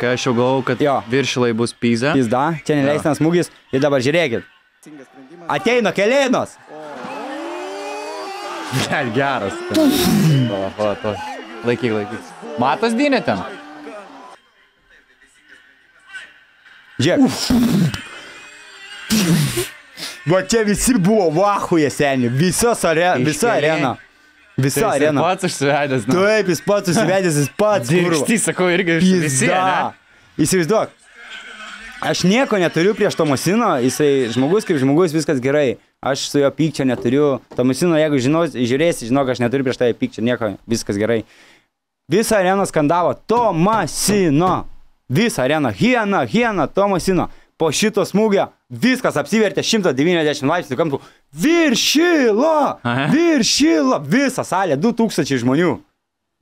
Kai aš jau galvau, kad jo. viršilai bus pyzė. Pizda, čia neleistinas smūgis. Ir dabar žiūrėkit. Ateina kelėnos. Geras. Geras. Laikyk, laikyk. Matas dynė ten? Žiūrėk. Va čia visi buvo vahuje seniai. Visa, are, visa arena. Visa tai arena. Jis pats užsivedęs. Nu. Taip, jis pats užsivedęs, jis pats. Dirkšti, sakau, irgi užsivedęs. Įsivaizduok. Aš nieko neturiu prieš Tomasino, jisai žmogus kaip žmogus, viskas gerai. Aš su jo pykčio neturiu. Tomasino, jeigu žinos, žiūrėsi, žinok, aš neturiu prieš tai pykčio, nieko, viskas gerai. Visa arena skandavo Tomasino. Visą areną. Hiena, Hiena, Tomasino. Po šito smūgio viskas apsivertė 190 laipsnių kampų. Viršyla! Aha. Viršyla! Visa salė, 2000 žmonių.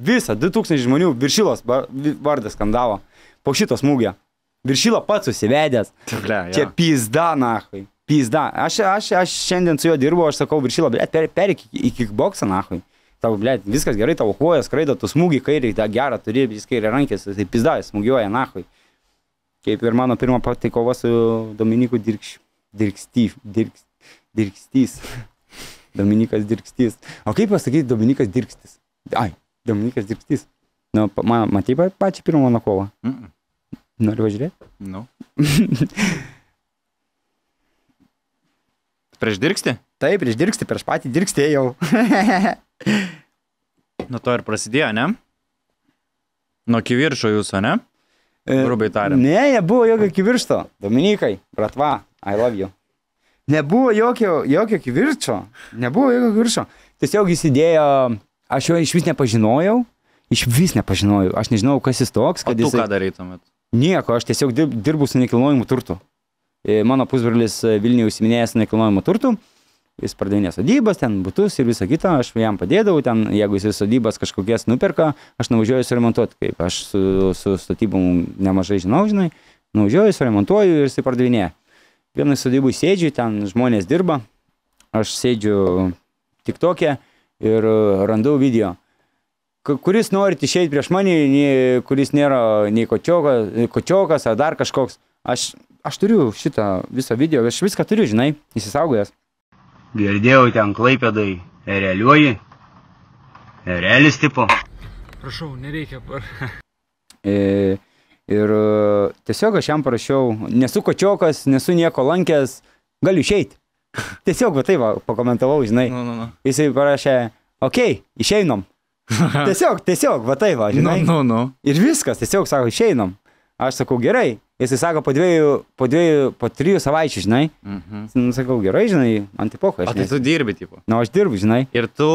Visa, 2000 žmonių viršylos vardas skandavo. Po šito smūgio. Viršyla pats susivedęs. Ble, ja. Čia pizda, nahai. Pizda. Aš, aš, aš šiandien su juo dirbu, aš sakau, viršyla, bet per, per iki, iki kickboksą, nahai tau, ble, viskas gerai, tau koja skraido, tu smūgį kairį, tą gerą turi, jis kairį rankės, tai pizdai, smūgiuoja, nahui. Kaip ir mano pirmą patį kovą su Dominiku Dirkš, Dirkstyv, Dirks, Dirkstys. Dominikas Dirkstys. O kaip pasakyti Dominikas Dirkstys? Ai, Dominikas Dirkstys. Nu, man, matai pačią pirmą mano kovą? Mm -mm. Noriu važiuoti? Nu. No. prieš dirgsti? Taip, prieš dirgsti, prieš patį dirgsti jau. nuo to ir prasidėjo, ne? Nuo kiviršo jūsų, ne? E, Grubiai tariant. Ne, nebuvo jokio kiviršto. Dominikai, bratva, I love you. Nebuvo jokio, jokio kivirčio. Nebuvo jokio kivirčio. Tiesiog jis įdėjo, aš jo iš vis nepažinojau. Iš vis nepažinojau. Aš nežinau, kas jis toks. Kad o tu jisai... ką darytumėt? Nieko, aš tiesiog dirbu su nekilnojimu turtu. E, mano pusbrolis e, Vilniuje užsiminėjęs nekilnojimu turtu jis pardavinė sodybas, ten būtus ir visą kitą, aš jam padėdavau, ten jeigu jis sodybas kažkokias nuperka, aš nuvažiuoju suremontuoti, kaip aš su, su statybom nemažai žinau, žinai, nuvažiuoju, suremontuoju ir jisai pardavinė. Vienai sodybui sėdžiu, ten žmonės dirba, aš sėdžiu tik tokia ir randau video kuris norit išeiti prieš mane, nei, kuris nėra nei kočiokas, kočiokas ar dar kažkoks. Aš, aš turiu šitą visą video, aš viską turiu, žinai, įsisaugojęs. Girdėjau ten Klaipėdai ereliuoji. Erelis tipo. Prašau, nereikia. Par... E, ir e, tiesiog aš jam parašiau, nesu kočiokas, nesu nieko lankęs, galiu išeiti. Tiesiog, va taip, va, pakomentavau, žinai. Nu, nu, nu. Jisai parašė, okei, okay, išeinam. tiesiog, tiesiog, va taip, va, žinai. Nu, nu, nu. Ir viskas, tiesiog sako, išeinam. Aš sakau, gerai, Jisai sako, po dviejų, po dviejų, po trijų savaičių, žinai. Mhm. Mm Sakau, gerai, žinai, man tai poka. O tai tu dirbi, tipo. Na, aš dirbu, žinai. Ir tu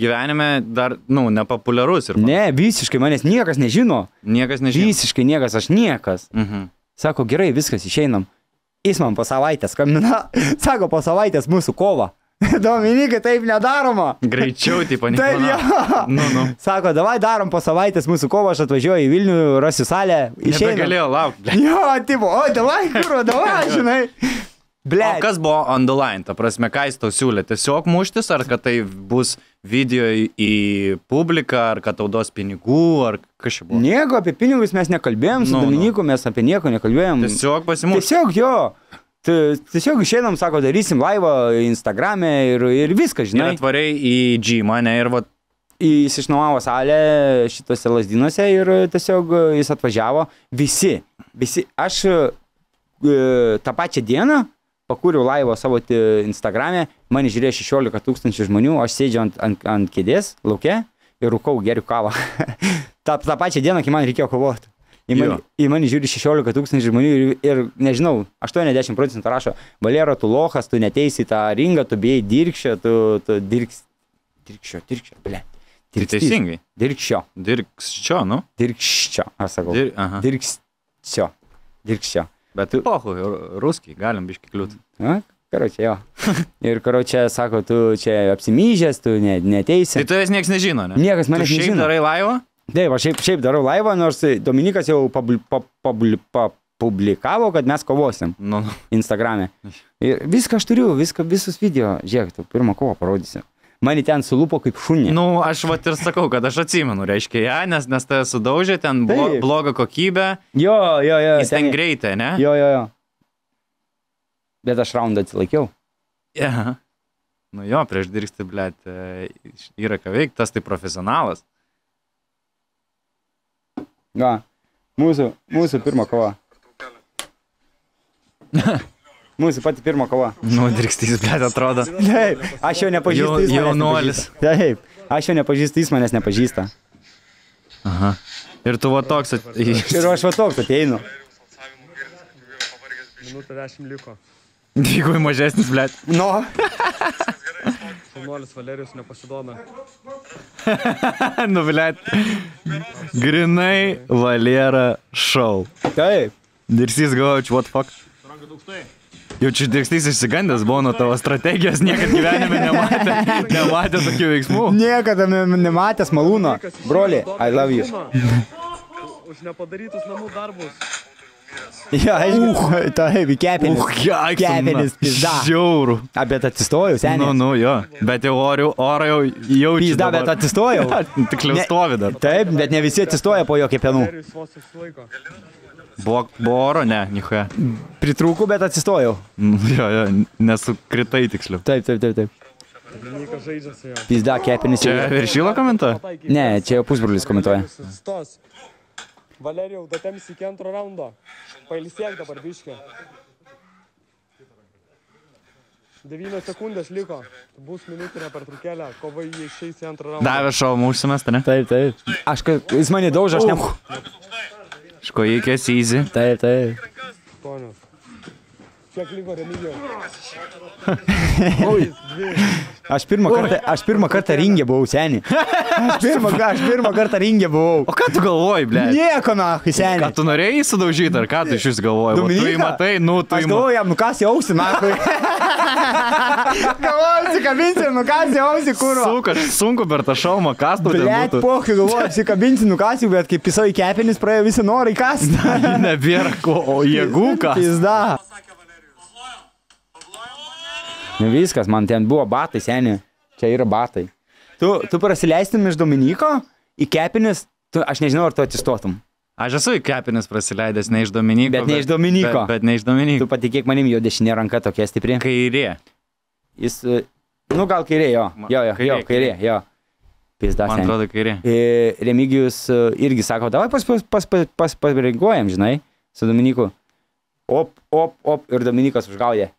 gyvenime dar, na, nu, nepopuliarus ir... Pan... Ne, visiškai manęs niekas nežino. Niekas nežino. Visiškai niekas, aš niekas. Mhm. Mm sako, gerai, viskas, išeinam. Jis man po savaitės skambina, sako, po savaitės mūsų kova. Dominikai, taip nedaroma. Greičiau, tai taip, ne. Taip, jo. Nu, nu. Sako, davai darom po savaitės mūsų kovo, aš atvažiuoju į Vilnių, rasiu salę. Išėjau. Galėjau laukti. Jo, tipo, o, davai, kur, davai, žinai. Ble. O kas buvo on the line, ta prasme, ką jis to siūlė? Tiesiog muštis, ar kad tai bus video į publiką, ar kad taudos pinigų, ar kažkaip buvo. Nieko apie pinigus mes nekalbėjom, su nu, nu. Dominiku nu. mes apie nieko nekalbėjom. Tiesiog pasimušti. Tiesiog jo. Tiesiog išeinam, sako, darysim laivą Instagram'e ir, ir viską, žinai. Ir atvariai į džimą, ne, ir vat jis išnuomavo salę šituose lasdinuose ir tiesiog jis atvažiavo. Visi, visi. Aš e, tą pačią dieną pakūriau laivą savo Instagram'e, mane žiūrėjo 16 tūkstančių žmonių, aš sėdžiu ant, ant, ant kėdės, laukia ir rūkau, geriu kavą. tą, tą pačią dieną, kai man reikėjo kovoti. Į mane, į mane žiūri 16 tūkstančių žmonių ir, ir nežinau, 80 procentų rašo, Valero, tu lohas, tu neteisi tą ringą, tu bijai dirkščio, tu, tu dirks... Dirkščio, dirkščio, ble. Tai Dirkštis. Teisingai. Dirkščio. Dirkščio, nu? Dirkščio, aš sakau. Dir, aha. dirkščio. Dirkščio. Bet tu... Pohu, ruskiai, galim biškai kliūti. Karočią, jo. ir karočią sako, tu čia apsimyžęs, tu ne, neteisi. Tai tavęs niekas nežino, ne? Niekas manęs nežino. Šiaip darai laivą? Ne, va šiaip, šiaip darau laivą, nors tai Dominikas jau pabl, pab, pabl, pab, publikavo, kad mes kovosim. Nu. No. Instagram'e. Ir viską aš turiu, viską, visus video. Žiūrėk, tu pirmą kovą parodysiu. Mane ten sulupo kaip šunį. Na, nu, aš va ir sakau, kad aš atsimenu, reiškia ją, ja, nes, nes tai sudaužė, ten buvo Taip. bloga kokybė. Jo, jo, jo. Jis ten, ten greitai, ne? Jo, jo, jo. Bet aš raundą atsilaikiau. Yeah. Nu jo, prieš dirbti, blėt, yra e, ką veikti, tas tai profesionalas. Na, mūsų, mūsų pirmo kova. Mūsų pati pirmo kova. Nu, dirkstys, blėt, atrodo. Taip, aš jo nepažįstu. Jau, jaunuolis. Taip, aš jo nepažįstu, jis manęs nepažįsta. Aha. Ir tu va toks ateini. Ir aš va toks ateinu. Minutą dešimt liko. Dvigubai mažesnis, blėt. Nu. No. Jaunuolis Valerijus nepasiduoda. Nuviliat. Grinai Valera šau. Taip. Dirsys galvoju, what fuck. Ranka dūkstai. Jaučiu, dirstys išsigandęs buvo nuo tavo strategijos, niekad gyvenime nematė, nematė tokių veiksmų. Niekada ne, nematęs malūno. Broli, I love you. Už nepadarytus namų darbus. Jo, aš žinau, to kepenis. Uch, kiek kepenis, pizda. Žiaurų. A, bet atsistojau, seniai. Nu, nu, jo. Bet jau oriu, orą jau jaučiu. Pizda, bet atsistojau. Tikliau stovi dar. Taip, bet ne visi atsistoja po jo kepenų. Buvo, buvo oro, ne, nihoje. Pritrūkų, bet atsistojau. Nu, jo, jo, nesukritai tiksliau. Taip, taip, taip, taip. Nikas žaidžia su juo. Pizda, kepenis. Čia viršylo komentuoja? Ne, čia jau pusbrolis komentuoja. Stos. Valerijau, datems iki antro raundo. Pailsėk dabar biškė. 9 sekundės liko. Bus minutinė pertraukėlė, kova jį išeis į antrą raundą. Davė šalmų užsimestą, ne? Taip, taip. Aš, kad jis mane daužė, aš ne... Škojikės, easy. Taip, taip. Ponios. Kiek liko religijos? aš pirmą kartą, aš pirmą kartą ringė buvau seniai. Aš pirmą, aš pirmą kartą ringė buvau. O ką tu galvoji, ble? Nieko, na, seniai. Ką tu norėjai sudaužyti, ar ką tu iš vis galvoji? Dominika, tu įmatai, nu, tu įmatai. Aš galvoju, jam nukasi ausį, na. Galvoju, apsikabinti, nukasi ausį, kur. Suka, sunku per tą šalmą kastų. Net pohkai galvoju, apsikabinti, nukasi, bet kaip pisau į kepenis praėjo visi norai kasti. Nebėra ko, o jėgų kas. Pizda. Nu, viskas, man ten buvo batai seniai. Čia yra batai. Tu, tu prasileistum iš Dominiko į kepinis, tu, aš nežinau, ar tu atsistotum. Aš esu į kepinis prasileidęs ne iš Dominiko. Bet, bet ne iš Dominiko. Bet, bet ne iš Dominiko. Tu patikėk manim, jo dešinė ranka tokia stipri. Kairė. Jis, nu gal kairė jo. Jo, jo, kairė, jo, kairė, jo. Pizdas. Man atrodo kairė. Remigijus irgi sako, davai pasparinguojam, pas, pas, pas, pas, žinai, su Dominiku. Op, op, op, ir Dominikas užgaudė.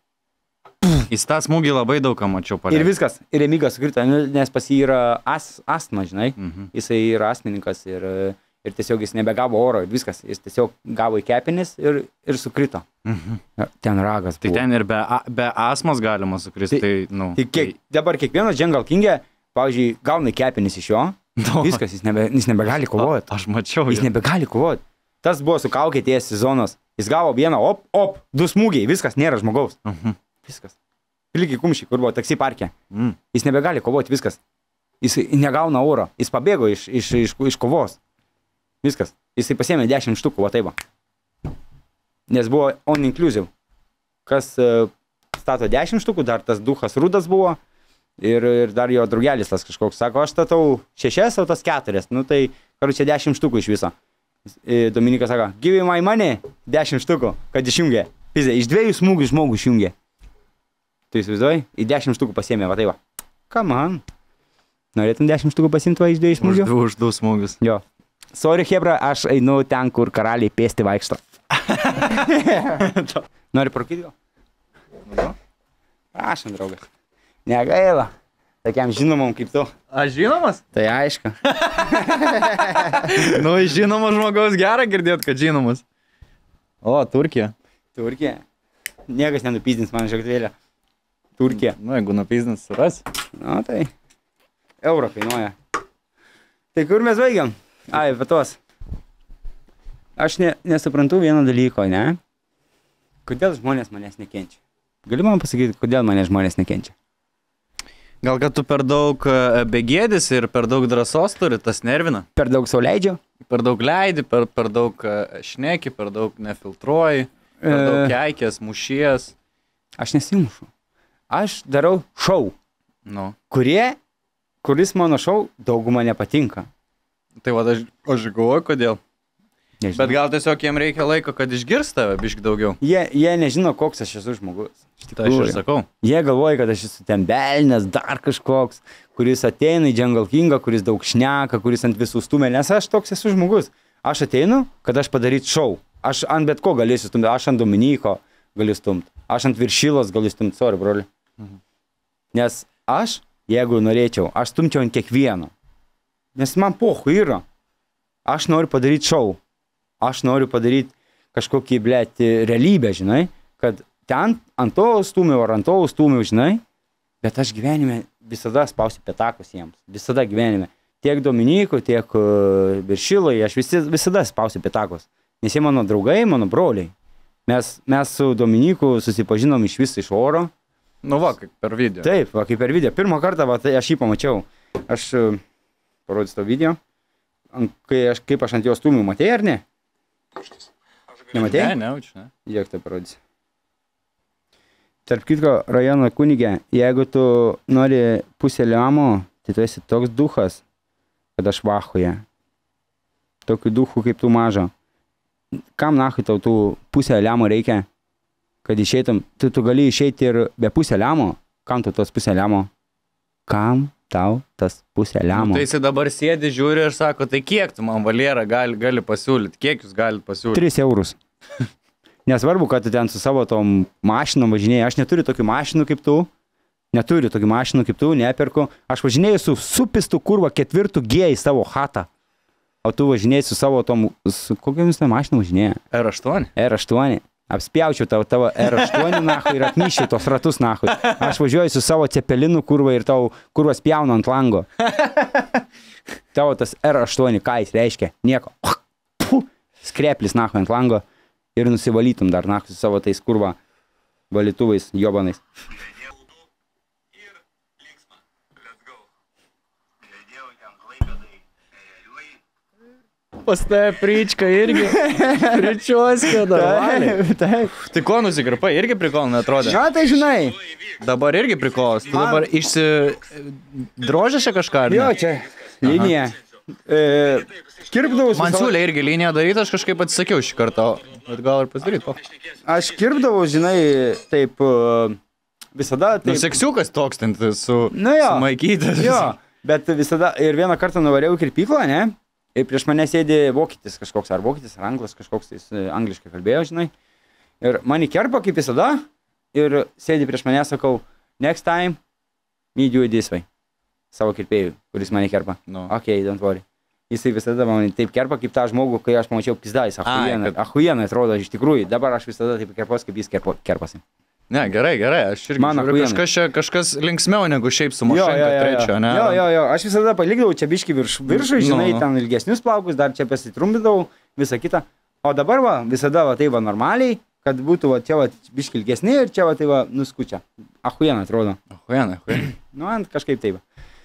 Į tą smūgį labai daug ką mačiau. Paleidę. Ir viskas. Ir Remigas sukrito, nu, nes pas jį yra as, asma, žinai. Mhm. Jisai yra asmeninkas ir, ir tiesiog jis nebegavo oro ir viskas. Jis tiesiog gavo į kepenis ir, ir sukrito. Mhm. Ten ragas. Tai buvo. Tai ten ir be, be asmas galima sukristi. Tai, tai, nu, tai, tai- kiek, dabar kiekvienas džengalkingė, pavyzdžiui, gauna į kepenis iš jo. No. Viskas, jis, nebe, jis nebegali kovoti. Aš mačiau. Jis jau. nebegali kovoti. Tas buvo sukaukėties sezonas. Jis gavo vieną, op, op, du smūgiai, viskas nėra žmogaus. Mhm. Viskas. Pilkiai kumščiai, kur buvo taksi parke. Mm. Jis nebegali kovoti, viskas. Jis negauna oro, jis pabėgo iš, iš, iš, iš kovos. Viskas. Jisai pasėmė 10 štukų, o taip. Nes buvo on inclusive. Kas uh, stato 10 štukų, dar tas duhas rudas buvo. Ir, ir dar jo draugelis tas kažkoks sako, aš statau 6, o tas 4. Nu tai, karu čia 10 štukų iš viso. E, Dominikas sako, give me my money, 10 štukų, kad išjungė. Pizė, iš dviejų smūgių žmogų išjungė. Tu įsivaizduoji? Į 10 štukų pasiemė, va tai va. Kam man? Norėtum 10 štukų pasimti va iš dviejų smūgių? Už du smūgius. Jo. Sorry, Hebra, aš einu ten, kur karaliai pėsti vaikšto. Nori parkyti gal? Nu, Prašom, draugas. Negaila. Tokiam žinomam kaip tu. Aš žinomas? Tai aišku. nu, žinomas žmogaus gerą girdėt, kad žinomas. O, Turkija. Turkija. Niekas nenupyzdins man žagvėlę. Turkija. Nu, jeigu nupizdins suras. Na, tai eurą kainuoja. Tai kur mes baigiam? Ai, patos. Aš ne, nesuprantu vieno dalyko, ne? Kodėl žmonės manęs nekenčia? Gali man pasakyti, kodėl manęs žmonės nekenčia? Gal kad tu per daug e, begėdis ir per daug drąsos turi, tas nervina? Per daug sauleidžio? Per daug leidi, per, per daug e, šneki, per daug nefiltruoji, per e... daug keikės, mušies. Aš nesimušu aš darau šau, nu. kurie, kuris mano šau dauguma nepatinka. Tai va, aš, aš galvoju, kodėl. Nežinau. Bet gal tiesiog jiem reikia laiko, kad išgirst tave biški daugiau. Jie, jie nežino, koks aš esu žmogus. Tai aš ir sakau. Jie galvoja, kad aš esu tembelnės, dar kažkoks, kuris ateina į Jungle Kingą, kuris daug šneka, kuris ant visų stumia, nes aš toks esu žmogus. Aš ateinu, kad aš padaryt šau. Aš ant bet ko galėsiu stumti, aš ant Dominiko galiu stumti, aš ant viršylos galiu stumti, sorry, broli. Mhm. Nes aš, jeigu norėčiau, aš stumčiau ant kiekvieno. Nes man pohu yra. Aš noriu padaryti šau. Aš noriu padaryti kažkokį, blėt, realybę, žinai, kad ten ant to stumiau ar ant to stumiau, žinai, bet aš gyvenime visada spausiu petakus jiems. Visada gyvenime. Tiek Dominikui, tiek uh, e, Viršilai, aš visi, visada spausiu petakus. Nes jie mano draugai, mano broliai. Mes, mes su Dominiku susipažinom iš viso iš oro. Nu, va, kaip per video. Taip, va, kaip per video. Pirmą kartą, va, tai aš jį pamačiau. Aš e, parodysiu to video. Kai aš, kaip aš ant jos stumiu, matėjai ar ne? Nematėjai? Ne, ne, čia ne. Jok, tai parodysiu. Tarp kitko, rajono kunigė, jeigu tu nori pusę liamo, tai tu esi toks duchas, kad aš vahoje. Tokių duchų kaip tu mažo. Kam nahui tau tų pusę liamo reikia? kad išeitum, tu, tu gali išeiti ir be pusę lemo, kam tu tos pusę lemo? Kam tau tas pusė nu, lemo. Nu, tai jis dabar sėdi, žiūri ir sako, tai kiek tu man valierą gali, gali pasiūlyti, kiek jūs galite pasiūlyti? 3 eurus. Nesvarbu, kad tu ten su savo tom mašinom važinėjai, aš neturiu tokių mašinų kaip tu, neturiu tokių mašinų kaip tu, neperku, aš važinėjau su supistu kurva ketvirtų G į savo hatą. O tu važinėjai su savo tom, su kokiamis ten mašinom važinėjai? R8. R8. Apspjaučiau tavo, tavo R8 nahu ir atmyšiu tos ratus nahu. Aš važiuoju su savo cepelinu kurva ir tau kurvas pjauna ant lango. Tavo tas R8, ką jis reiškia? Nieko. Puh, skreplis nahu ant lango ir nusivalytum dar nahu su savo tais kurva valytuvais, jobanais. pas tave priečka irgi. Pričiuosi, dabar. Taip. Tai ko nusikarpa, irgi prikolna atrodo. Na, tai žinai. Dabar irgi prikolas. Tu dabar išsidrožėsi kažką. Jo, čia linija. E, kirpdavausi. Man siūlė irgi liniją daryti, aš kažkaip atsisakiau šį kartą, bet gal ir pasidaryt. Aš kirpdavau, žinai, taip e, visada. Taip... Nu, seksiukas toks ten su... Na nu jo. Maikytas. Jo, bet visada ir vieną kartą nuvariau į kirpyklą, ne? Ir prieš mane sėdi vokietis kažkoks, ar vokietis, ar anglas kažkoks, jis e, angliškai kalbėjo, žinai. Ir man įkerpa kaip visada. Ir sėdi prieš mane, sakau, next time, me do this way. Savo kirpėjui, kuris mane kerpa. No. Nu. Ok, don't worry. Jisai visada man taip kerpa, kaip tą žmogų, kai aš pamačiau pizdais. Ahuienai, kad... ahuienai atrodo, iš tikrųjų, dabar aš visada taip kerpos, kaip jis kerpo, kerpasi. Ne, gerai, gerai, aš irgi. Mano žiūriu, kažkas, čia, kažkas linksmiau negu šiaip su mašinka trečio, ne? Jo, jo, jo, aš visada palikdavau čia biški virš, viršų, nu, žinai, no. Nu. ten ilgesnius plaukus, dar čia pasitrumpidavau, visą kitą. O dabar va, visada va tai va normaliai, kad būtų va čia va biški ilgesni ir čia va tai va nuskučia. Ahuien atrodo. Ahuien, ahuien. nu, ant kažkaip taip.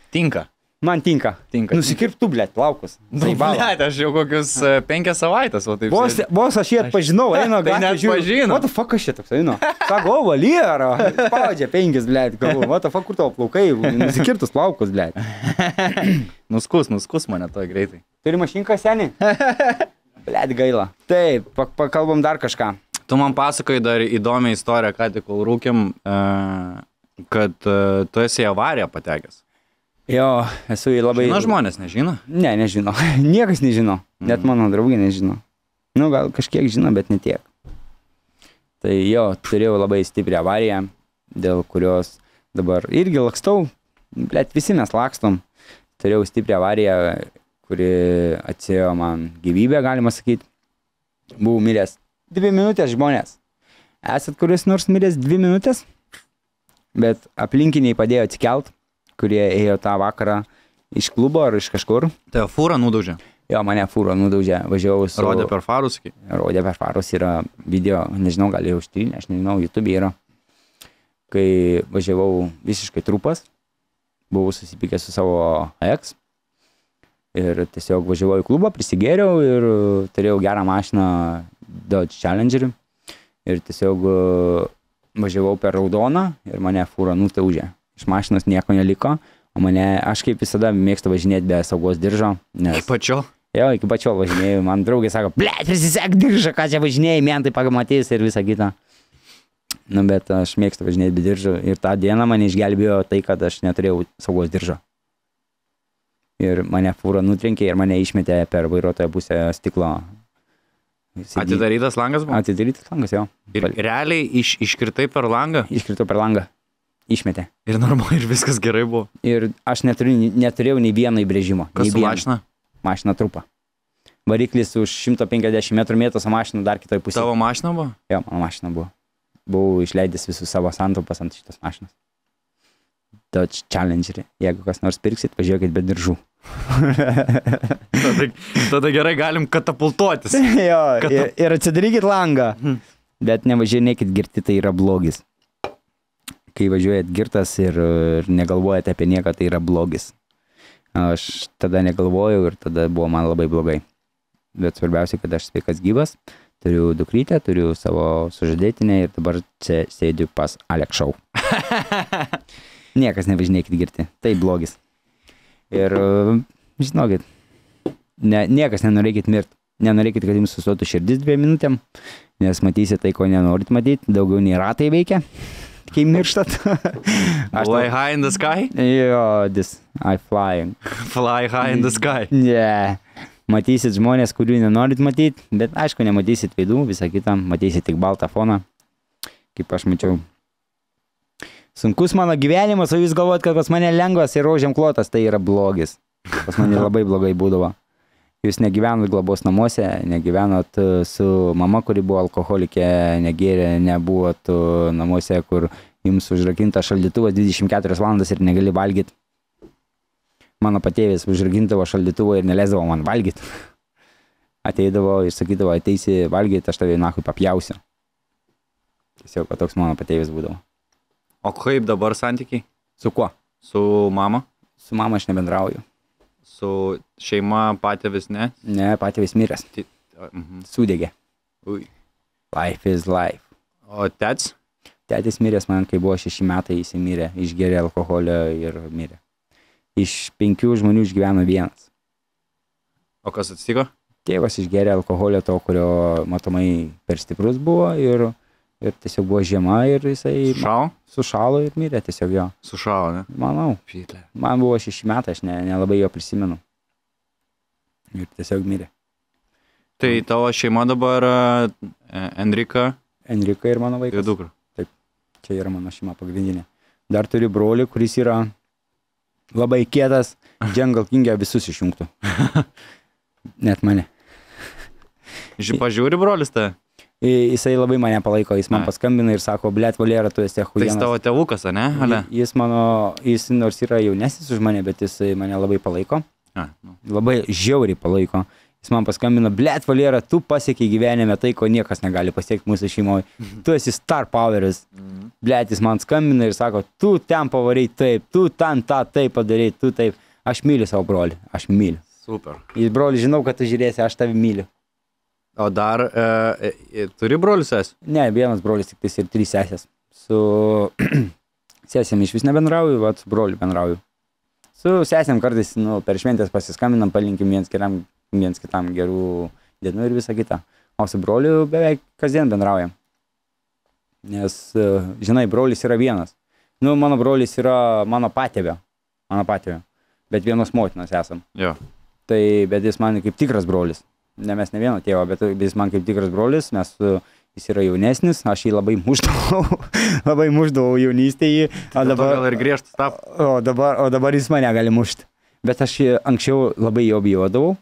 Tinka. Man tinka. tinka. Nusikirp tu, blėt, laukus. Tai nu, blėt, aš jau kokius e, penkias savaitės, o taip. Vos, vos aš jį atpažinau, einu, tai gal net pažinau. What the fuck aš čia toks einu? Sako, o valyra, spaudžia penkis, blėt, galvoju, what the fuck kur tavo plaukai, nusikirtus laukus, blėt. nuskus, nuskus mane to greitai. Turi mašinką seniai? blėt, gaila. Taip, pakalbam dar kažką. Tu man pasakoji dar įdomią istoriją, ką tik rūkim, e, kad e, tu esi avariją patekęs. Jo, esu į labai... Na, žmonės nežino? Ne, nežino. Niekas nežino. Net mm. mano draugė nežino. Nu, gal kažkiek žino, bet ne tiek. Tai jo, turėjau labai stiprią avariją, dėl kurios dabar irgi lakstau. Bet visi mes lakstom. Turėjau stiprią avariją, kuri atsėjo man gyvybę, galima sakyti. Buvau miręs. Dvi minutės žmonės. Esat kuris nors miręs dvi minutės? Bet aplinkiniai padėjo atsikelt kurie ėjo tą vakarą iš klubo ar iš kažkur. Tai fūra nudaužė. Jo, mane fūro nudaužė, važiavau su... Rodė per farus. Rodė per farus yra video, nežinau, gal jau užtrinė, aš nežinau, YouTube yra. Kai važiavau visiškai trupas, buvau susipykęs su savo ex ir tiesiog važiavau į klubą, prisigėriau ir turėjau gerą mašiną Dodge Challenger ir tiesiog važiavau per raudoną ir mane fūro nutaužė iš mašinos nieko neliko, o mane, aš kaip visada mėgstu važinėti be saugos diržo. Nes... Iki pačio? Jo, iki pačio važinėjau, man draugė sako, ble, prisisek diržą, ką čia važinėjai, mentai pagamatys ir visa kita. Nu, bet aš mėgstu važinėti be diržo ir tą dieną mane išgelbėjo tai, kad aš neturėjau saugos diržo. Ir mane fūra nutrenkė ir mane išmetė per vairuotojo pusę stiklo Sėdį. Atidarytas langas buvo? Atidarytas langas, jo. Ir realiai iš, iškirtai per langą? Iškirtau per langą. Išmetė. Ir normalu, ir viskas gerai buvo. Ir aš neturiu, neturėjau nei vieno įbrėžimo. Kas su mašina? Mašina trupa. Variklis už 150 metrų mėtos, o mašina dar kitoje pusėje. Tavo mašina buvo? Jo, mano mašina buvo. Buvau išleidęs visus savo santaupas ant šitos mašinos. Dodge Challengerį. Jeigu kas nors pirksit, pažiūrėkit be diržų. tada, tada gerai galim katapultuotis. jo, Katap... ir, ir atsidarykit langą. Mhm. Bet nevažinėkit girti, tai yra blogis kai važiuojat girtas ir, ir negalvojate apie nieką, tai yra blogis. Aš tada negalvojau ir tada buvo man labai blogai. Bet svarbiausia, kad aš sveikas gyvas, turiu dukrytę, turiu savo sužadėtinę ir dabar čia sėdžiu pas Alekšau. Niekas nevažinėkit girti, tai blogis. Ir e, žinokit, ne, niekas nenorėkit mirti nenorėkit, kad jums sustotų širdis dviem minutėm, nes matysit tai, ko nenorit matyti, daugiau nei ratai veikia kai mirštat. Aš fly tau... high in the sky? Jo, this. I flying. Fly high in the sky. Ne. Yeah. Matysit žmonės, kurių nenorit matyti, bet aišku, nematysit veidų, visą kitą, matysit tik baltą foną, kaip aš mačiau. Sunkus mano gyvenimas, o jūs galvojat, kad pas mane lengvas ir rožėm klotas, tai yra blogis. Pas mane labai blogai būdavo. Jūs negyvenot globos namuose, negyvenot e, su mama, kuri buvo alkoholikė, negėrė, nebuvot e, namuose, kur jums užrakinta šaldytuvas 24 valandas ir negali valgyti. Mano patėvis užrakintavo šaldytuvą ir neleisdavo man valgyti. Ateidavo ir sakydavo, ateisi valgyti, aš tave nahui papjausiu. Tiesiog toks mano patėvis būdavo. O kaip dabar santykiai? Su kuo? Su mama? Su mama aš nebendrauju su šeima patėvis, ne? Ne, patėvis miręs. Ti... Mhm. Sudegė. Ui. Life is life. O tets? Tėtis miręs man, kai buvo šeši metai, jis mirė, išgeria alkoholio ir mirė. Iš penkių žmonių išgyveno vienas. O kas atsitiko? Tėvas išgeria alkoholio to, kurio matomai per stiprus buvo ir Ir tiesiog buvo žiema ir jisai... Sušalo? Sušalo ir mirė tiesiog jo. Sušalo, ne? Manau. Pytlė. Man buvo šeši metai, aš ne, nelabai jo prisimenu. Ir tiesiog mirė. Tai tavo šeima dabar e, Enrika? Enrika ir mano vaikas. Ir dukra. Taip, čia yra mano šeima pagrindinė. Dar turiu brolį, kuris yra labai kietas, Jungle King'e visus išjungtų. Net mane. Pažiūri, brolis, tai? jisai labai mane palaiko, jis man paskambina ir sako, blėt, valėra, tu esi huijanas. Tai tavo tėvukas, ne? Ale? Jis mano, jis nors yra jaunesnis už mane, bet jis mane labai palaiko. A, nu. Labai žiauriai palaiko. Jis man paskambina, blėt, valėra, tu pasiekiai gyvenime tai, ko niekas negali pasiekti mūsų šeimoje. Tu esi star poweris. Mhm. Blėt, jis man skambina ir sako, tu ten pavarai taip, tu ten tą taip padarai, tu taip. Aš myliu savo brolį, aš myliu. Super. Jis broli, žinau, kad tu žiūrėsi, aš tave myliu. O dar e, e, turi brolius sesės? Ne, vienas brolis tik tais ir trys sesės. Su sesėm iš vis nebendrauju, o su broliu bendrauju. Su sesėm kartais nu, per šventės pasiskambinam, palinkim viens, keliam, viens kitam gerų dienų ir visą kitą. O su broliu beveik kasdien bendraujam. Nes, e, žinai, brolis yra vienas. Nu, mano brolis yra mano patėvė. Mano patėvė. Bet vienos motinos esam. Jo. Tai, bet jis man kaip tikras brolis ne mes ne vieno tėvo, bet jis man kaip tikras brolis, mes su... E, uh, jis yra jaunesnis, aš jį labai muždavau, labai muždavau jaunystėje. Tai o dabar, gal ir griežtas tap. O dabar, o dabar jis mane gali mušti. Bet aš anksčiau labai jo bijodavau.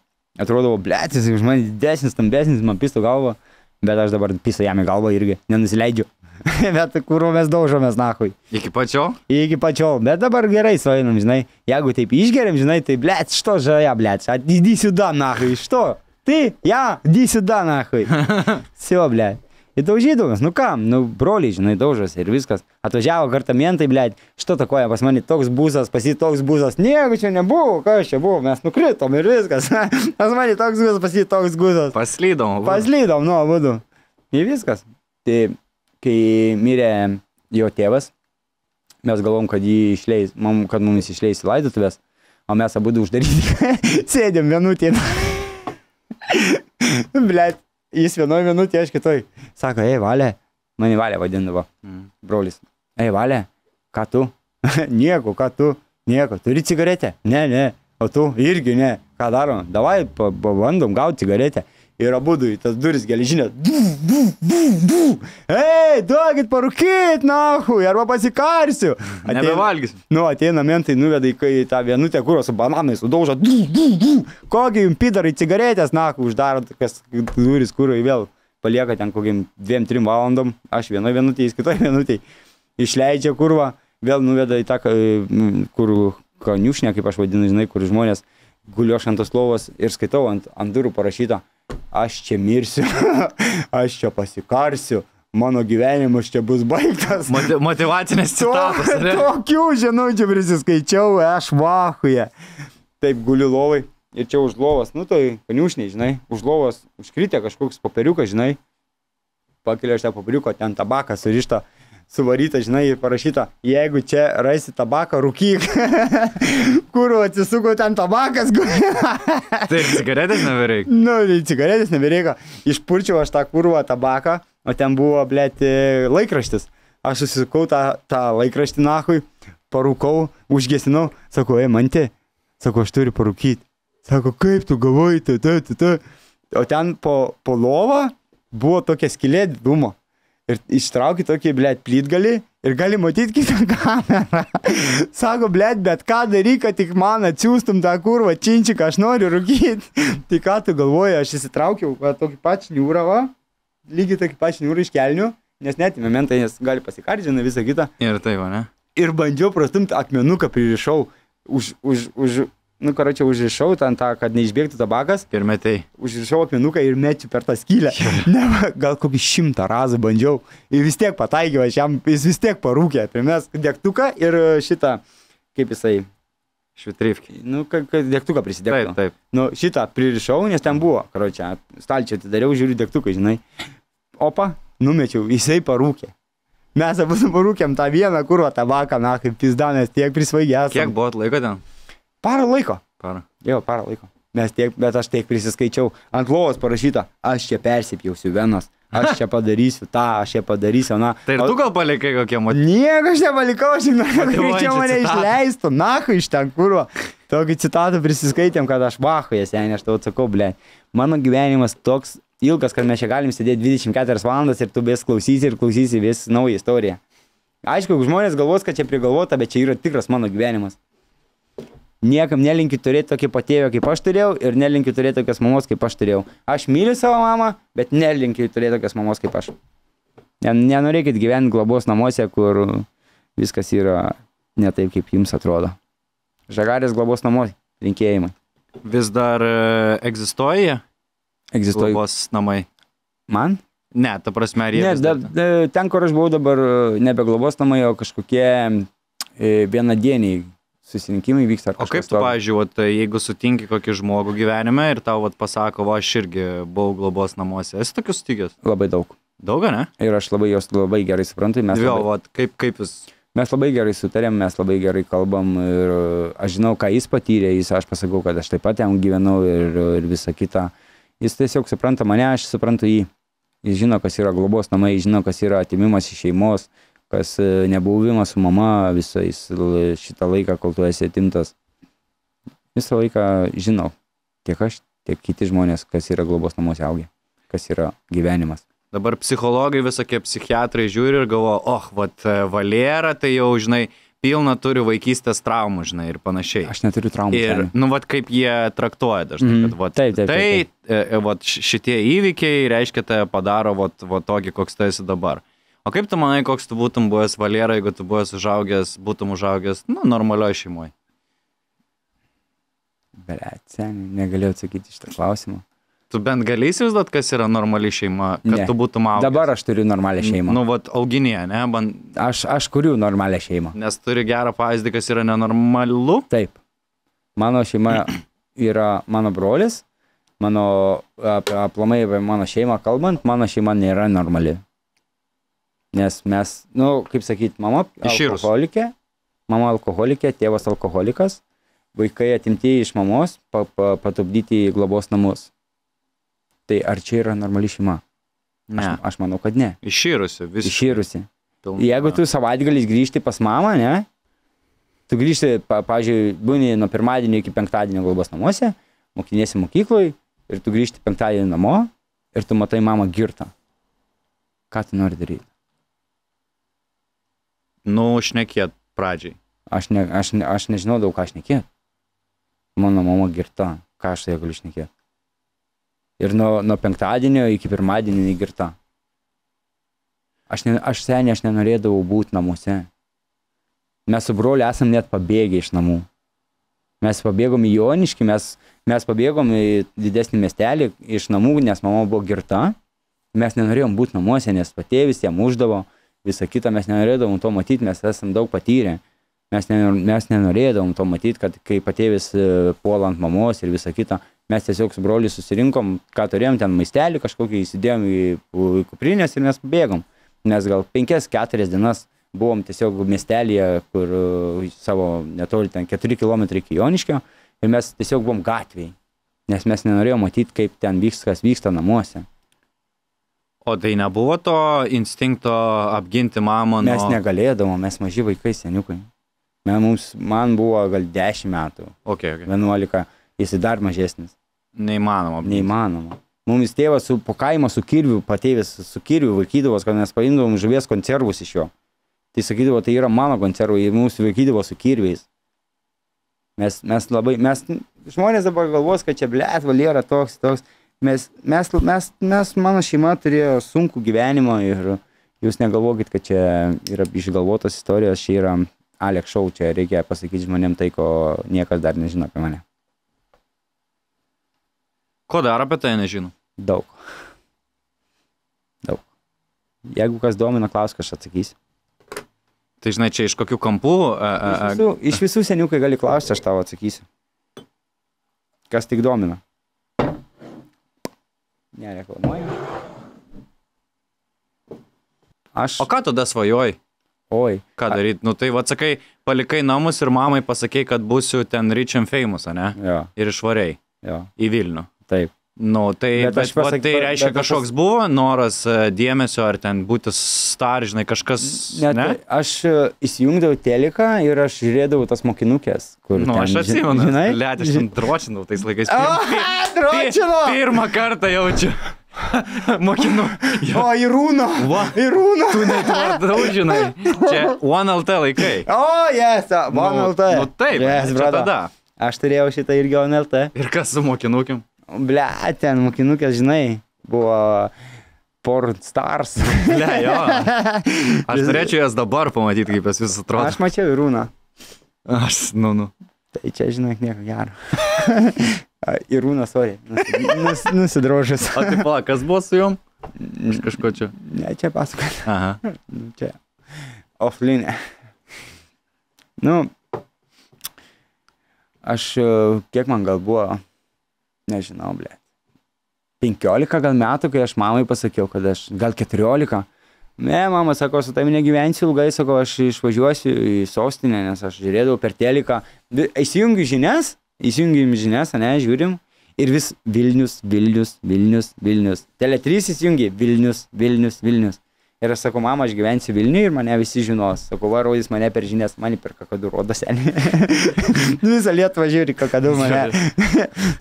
Atrodavo, blėt, jis už mane didesnis, stambesnis, man pisto galvą. Bet aš dabar pisto jam į galvą irgi, nenusileidžiu. bet kur mes daužomės, nahui. Iki pačio? Iki pačio, bet dabar gerai svainam, žinai. Jeigu taip išgeriam, žinai, tai blėt, što žaja, blėt, atdydysiu da, nahui, iš to ты, я, иди сюда нахуй. Все, блядь. И то užydamas, nu kam, nu broliai, žinai, daužas ir viskas. Atvažiavo apartamentai, blėt, što takoja, pas mane toks būzas, pas jį toks būzas, nieko čia nebuvo, kas čia buvo, mes nukritom ir viskas. pas mane toks būzas, pas jį toks būzas. Paslydom. Paslydom, nu, būdu. Ir viskas. Tai kai mirė jo tėvas, mes galvom, kad jį išleis, mum, kad mumis išleis į laidotuvės, o mes abu uždaryti sėdėm vienutį. Blet, jis vienoje minutėje, aš kitoj. Sako, ei, valė, mane valė vadindavo, mm. brolis. Ei, valė, ką tu? nieko, ką tu? Nieko, turi cigaretę? Ne, ne, o tu irgi ne. Ką darom? Davai, pabandom gauti cigaretę. Ir abudu į tas duris geležinė. Ei, duokit parūkyt, nahu, arba pasikarsiu. Nebevalgys. Nu, ateina mentai, nuveda į tą vienutę, kur su bananais sudaužo. Kokie jums pidarai cigaretės, nahu, uždaro kas duris, kur vėl palieka ten kokiam dviem, trim valandom. Aš vienoje vienutėje, jis kitoje vienutėje. Išleidžia kurvą, vėl nuveda į tą, nu, kur kaniušnė, kaip aš vadinu, žinai, kur žmonės guliuoš ant tos lovos ir skaitau ant, ant durų parašyta aš čia mirsiu, aš čia pasikarsiu, mano gyvenimas čia bus baigtas. Moti motivacinės citatos. To, tokių žinučių prisiskaičiau, aš vahuje. Taip guliu lovai ir čia už lovas, nu tai paniušniai, žinai, už lovas užkritė kažkoks papiriukas, žinai, pakelia šitą papiriuką, ten tabaką surištą suvaryta, žinai, parašyta, jeigu čia rasi tabaką, rūkyk. kur atsisuko ten tabakas? tai cigaretės nebereikia. Nu, tai cigaretės nebereikia. Išpurčiau aš tą kurvą tabaką, o ten buvo, blėti, e, laikraštis. Aš susisukau tą, tą laikraštį nahui, parūkau, užgesinau, sakau, ei, man te, sakau, aš turiu parūkyti. Sako, kaip tu gavai, tai, tai, tai, tai. O ten po, po lovą buvo tokia skilė dūmo ir ištrauki tokį, blėt, plytgalį ir gali matyti kitą kamerą. Sako, blėt, bet ką daryk, kad tik man atsiųstum tą kurvą činčiką, aš noriu rūkyti. tai ką tu galvoji, aš įsitraukiau va, tokį pačią niūravą, lygiai tokį pačią niūrą iš kelnių, nes net momentai, nes gali pasikardžinti nu, visą kitą. Ir tai, va, ne? Ir bandžiau prastumti akmenuką pririšau už, už, už, nu, karočią užrišau ten tą, kad neišbėgtų tabakas. Ir metai. Užrišau akmenuką ir mečiu per tą skylę. Ne, gal kokį šimtą razų bandžiau. Ir vis tiek pataikiau, aš jam, jis vis tiek parūkė. Pirmiausia, degtuką ir šitą, kaip jisai. Švitrifkį. Nu, kad, kad degtuką prisidėtų. Taip, taip. Nu, šitą pririšau, nes ten buvo, karočią, stalčią atidariau, žiūriu degtuką, žinai. Opa, numečiau, jisai parūkė. Mes abu parūkėm tą vieną kurvą tabaką, na, kaip pizdanės, tiek prisvaigęs. Kiek buvo laiko ten? Parą laiko. Parą. Jo, parą laiko. Mes tiek, bet aš tiek prisiskaičiau. Ant lovos parašyta, aš čia persipjausiu venas aš čia padarysiu tą, aš čia padarysiu, na. Tai ir tu gal palikai kokie motyvai? Nieko aš nepalikau, aš žinau, kad greičiau mane išleistų, na, iš ten kurvo. Tokį citatą prisiskaitėm, kad aš bahoje seniai, aš tau atsakau, ble. Mano gyvenimas toks ilgas, kad mes čia galim sėdėti 24 valandas ir tu vis klausysi ir klausysi vis naują istoriją. Aišku, žmonės galvos, kad čia prigalvota, bet čia yra tikras mano gyvenimas niekam nelinkiu turėti tokį patėvį, kaip aš turėjau ir nelinkiu turėti tokias mamos, kaip aš turėjau. Aš myliu savo mamą, bet nelinkiu turėti tokias mamos, kaip aš. Nenorėkit gyventi globos namuose, kur viskas yra ne taip, kaip jums atrodo. Žagarės globos namuose linkėjimai. Vis dar e, egzistuoja? Egzistuoja. Globos namai. Man? Ne, ta prasme, ar jie. Ne, da, da, e, ten, kur aš buvau dabar, e, nebe globos namai, o kažkokie vienadieniai susirinkimai vyksta. O kaip tu, to... pavyzdžiui, vat, tai jeigu sutinki kokį žmogų gyvenime ir tau vat, pasako, va, aš irgi buvau globos namuose, esi tokius sutikęs? Labai daug. Daug, ne? Ir aš labai jos labai gerai suprantu. Mes tai Vėl, labai... vat, kaip, kaip jis. Mes labai gerai sutarėm, mes labai gerai kalbam ir e, aš žinau, ką jis patyrė, jis, aš pasakau, kad aš taip pat jam gyvenau ir, ir visa kita. Jis tiesiog supranta mane, aš suprantu jį. Jis žino, kas yra globos namai, žino, kas yra atimimas iš šeimos, uh, kas e, nebuvimas su mama visais šitą laiką, kol tu esi atimtas. Visą laiką žinau, tiek aš, tiek kiti žmonės, kas yra globos namuose augę, kas yra gyvenimas. Dabar psichologai visokie psichiatrai žiūri ir galvo, oh, vat e, Valera, tai jau, žinai, pilna turi vaikystės traumų, žinai, ir panašiai. Aš neturiu traumų. Ir, žinai. nu, vat kaip jie traktuoja dažnai, mm, kad, vat, taip, taip, tai, taip, taip. E, vat šitie įvykiai, reiškia, tai padaro, vat, vat tokį, koks tu esi dabar. O kaip tu manai, koks tu būtum buvęs valėra, jeigu tu buvęs užaugęs, būtum užaugęs, nu, normalioje šeimoje? Beret, seniai, negalėjau atsakyti šitą klausimą. Tu bent gali įsivaizduoti, kas yra normali šeima, kad ne. tu būtum augęs. Dabar aš turiu normalią šeimą. Nu, vad, auginėje, ne? Man... Aš, aš kuriu normalią šeimą. Nes turi gerą pavyzdį, kas yra nenormalu. Taip. Mano šeima yra mano brolis, mano aplamai apie mano šeimą kalbant, mano šeima nėra normali. Nes mes, na, nu, kaip sakyti, mama Iširus. alkoholikė, mama alkoholikė, tėvas alkoholikas, vaikai atimti iš mamos, pa, pa, patupdyti į globos namus. Tai ar čia yra normali šeima? Ne. Aš, aš manau, kad ne. Iširusi, visi. Iširusi. Pilna. Jeigu tu savaitgalis grįžti pas mamą, ne? Tu grįžti, pa, pavyzdžiui, būni nuo pirmadienio iki penktadienio globos namuose, mokinėsi mokykloj ir tu grįžti penktadienį namo ir tu matai mamą girtą. Ką tu nori daryti? Nu, šnekėt pradžiai. Aš, ne, aš, ne, aš nežinau daug ką šnekėt. Mano mama girta, ką aš tai galiu šnekėt. Ir nuo, nuo penktadienio iki pirmadienio negirta. Aš, ne, aš seniai, aš nenorėdavau būti namuose. Mes su broliu esam net pabėgę iš namų. Mes pabėgom į Joniškį, mes, mes pabėgom į didesnį miestelį iš namų, nes mama buvo girta. Mes nenorėjom būti namuose, nes patėvis jam uždavo visą kitą, mes nenorėdavom to matyti, mes esam daug patyrę. Mes, nenor, mes nenorėdavom to matyti, kad kai patėvis e, puola ant mamos ir visą kitą, mes tiesiog su broliu susirinkom, ką turėjom ten maistelį kažkokį, įsidėjom į, į kuprinės ir mes bėgom. Mes gal penkias, keturias dienas buvom tiesiog miestelėje, kur e, savo netoli ten keturi kilometrai iki Joniškio ir mes tiesiog buvom gatviai, nes mes nenorėjom matyti, kaip ten vyks, kas vyksta namuose. O tai nebuvo to instinkto apginti mamą nuo... Mes negalėdavom, mes maži vaikai, seniukai. Man, mums, man buvo gal 10 metų. Okay, okay. 11. Jis dar mažesnis. Neįmanoma. Apginti. Neįmanoma. Mums tėvas su, po kaimą su kirviu, patėvis su kirviu vaikydavos, kad mes paimdavom žuvies konservus iš jo. Tai sakydavo, tai yra mano konservai, jie mūsų vaikydavo su kirviais. Mes, mes labai, mes, žmonės dabar galvos, kad čia blėt, valė yra toks, toks. Mes, mes, mes, mes, mano šeima turėjo sunkų gyvenimą ir jūs negalvokit, kad čia yra išgalvotos istorijos, čia yra Alek Šau, čia reikia pasakyti žmonėm tai, ko niekas dar nežino apie mane. Ko dar apie tai nežino? Daug. Daug. Jeigu kas domina, klausk, aš atsakysiu. Tai žinai, čia iš kokių kampų? A, a, a... Iš, visų, iš visų seniukai gali klausti, aš tau atsakysiu. Kas tik domina. Nereklamuoju. Aš. O ką tada svajoji? Oi. Ką a... daryti? Nu tai, atsakai, palikai namus ir mamai pasakėjai, kad būsiu ten rich and famous, ne? Jo. Ir išvariai. Jo. Į Vilnių. Taip. Nu, tai, bet bet, pasak, va, tai reiškia, bet, kažkoks pas... buvo noras e, dėmesio ar ten būti star, žinai, kažkas. Net, ne? Aš e, įsijungdavau teleką ir aš žiūrėdavau tas mokinukės, kur... Nu, ten, aš atsimenu, žinai. Liet, aš ten dročinau tais laikais. Aha, dročinau! Pirmą kartą jaučiu. Mokinu. Jo. O, Irūno. Va. Irūno. Tu net vardau, žinai. Čia OneLT laikai. O, oh, yes, OneLT. Nu, nu taip, yes, tada. Aš turėjau šitą irgi OneLT. Ir kas su mokinukim? ble, ten mokinukės, žinai, buvo Porn Stars. Ne, jo. Aš norėčiau jas dabar pamatyti, kaip jas vis atrodo. Aš mačiau ir Rūną. Aš, nu, nu. Tai čia, žinok, nieko gero. Irūna, sorry, nus, nusidrožęs. O tai pala, kas buvo su juom? Iš kažko čia. Ne, čia pasakoju. Aha. Nu, čia. Offline. Nu, aš, e, kiek man gal buvo, nežinau, blė. 15 gal metų, kai aš mamai pasakiau, kad aš gal 14. Ne, mama sako, su tavimi negyvensiu ilgai, sako, aš išvažiuosiu į sostinę, nes aš žiūrėdavau per teliką. Įsijungiu žinias, įsijungiu žinias, ne, žiūrim. Ir vis Vilnius, Vilnius, Vilnius, Vilnius. Tele 3 įsijungi Vilnius, Vilnius, Vilnius. Ir aš sakau, mama, aš gyvensiu Vilniuje ir mane visi žinos. Sakau, va, rodys mane per žinias, man per kakadu rodo seniai. Nu, visą Lietuvą žiūri kakadu mane.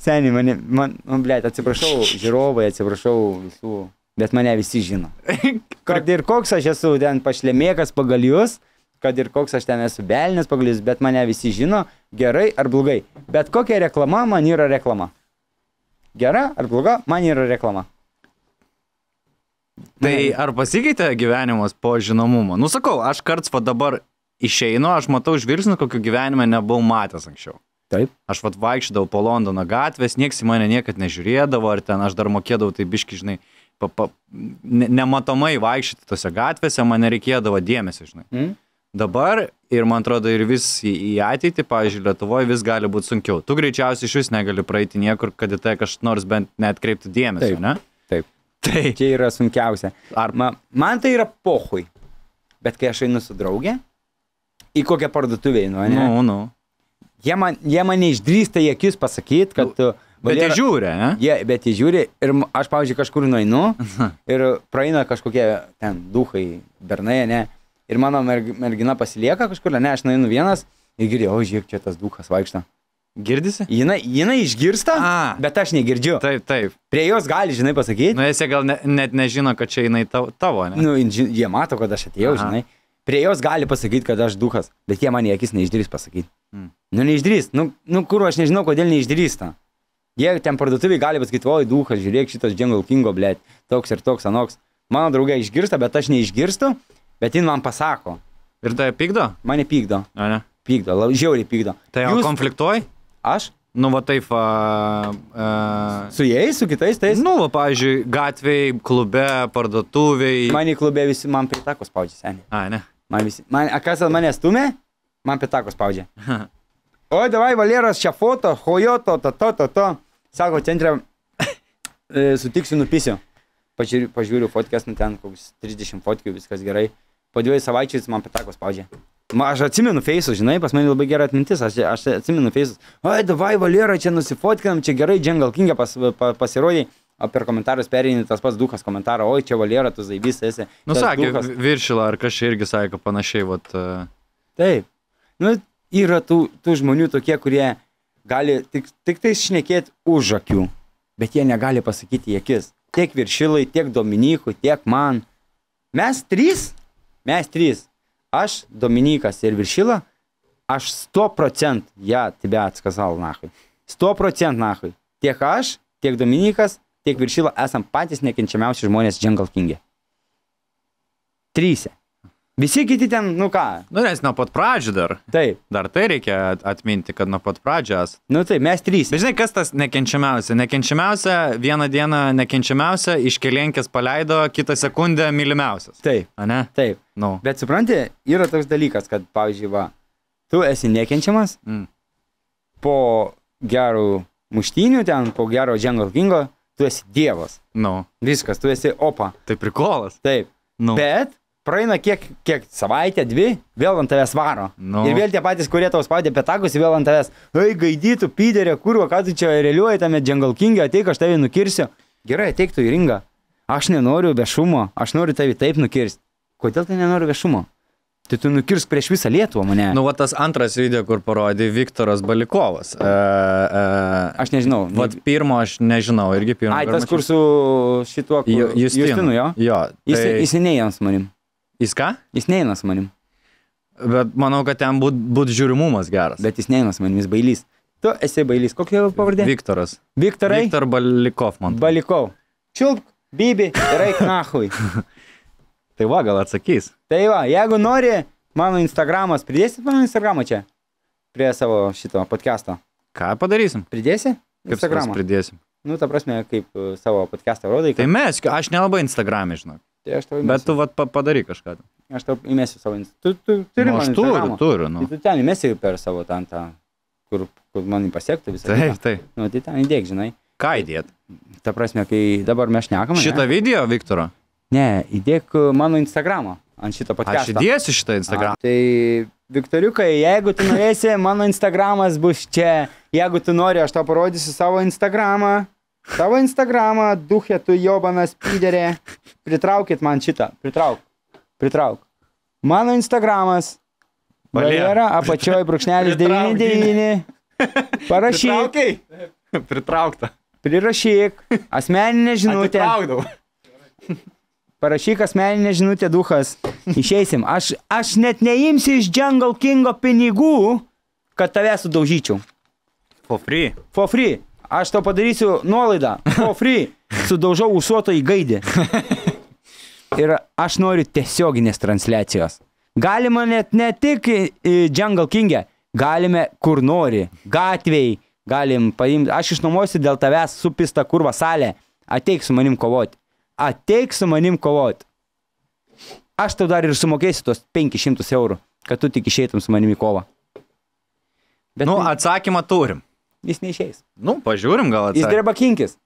seniai, mane, man, man nu, blėt, atsiprašau, žiūrovai, atsiprašau visų, bet mane visi žino. Kad ir koks aš esu ten pašlemėkas pagal jūs, kad ir koks aš ten esu belnis pagal jūs, bet mane visi žino, gerai ar blogai. Bet kokia reklama man yra reklama. Gera ar bloga, man yra reklama. Tai ar pasikeitė gyvenimas po žinomumo? Nusakau, aš karts va dabar išeinu, aš matau žvilgsnį, kokio gyvenime nebuvau matęs anksčiau. Taip. Aš vad vaikščiodavau po Londono gatvės, nieks į mane niekad nežiūrėdavo, ar ten aš dar mokėdavau tai biški, žinai, pa, pa, ne, nematomai vaikščioti tose gatvėse, man reikėdavo dėmesio, žinai. Mm. Dabar ir man atrodo ir vis į, į ateitį, pavyzdžiui, Lietuvoje vis gali būti sunkiau. Tu greičiausiai iš vis negali praeiti niekur, kad į tai kažkas nors bent netkreiptų dėmesio, Taip. ne? Tai. Čia yra sunkiausia. Ar... Ma, man tai yra pohui. Bet kai aš einu su draugė, į kokią parduotuvę einu, ne? Nu, nu. Jie man, jie man neišdrįsta į akis pasakyti, kad... Nu, bet jie žiūri, ne? Jie, bet jie žiūri ir aš, pavyzdžiui, kažkur nueinu ir praeina kažkokie ten duhai, bernai, ne? Ir mano mergina pasilieka kažkur, ne, aš nueinu vienas ir girdėjau, o žiūrėk, čia tas duhas vaikšta. Girdisi? Jina, jina išgirsta, A. bet aš negirdžiu. Taip, taip. Prie jos gali, žinai, pasakyti. Na, nu, jie gal ne, net nežino, kad čia jinai tavo, ne? Nu, jie mato, kad aš atėjau, Aha. žinai. Prie jos gali pasakyti, kad aš duhas, bet jie man į akis neišdrys pasakyti. Mm. Nu, neišdrys. Nu, nu, kur aš nežinau, kodėl neišdrįsta. Jie ten parduotuviai gali pasakyti, oi, duhas, žiūrėk, šitas Jungle Kingo, blė, toks ir toks, anoks. Mano draugai išgirsta, bet aš neišgirstu, bet jin man pasako. Ir tai pykdo? Mane pykdo. A, ne? Pykdo, žiauriai pykdo. Tai jau Jūs... konfliktuoji? Aš? Nu, va taip. A, a, e, su jais, su kitais tais? Nu, va, pavyzdžiui, gatvėje, klube, parduotuvėje. Man į klube visi man pritakos spaudžia, seniai. A, ne. Man visi. Man, a kas mane stumė, man pritakos spaudžia. o, davai, Valieras, čia foto, hojoto, to, to, to, to. Sako, centre e, sutiksiu, nupisiu. Pažiūriu, pažiūriu fotkės, nu ten kokius 30 fotkių, viskas gerai. Po dviejų savaičių jis man pritakos spaudžia. Aš atsimenu feisus, žinai, pas mane labai gera atmintis, aš, aš atsimenu feisus. Oi, davai, valera, čia nusifotkinam, čia gerai, Jungle King'e pas, pa, pasirodė. O per komentarus perėjai tas pats dukas komentarą, oi, čia valera, tu zaibys esi. Nu, sakė, dukas... viršila, ar kažkaip irgi sakė panašiai, vat. Uh... Taip. Nu, yra tų, tų žmonių tokie, kurie gali tik, tik tai šnekėti už akių, bet jie negali pasakyti į akis. Tiek viršilai, tiek Dominikui, tiek man. Mes trys, mes trys Aš, Dominikas ir Viršila, aš 100% я тебя отсказал нахуй. 100% нахуй. Tiek aš, tiek Dominikas, tiek Viršila esam patys nekenčiamiausi žmonės Jungle King'e. Trysia. Visi kiti ten, nu ką. Nu, nes nuo pat pradžių dar. Taip. Dar tai reikia atminti, kad nuo pat pradžios. Nu tai, mes trys. Bet žinai, kas tas nekenčiamiausia? Nekenčiamiausia, vieną dieną nekenčiamiausia, iš keliankės paleido, kitą sekundę mylimiausias. Taip. A ne? Taip. Nu. Bet supranti, yra toks dalykas, kad, pavyzdžiui, va, tu esi nekenčiamas mm. po gerų muštinių ten, po gero Jungle Kingo, tu esi dievas. Nu. Viskas, tu esi opa. Tai prikolas. Taip. Nu. Bet praeina kiek, kiek savaitę, dvi, vėl ant tavęs varo. Nu. Ir vėl tie patys, kurie tau spaudė petakus, vėl ant tavęs, oi, gaidytų, pyderė, kurva, ką tu čia realiuoji tame džangalkingė, ateik, aš tave nukirsiu. Gerai, ateiktų į ringą. Aš nenoriu viešumo, aš noriu tave taip nukirsti. Kodėl tai nenoriu viešumo? Tai tu nukirsk prieš visą Lietuvą mane. Nu, va tas antras video, kur parodė Viktoras Balikovas. E, e, aš nežinau. Vat pirmo aš nežinau, irgi pirmo. Ai, tas, kur su šituo, kur... Justinu. Justinu, jo? Jo. Tai... Jis, jis neėjams manim. Jis ką? Jis neina su manim. Bet manau, kad ten būtų būt žiūrimumas geras. Bet jis neina su manim, jis bailys. Tu esi bailys. Kokia jo pavardė? Viktoras. Viktorai. Viktor Balikov man. Balikov. Čiulp, bibi, reik nahui. tai va, gal atsakys. Tai va, jeigu nori, mano Instagramas, pridėsit mano Instagramą čia? Prie savo šito podcast'o. Ką padarysim? Pridėsi? Instagramą. Kaip pridėsim? Nu, ta prasme, kaip uh, savo podcast'ą rodai. Kaip... Tai mes, aš nelabai Instagram'e, žinok. Tai aš tau įmesiu. Bet tu vat, padari kažką. Aš tau įmesiu savo Instagram. Tu, tu turi nu, mano turiu, Instagramą. turiu. Nu. Tai tu ten įmesi per savo ten tą, kur, kur man pasiektų visą. Taip, taip. Nu, tai ten įdėk, žinai. Ką įdėt? Ta prasme, kai dabar mes šnekam. Šitą ne? video, Viktoro? Ne, įdėk uh, mano Instagramą ant šito paties. Aš įdėsiu šitą Instagramą. A, tai Viktoriukai, jeigu tu norėsi, mano Instagramas bus čia. Jeigu tu nori, aš tau parodysiu savo Instagramą. Tavo Instagramą, duhė, tu jobanas, piderė. Pritraukit man šitą. Pritrauk. Pritrauk. Mano Instagramas. Valera, apačioje brūkšnelis 99. Parašyk. Pritraukta. Prirašyk. Asmeninė žinutė. Pritraukdavau. Parašyk asmeninę žinutę, duhas. Išeisim. Aš, aš net neimsiu iš Jungle Kingo pinigų, kad tave sudaužyčiau. For free. For free. Aš tau padarysiu nuolaidą. O free. Sudaužau užsuotą į gaidį. Ir aš noriu tiesioginės transliacijos. Galima net ne tik Jungle King'e, galime kur nori. Gatvėj galim paimti. Aš išnuomosiu dėl tavęs supista kurva salę. Ateik su manim kovoti. Ateik su manim kovoti. Aš tau dar ir sumokėsiu tos 500 eurų, kad tu tik išeitum su manimi į kovą. Bet nu, tai- atsakymą turim jis neišeis. Nu, pažiūrim gal atsakymą. Jis dreba kinkis,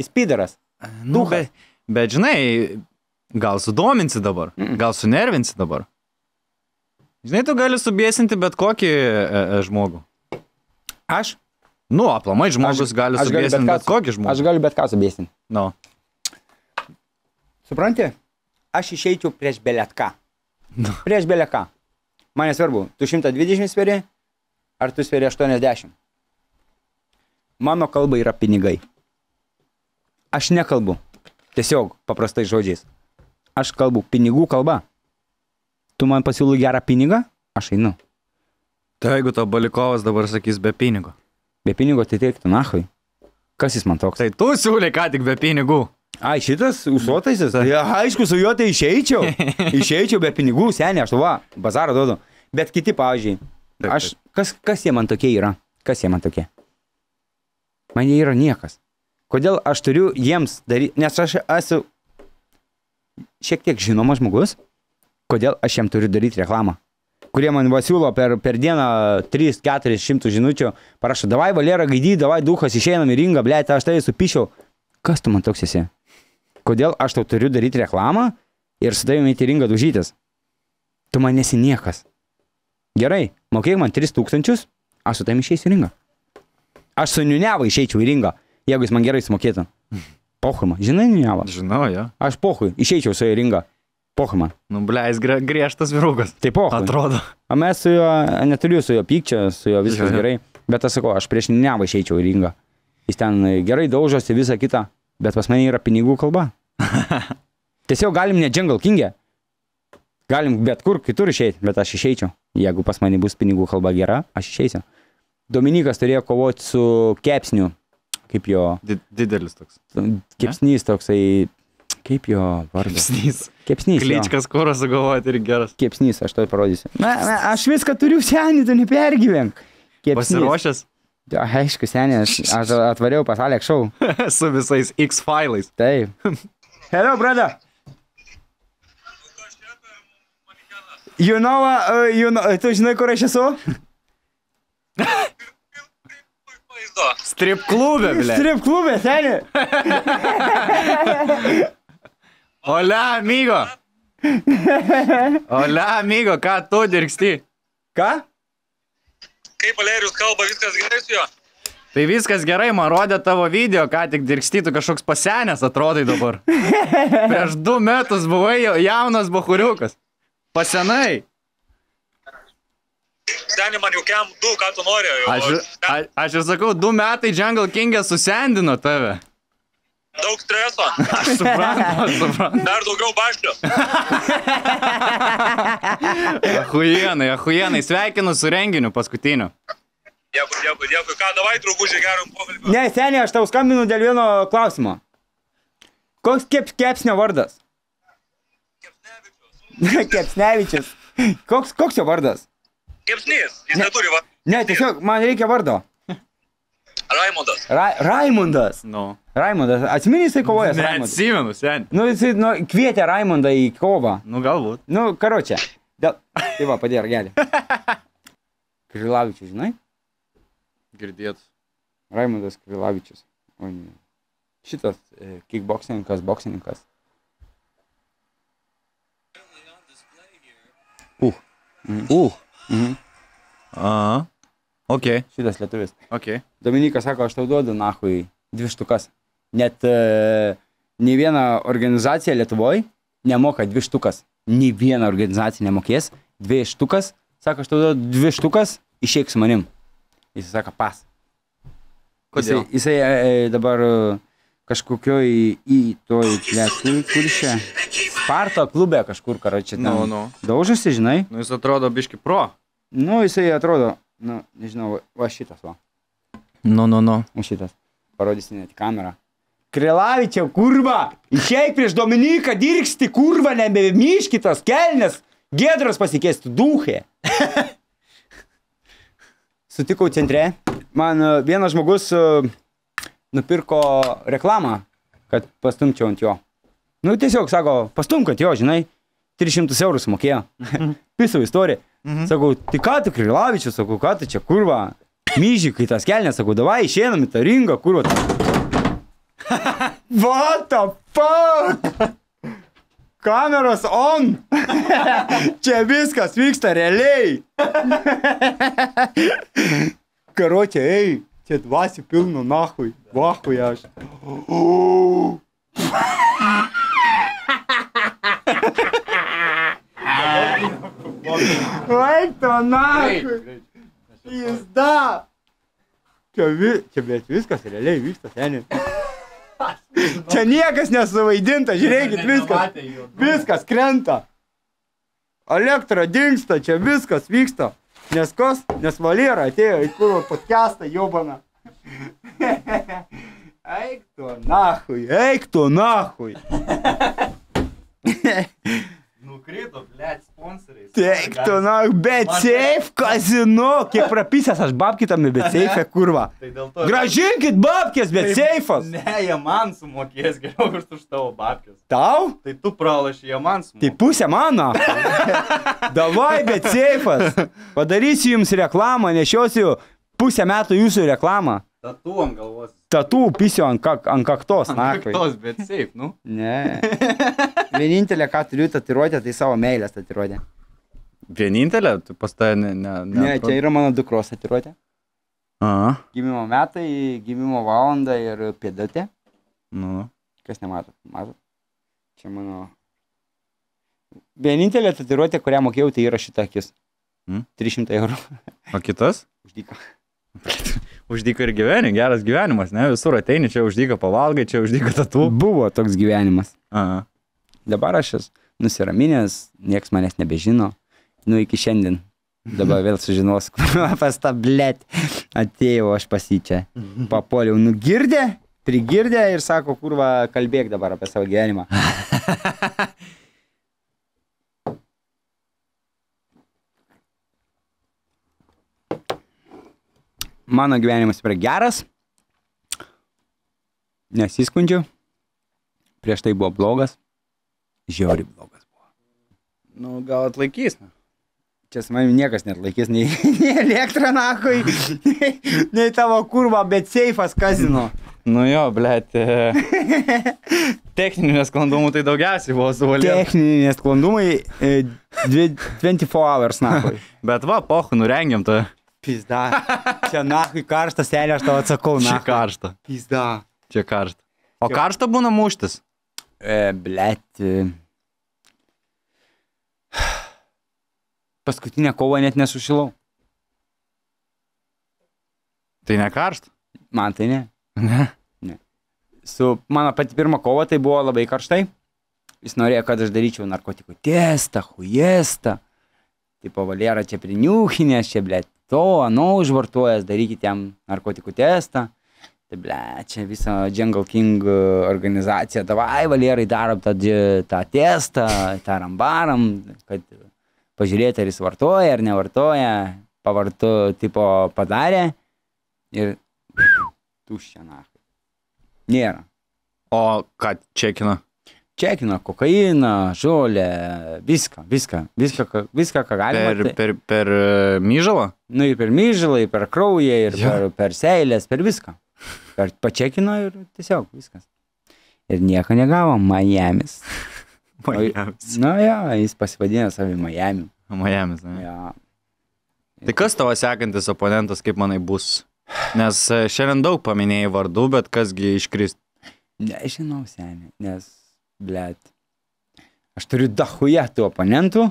jis pidaras. E, nu, bet, bet žinai, gal sudominsi dabar, gal sunervinsi dabar. Žinai, tu gali subėsinti bet kokį e, e, žmogų. Aš? Nu, aplamai žmogus aš, gali subėsinti bet, bet kokį žmogų. Aš galiu bet ką subėsinti. Nu. No. Supranti? Aš išeičiau prieš beletką. No. Prieš beletką. Man nesvarbu, tu 120 sveri, ar tu sveri 80. Mano kalba yra pinigai. Aš nekalbu. Tiesiog paprastai žodžiais. Aš kalbu pinigų kalba. Tu man pasiūlai gerą pinigą, aš einu. Tai jeigu to Balikovas dabar sakys be pinigo. Be pinigo tai teiktų nahui. Kas jis man toks? Tai tu siūlai ką tik be pinigų. Ai, šitas užsuotaisis? Tai- ja, aišku, su juo tai išeičiau. Išeičiau be pinigų, seniai, aš va, bazarą duodu. Bet kiti, pavyzdžiui, aš, kas, kas jie man tokie yra? Kas jie man tokie? Man jie yra niekas. Kodėl aš turiu jiems daryti, nes aš esu šiek tiek žinomas žmogus, kodėl aš jiem turiu daryti reklamą. Kurie man vasiūlo per, per dieną 3-400 žinučių, parašo, davai valera gaidy, davai duhas, išeinam į ringą, blė, aš tai supišiau. Kas tu man toks esi? Kodėl aš tau turiu daryti reklamą ir su tavimi į ringą dužytis? Tu man nesi niekas. Gerai, mokėk man 3000, aš su tavimi išeisiu į ringą aš su Niuneva išeičiau į ringą, jeigu jis man gerai sumokėtų. Pohuma, žinai, Niuneva? Žinau, jo. Aš pohui, išeičiau su į ringą. Pohuma. Nu, bleis griežtas virukas. Taip, pohuma. Atrodo. O mes su juo, neturiu su juo pykčio, su juo viskas jo, jo. gerai. Bet aš sakau, aš prieš Niuneva išeičiau į ringą. Jis ten e, gerai daužosi visą kitą, bet pas mane yra pinigų kalba. Tiesiog galim ne Jungle King'e, galim bet kur kitur išeiti, bet aš išeičiau. Jeigu pas mane bus pinigų kalba gera, aš išeisiu. Dominikas turėjo kovoti su kepsniu, kaip jo. Did, didelis toks. Kepsnys toksai, kaip jo vardas. Kepsnys. Kepsnys. Kličkas kuras sugalvoti ir geras. Kepsnys, aš to parodysiu. Na, na, aš viską turiu senį, tu nepergyvenk. Kepsnys. Pasiruošęs? Aišku, senė, aš, aš atvariau pas Alek Šau. su visais X failais. Taip. Hello, brother. You know, uh, uh, you know, tu žinai, kur aš esu? vaizdo. Strip klube, ble. Strip klube, seniai. Ola, amigo. Ola, amigo, ką tu dirgsti? Ką? Kaip Valerius kalba, viskas gerai su juo? Tai viskas gerai, man rodė tavo video, ką tik dirkstytų kažkoks pasenęs, atrodai dabar. Prieš du metus buvai jaunas bahuriukas. Pasenai. Seniai man jaukiam, du, ką tu nori. Jau. Aš, a, aš ir sakau, du metai Jungle King'e susendino tave. Daug streso. Aš suprantu, aš suprantu. Dar daugiau baščių. ahujienai, ahujienai, sveikinu su renginiu paskutiniu. Dėkui, dėkui, dėkui. Ką, davai, draugužiai, gerų pokalbį. Ne, seniai, aš tau skambinu dėl vieno klausimo. Koks kep, kepsnio vardas? Kepsnevičius. kepsnevičius. Koks, koks jo vardas? Kepsnys, jis ne, neturi vardo. Ne, tiesiog man reikia vardo. Raimondas. Ra Raimondas. No. Raimondas, atsimeni jisai kovoja su Raimondu? Atsimenu, sen. Nu, jisai nu, kvietė Raimondą į kovą. Nu, galbūt. Nu, karočią. Dėl... Tai va, padėjo, geri. Krilavičius, žinai? Girdėt. Raimondas Krilavičius. O ne. Šitas e, kickboksininkas, boksininkas. Uh. Mm. Uh. Mhm. Aha. Ok. Šitas lietuvis. Ok. Dominikas sako, aš tau duodu nahui dvi štukas. Net e, nei viena organizacija Lietuvoje nemoka dvi štukas. Nei viena organizacija nemokės dvi štukas. Sako, aš tau duodu dvi štukas, išeik su manim. Jis sako, pas. Kodėl? Jisai, jisai e, e dabar e, kažkokioj į toj, ne, kur, kur čia? Sparto klube kažkur, karo čia. Na, no, nu. No. Daužusi, žinai. Nu, jis atrodo biški pro. Nu, jisai atrodo, nu, nežinau, va šitas va. Nu, nu, nu. O šitas. Parodysi net kamerą. Krilavičia, kurva! Išeik prieš Dominiką, dirgsti, kurva, nebemyškitas, kelnes, gedras pasikėsti, duhė. Sutikau centre, man e, vienas žmogus e, nupirko reklamą, kad pastumčiau ant jo. Nu, tiesiog sako, pastumk ant jo, žinai. 300 eurų sumokėjo. Mhm. Pisau istoriją. Mhm. Sakau, tai ką tu, Krilavičius, sakau, ką tu čia, kurva, myžikai tas kelnes, sakau, davai, išėjom į tą ringą, kurva. What the fuck? Kameros on. čia viskas vyksta realiai. Karočią, ei, čia dvasių pilnu nahui, vahui aš. Vaito, nahai. Pizda. Čia, vi, čia bet viskas realiai vyksta, seniai. Čia niekas nesuvaidinta, žiūrėkit, viskas. Viskas krenta. Elektra dinksta, čia viskas vyksta. Nes kas, nes Valera atėjo į kurvo podcastą, jobana. Eik tu nahui, eik tu nahui nukrito, blėt, sponsoriai. Taip, tu, na, bet safe kazinu, kiek prapysęs aš babkitami, bet safe kurva. Tai dėl to. Gražinkit babkės, bet tai seifas. Ne, jie man sumokės geriau už už tavo babkės. Tau? Tai tu pralaši, jie man sumokės. Tai pusė mano. Davai, bet seifas. Padarysiu jums reklamą, nešiosiu pusę metų jūsų reklamą. Tatuom galvos tatų pisio ant, kak, ant kaktos. Ant nakvai. kaktos, bet taip, nu. Ne. Vienintelė, ką turiu tatiruotę, tai savo meilės tatiruotę. Vienintelė, tu pas tą ne, ne, ne. Ne, čia yra mano dukros tatiruotė. Aha. Gimimo metai, gimimo valanda ir pėdatė. Nu. Kas nemato, matot. Čia mano. Vienintelė tatiruotė, kurią mokėjau, tai yra šita akis. Hmm? 300 eurų. O kitas? Uždyka. uždyka ir gyveni, geras gyvenimas, ne, visur ateini, čia uždyka pavalgai, čia uždyka tatų. Buvo toks gyvenimas. Aha. Dabar aš esu nusiraminęs, nieks manęs nebežino, nu iki šiandien. Dabar vėl sužinos, kur pas tą blėt atėjau aš pasičia. Papoliau, nugirdė, prigirdė ir sako, kurva, kalbėk dabar apie savo gyvenimą. mano gyvenimas yra geras, nesiskundžiu, prieš tai buvo blogas, žiauri blogas buvo. Nu, gal atlaikys, na. Čia su manimi niekas net laikys, nei, nei elektrą nakui, nei, nei tavo kurva, bet seifas kazino. Nu jo, blėt. E, Techninės sklandumų tai daugiausiai buvo suvaldyta. Techninės sklandumai e, 24 hours nakui. bet va, poch, nurengiam tą. Pizda. Čia nahui karštas, seniai aš tau atsakau, na. Čia karšta. Pizda. Čia karšta. O jo. karšta būna muštis. E, blet. Paskutinę kovą net nesušilau. Tai ne karšta? Man tai ne. Ne. ne. Su mano pati pirma kova tai buvo labai karštai. Jis norėjo, kad aš daryčiau narkotikų testą, huiestą. Tai pavalėra čia priniukinės, čia blėt to, ano užvartojęs, darykit jam narkotikų testą. Tai ble, čia visa Jungle King e, organizacija, davai valierai darom tą, tą testą, tą rambaram, kad pažiūrėti, ar jis vartoja ar nevartoja, pavartu tipo padarė ir tuščia nakai. Nėra. O ką čekina? čekina kokainą, žolę, viską, viską, viską, ką- viską ką galima. Per, tai- per, per e, myžalą? Nu ir per myžalą, ir per kraują, ir Jo. per, per seilės, per viską. Per pačekino ir tiesiog viskas. Ir nieko negavo, Miami's. Oi. Majamis. Na nu, jo, jis pasivadino savį Miami. Majamis, ne? Jo. Tai kas tavo sekantis oponentas, kaip manai, bus? Nes e, šiandien daug paminėjai vardų, bet kasgi iškris. Nežinau, seniai, nes blėt. Aš turiu dahuje tų oponentų,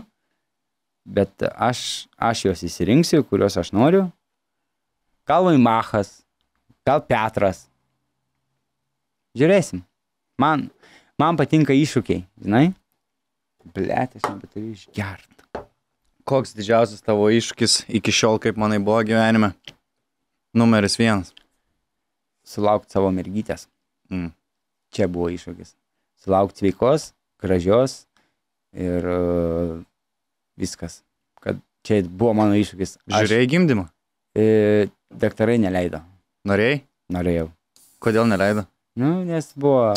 bet aš, aš juos įsirinksiu, kuriuos aš noriu. Gal Vaimachas, gal Petras. Žiūrėsim. Man, man patinka iššūkiai, žinai? Blėt, aš nebeturiu išgert. Koks didžiausias tavo iššūkis iki šiol, kaip manai buvo gyvenime? Numeris vienas. Sulaukti savo mergytės. Mm. Čia buvo iššūkis sulaukti sveikos, gražios ir uh, viskas. Kad čia buvo mano iššūkis. Aš, Žiūrėjai gimdymą? E, daktarai neleido. Norėjai? Norėjau. Kodėl neleido? Nu, nes buvo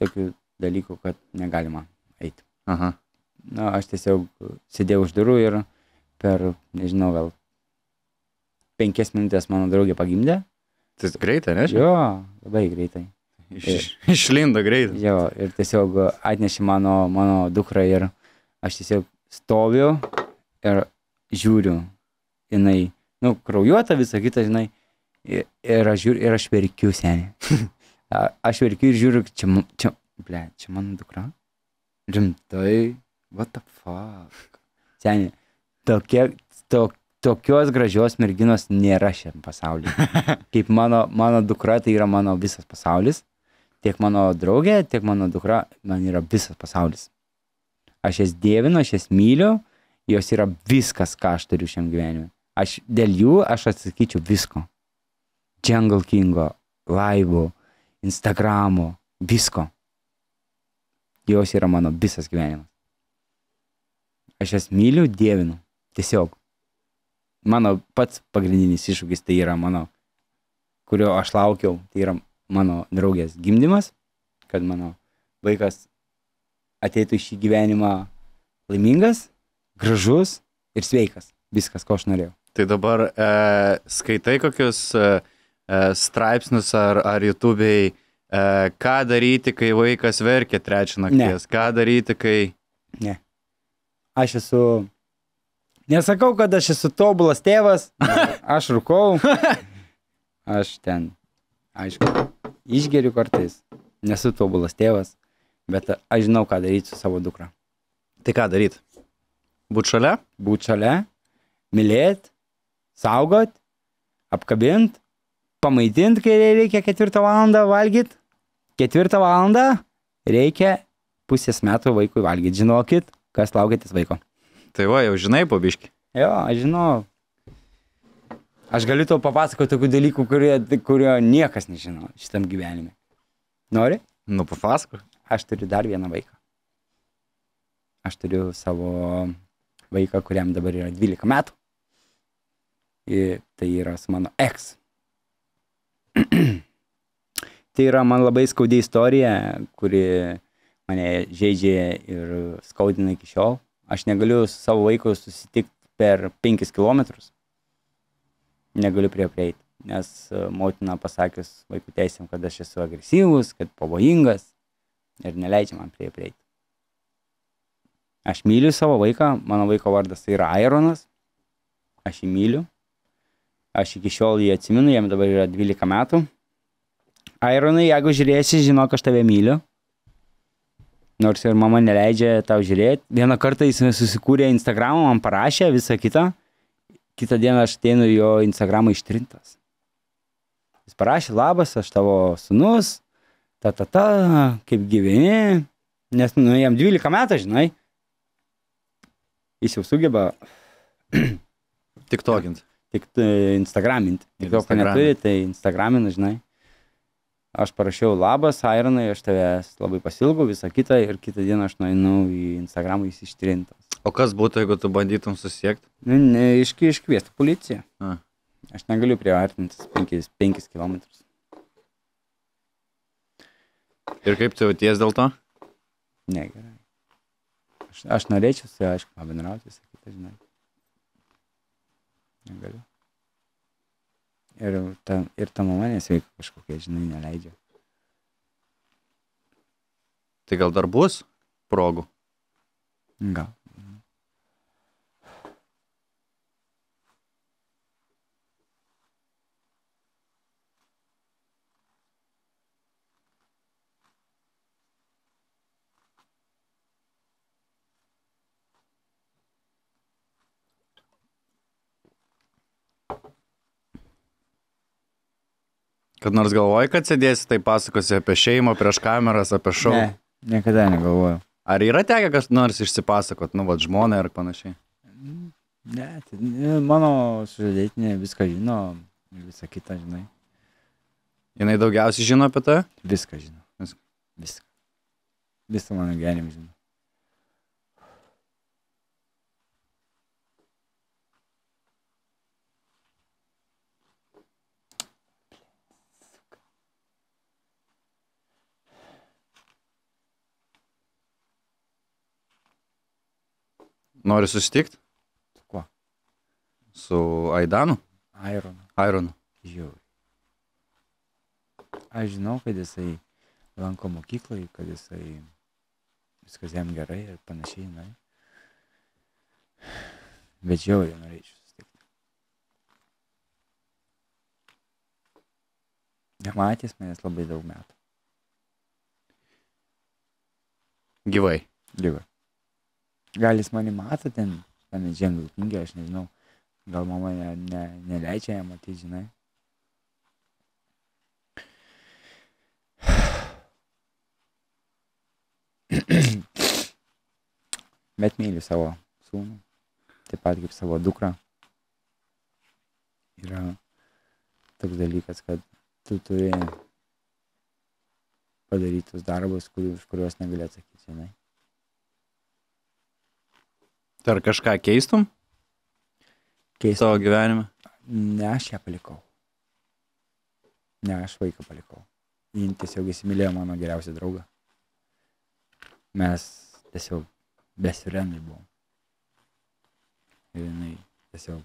tokių dalykų, kad negalima eiti. Aha. Na, nu, aš tiesiog sėdėjau už durų ir per, nežinau, gal penkias minutės mano draugė pagimdė. Tai greitai, ne? Jo, labai greitai iš, ir, išlindo greitai. Jo, ir tiesiog atnešė mano, mano dukrą ir aš tiesiog stoviu ir žiūriu, jinai, nu, kraujuota visą kitą, žinai, ir, ir, aš, žiūriu, ir aš verkiu seniai. aš verkiu ir žiūriu, čia, čia, ble, čia mano dukra. Rimtai, what the fuck. Seniai, tokie, tokie tokios gražios merginos nėra šiam pasaulyje. Kaip mano, mano dukra, tai yra mano visas pasaulis tiek mano draugė, tiek mano dukra, man yra visas pasaulis. Aš jas dievinu, aš jas myliu, jos yra viskas, ką aš turiu šiam gyvenime. Aš dėl jų aš atsisakyčiau visko. Jungle Kingo, laivų, Instagramo, visko. Jos yra mano visas gyvenimas. Aš jas myliu, dievinu. Tiesiog. Mano pats pagrindinis iššūkis tai yra mano, kurio aš laukiau, tai yra mano draugės gimdymas, kad mano vaikas ateitų į šį gyvenimą laimingas, gražus ir sveikas. Viskas, ko aš norėjau. Tai dabar e, skaitai kokius e, e straipsnius ar, ar YouTube'ai, e, ką daryti, kai vaikas verkia trečią nakties, ne. ką daryti, kai... Ne. Aš esu... Nesakau, kad aš esu tobulas tėvas, aš rūkau, aš ten, aišku, Išgeriu kartais, nesu tobulas tėvas, bet aš žinau, ką daryti su savo dukra. Tai ką daryti? Būt šalia? Būt šalia, mylėti, saugot, apkabint, pamaitint, kai reikia ketvirtą valandą valgyti. Ketvirtą valandą reikia pusės metų vaikui valgyti. Žinokit, kas laukitės vaiko. Tai va, jau žinai, pabiški. Jo, aš žinau. Aš galiu tau papasakoti tokių dalykų, kurio, kurio niekas nežino šitam gyvenime. Nori? Nu, papasakok. Aš turiu dar vieną vaiką. Aš turiu savo vaiką, kuriam dabar yra 12 metų. Ir tai yra su mano eks. tai yra man labai skaudė istorija, kuri mane žaidžia ir skaudina iki šiol. Aš negaliu su savo vaiku susitikti per 5 kilometrus negaliu prie jo prieiti, nes e, motina pasakius vaikų teisėm, kad aš esu agresyvus, kad pavojingas ir neleidžia man prie jo prieiti. Aš myliu savo vaiką, mano vaiko vardas tai yra Aironas, aš jį myliu, aš iki šiol jį atsiminu, jam dabar yra 12 metų. Aironai, jeigu žiūrėsi, žinok, aš tave myliu. Nors ir mama neleidžia tau žiūrėti. Vieną kartą jis susikūrė Instagramą, man parašė visą kitą kitą dieną aš ateinu jo Instagramą ištrintas. Jis parašė, labas, aš tavo sunus, ta ta ta, kaip gyveni, nes nu, jam 12 metų, žinai. Jis jau sugeba. Tik e, tokint. Tik Instagramint. Tik to, ką neturi, tai Instagramina, žinai. Aš parašiau labas, Aironai, aš tavęs labai pasilgau, visą kitą ir kitą dieną aš nueinu į Instagramą, jis ištrintas. O kas būtų, jeigu tu bandytum susiekti? Nu, ne, iški, iškviesti policiją. A. Aš negaliu priartintis 5 km. Ir kaip tu jauties dėl to? Ne, gerai. Aš, aš norėčiau su juo, aišku, pabendrauti visą kitą, žinai. Negaliu. Ir ta, ir ta mama nesveika kažkokia, žinai, neleidžia. Tai gal dar bus progų? Gal. Kad nors galvoji, kad sėdėsi, tai pasakosi apie šeimą, prieš kameras, apie šou. Ne, niekada negalvoju. Ar yra tekę kas nors išsipasakot, nu, va, žmonai ar panašiai? Ne, tai mano sužadėtinė viską žino, visą kitą žinai. Jinai daugiausiai žino apie tą? Viską žino. Viską. Viską. Visą mano gyvenimą žino. Nori susitikti? Kuo? Su Aidanu? Aironu. Aironu. Žiūrėjau. Aš žinau, kad jisai lanko mokyklai, kad jisai viskas jam gerai ir panašiai, na. Bet žiauriai norėčiau susitikti. Nematys manęs labai daug metų. Gyvai. Gyvai gal jis mane mato ten, ten žemvilkingė, aš nežinau, gal mama ne, ne, neleidžia jam matyti, žinai. Bet myliu savo sūnų, taip pat kaip savo dukrą. Yra toks dalykas, kad tu turi padaryti tos darbus, kuriuos negali atsakyti, žinai. Ar kažką keistum? Keistum. Savo gyvenime? Ne, aš ją palikau. Ne, aš vaiką palikau. Jis tiesiog įsimylėjo mano geriausią draugą. Mes tiesiog besirenai buvom. Ir jinai tiesiog,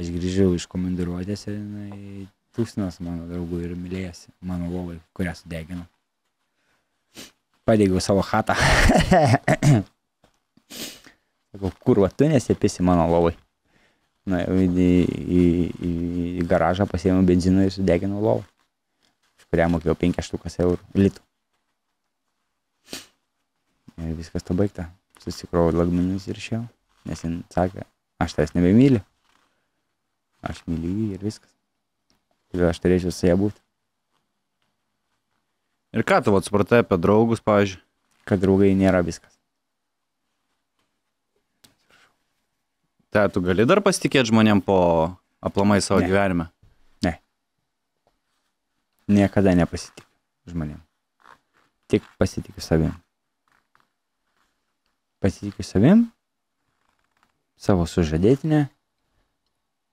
aš grįžau iš komandiruotės ir jinai tūsinas mano draugų ir mylėjasi mano lovai, kurią sudeginau. Padėgiau savo chatą. Sakau, kur va tu nesėpisi mano lovai. Na, į, į, į, į garažą pasėmiau benziną ir sudeginau lovą, už kurią mokėjau 5 štukas eurų litų. Ir viskas to baigta. Susikrovau lagminus ir išėjau, nes jis sakė, aš tavęs nebemyliu. Aš myliu jį ir viskas. Ir aš turėčiau su ja būti. Ir ką tu atsupratai apie draugus, pavyzdžiui? Kad draugai nėra viskas. Tai tu gali dar pasitikėti žmonėm po aplamai savo ne. gyvenime? Ne. Niekada nepasitikiu žmonėm. Tik pasitikiu savim. Pasitikiu savim, savo sužadėtinę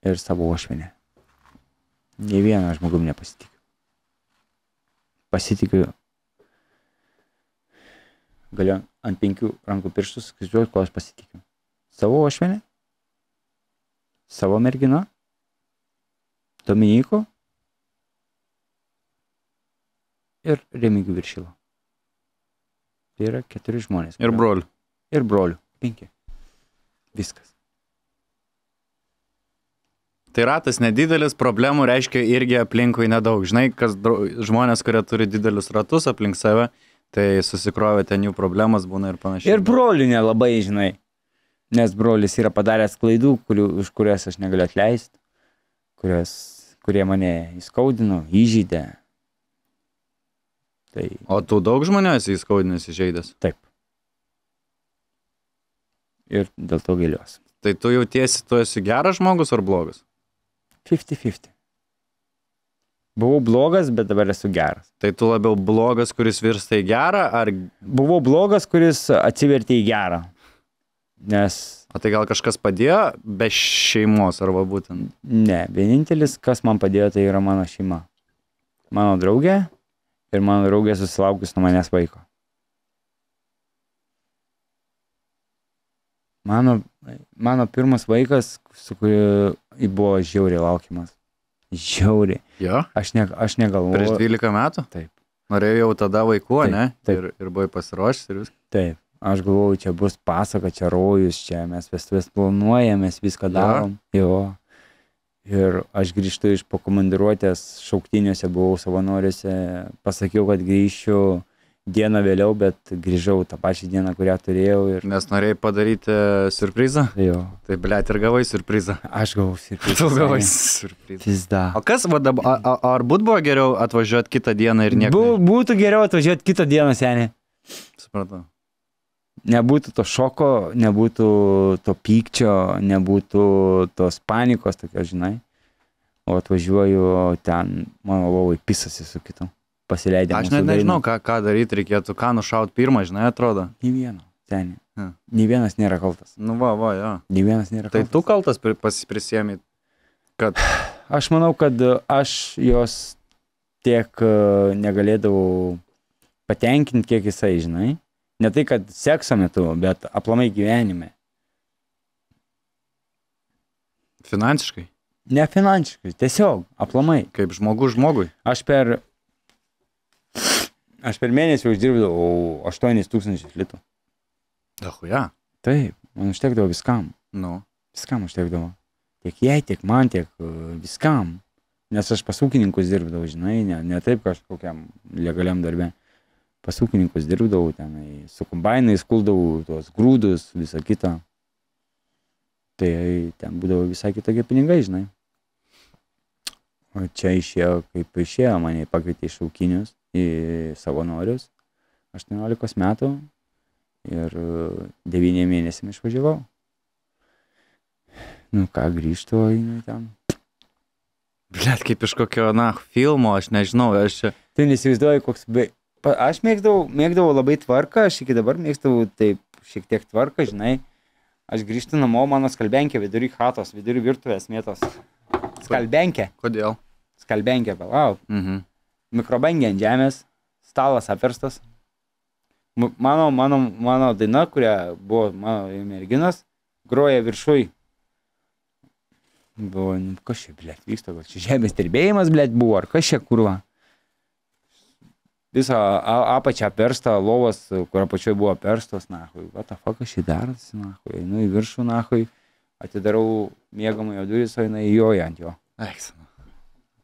ir savo ošvinę. Nei vieną žmogum nepasitikiu. Pasitikiu. Galiu ant penkių rankų pirštus skaičiuoti, kuo aš pasitikiu. Savo ošvinę, savo mergina, Dominiko ir Remigių viršilo. Tai yra keturi žmonės. Ir brolių. Ir brolių. Penki. Viskas. Tai ratas nedidelis, problemų reiškia irgi aplinkui nedaug. Žinai, kas žmonės, kurie turi didelius ratus aplink save, tai susikrovė ten jų problemas būna ir panašiai. Ir brolių nelabai, žinai. Nes brolis yra padaręs klaidų, kurių, už kurias aš negaliu atleisti, kurias, kurie mane įskaudino, įžydė. Tai... O tu daug žmonių esi įskaudinęs, įžeidęs? Taip. Ir dėl to gailiuosi. Tai tu jautiesi, tu esi geras žmogus ar blogas? 50-50. Buvau blogas, bet dabar esu geras. Tai tu labiau blogas, kuris virsta į gerą, ar... Buvau blogas, kuris atsivertė į gerą. Nes... O tai gal kažkas padėjo be šeimos arba būtent? Ne, vienintelis, kas man padėjo, tai yra mano šeima. Mano draugė ir mano draugė susilaukus nuo manęs vaiko. Mano, mano pirmas vaikas, su kuriuo buvo žiauriai laukiamas. Žiauriai. Jo? Aš, ne, aš negalvoju. Prieš 12 metų? Taip. Norėjau jau tada vaikų, taip, ne? Taip. Ir, ir buvai pasiruošęs ir viskas. Taip. Aš galvojau, čia bus pasaka, čia rojus, čia mes vestuvės planuojam, mes viską darom. Ja. Jo. Ir aš grįžtu iš pakomandiruotės, šauktiniuose buvau savanoriuose, pasakiau, kad grįšiu dieną vėliau, bet grįžau tą pačią dieną, kurią turėjau. Ir... Nes norėjai padaryti e, surprizą? Jo. Tai blėt ir gavai surprizą. Aš gavau surprizą. Tu gavai surprizą. Pizda. O kas dabar, ar būtų buvo geriau atvažiuoti kitą dieną ir nieko? Bu, būtų geriau atvažiuoti kitą dieną, seniai. Supratau nebūtų to šoko, nebūtų to pykčio, nebūtų tos panikos, tokios, žinai. O atvažiuoju ten, mano lovai pisasi su kitu. Pasileidė. Aš net nežinau, ką, ką daryti reikėtų, ką nušaut pirmą, žinai, atrodo. Nį vieno, ten. Ja. Nį vienas nėra kaltas. Nu, va, va, jo. Nį vienas nėra tai kaltas. Tai tu kaltas pri, pasiprisėmė, kad... Aš manau, kad aš jos tiek e, negalėdavau patenkinti, kiek jisai, žinai. Ne tai, kad sekso metu, bet aplamai gyvenime. Finansiškai? Ne finansiškai, tiesiog aplamai. Kaip žmogus žmogui. Aš per, aš per mėnesį uždirbdavau 8 tūkstančius litų. Dahuja. Taip, man užtekdavo viskam. Nu. Viskam užtekdavo. Tiek jai, tiek man, tiek uh, viskam. Nes aš pas ūkininkus dirbdavau, žinai, ne, ne taip kažkokiam legaliam darbė pas ūkininkus dirbdavau tenai, su kombainais kuldavau tuos grūdus, visą kitą. Tai ten būdavo visai kitokie pinigai, žinai. O čia išėjo, kaip išėjo, mane pakvietė iš aukinius, į savanorius, 18 metų ir 9 mėnesiam išvažiavau. Nu ką, grįžtu, einu ten. Blet, kaip iš kokio, na, filmo, aš nežinau, aš čia. Tai nesivaizduoju, koks be, aš mėgdavau, mėgdavau labai tvarką, aš iki dabar mėgdavau taip šiek tiek tvarką, žinai. Aš grįžtu namo, mano skalbenkė vidury hatos, vidury virtuvės mėtos. Skalbenkė. Kodėl? Skalbenkė, palauk. Mhm. Mikrobangė ant žemės, stalas apverstas. Mano, mano, mano daina, kurią buvo mano merginas, groja viršui. Buvo, nu, kas čia, blėt, vyksta, gal čia žemės dirbėjimas, blėt, buvo, ar kas čia kurva? visą apačią perstą, lovas, kur apačioje buvo perstos, nahui. Va, ta fakas šį daras, nahui. Einu į viršų, nahui, atidarau mėgamojo duris, o jinai joja ant jo. Eksana.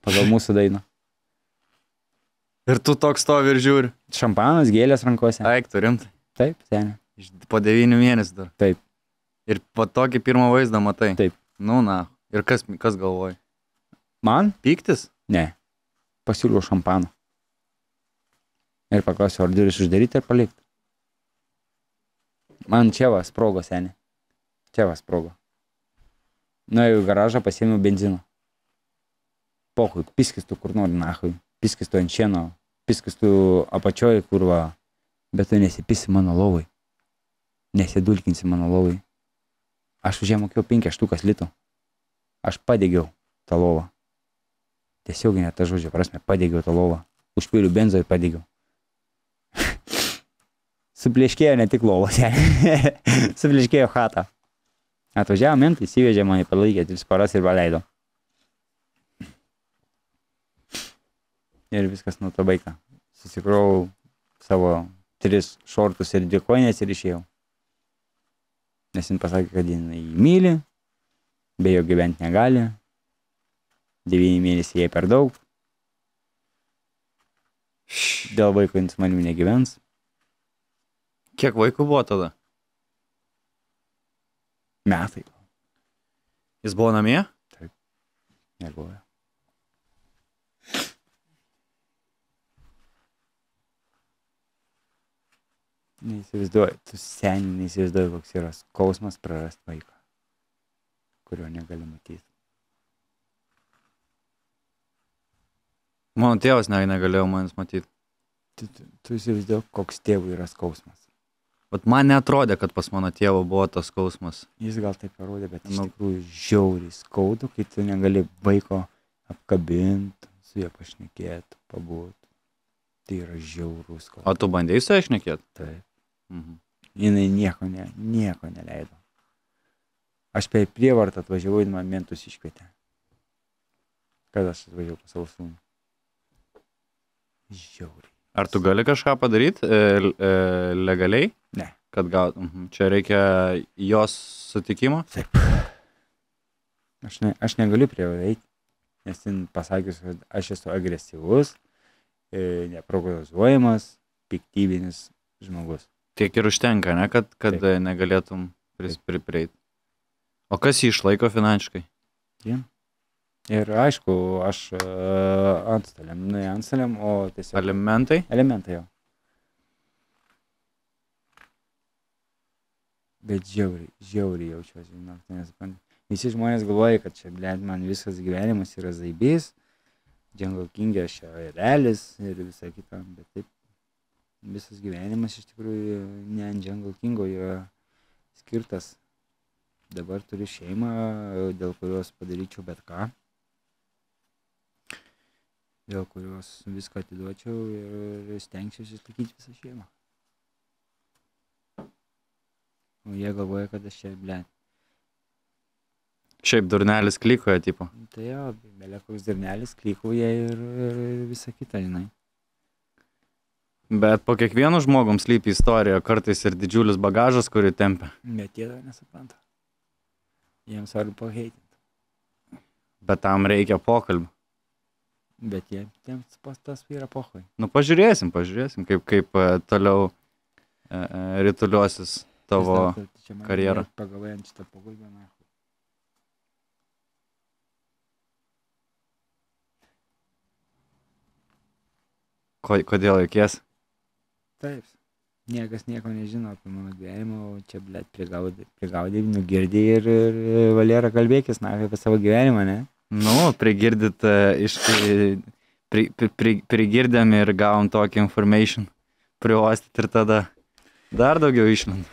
Pagal mūsų dainą. Ir tu toks to ir žiūri. Šampanas, gėlės rankose. Aik, turim. Taip, seniai. Po devynių mėnesių dar. Taip. Ir po tokį pirmą vaizdą matai. Taip. Nu, na. Ir kas, kas galvoji? Man? Pyktis? Ne. Pasiūliau šampaną. Ir paklausiau, ar duris uždaryti ar palikti. Man čia va sprogo, senė. Čia va sprogo. Nuėjau į garažą, pasiėmiau benzino. Pohui, piskis tu kur nori nahui. Piskis tu ant šieno. Piskis tu apačioj kurva. Bet tu nesipisi mano lovai. Nesidulkinsi mano lovai. Aš už ją mokėjau penkias štukas litų. Aš padegiau tą lovą. Tiesioginė ta žodžio prasme, padegiau tą lovą. Užpiliu benzo ir padegiau suplieškėjo ne tik lovos, suplieškėjo chatą. Atvažiavo mentai, įsivežė mane, palaikė tris paras ir paleido. Ir viskas nuo to baigta. Susikrovau savo tris šortus ir dėkoinės ir išėjau. Nes jin pasakė, kad jinai jį myli, be jo gyventi negali, devyni mėnesiai jai per daug, dėl vaiko jis manimi negyvens. Kiek vaikų buvo tada? Metai. Jis buvo namie? Taip. Negoja. Neįsivaizduoju, tu seniai neįsivaizduoju, koks yra skausmas prarast vaiką, kurio negali matyti. Mano tėvas negalėjo manęs matyti. Tu, tu, tu įsivaizduoju, koks tėvų yra skausmas. Bet man netrodė, kad pas mano tėvą buvo tas skausmas. Jis gal taip parodė, bet iš nu, tikrųjų žiauriai skaudu, kai tu negali vaiko apkabinti, su juo pašnekėti, pabūti. Tai yra žiaurus skausmas. O tu bandėjai su juo šnekėti? Taip. Mhm. Jinai nieko, ne, nieko neleido. Aš per prievartą atvažiavau ir man mentus iškvietė. Kada aš atvažiavau pas savo sūnų? Žiauriai. Ar tu gali kažką padaryti e, e, legaliai? Kad gautum. Mhm, čia reikia jos sutikimo? Taip. Aš, ne, aš negaliu prie jo eiti, nes jin pasakius, kad aš esu agresyvus, e, neprognozuojamas, piktybinis žmogus. Tiek ir užtenka, ne, kad, kad Taip. negalėtum pripreiti. O kas jį išlaiko finansiškai? Jiem. Ir aišku, aš uh, antstoliam, ne antstoliam, o tiesiog. Elementai? Elementai jo. bet žiauriai, žiauriai jaučiuosi, žinok, tai nes man, visi žmonės galvoja, kad čia, blėt, man visas gyvenimas yra zaibys, Django Kingė, aš čia realis ir visą kitą, bet taip, visas gyvenimas iš tikrųjų ne ant Django Kingo yra skirtas. Dabar turiu šeimą, dėl kurios padaryčiau bet ką dėl kurios viską atiduočiau ir stengsiuosi išlaikyti visą šeimą. O nu, jie galvoja, kad aš čia, ble. Šiaip durnelis klykoja, tipo. Nu, tai jo, belė koks durnelis klykoja ir, ir visa kita, žinai. Bet po kiekvienu žmogum slypi istorija, kartais ir didžiulis bagažas, kurį tempia. Bet jie to nesupranta. Jiems svarbu paheitinti. Bet tam reikia pokalbį. Bet jie, jiems pastas yra pohoj. Nu, pažiūrėsim, pažiūrėsim, kaip, kaip e, toliau e, e, rytuliuosis tavo karjerą. Pagalvojant man... šitą pagalbą, na. Ko, kodėl jokies? Taip. Niekas nieko nežino apie mano gyvenimą, o čia, blėt, prigaudai, prigaudai nugirdai ir, ir valera kalbėkis, na, apie savo gyvenimą, ne? Nu, prigirdyt, e, iš, e, pri, pri, pri, prigirdėm ir gavom tokį information, priuostyti ir tada dar daugiau išmant.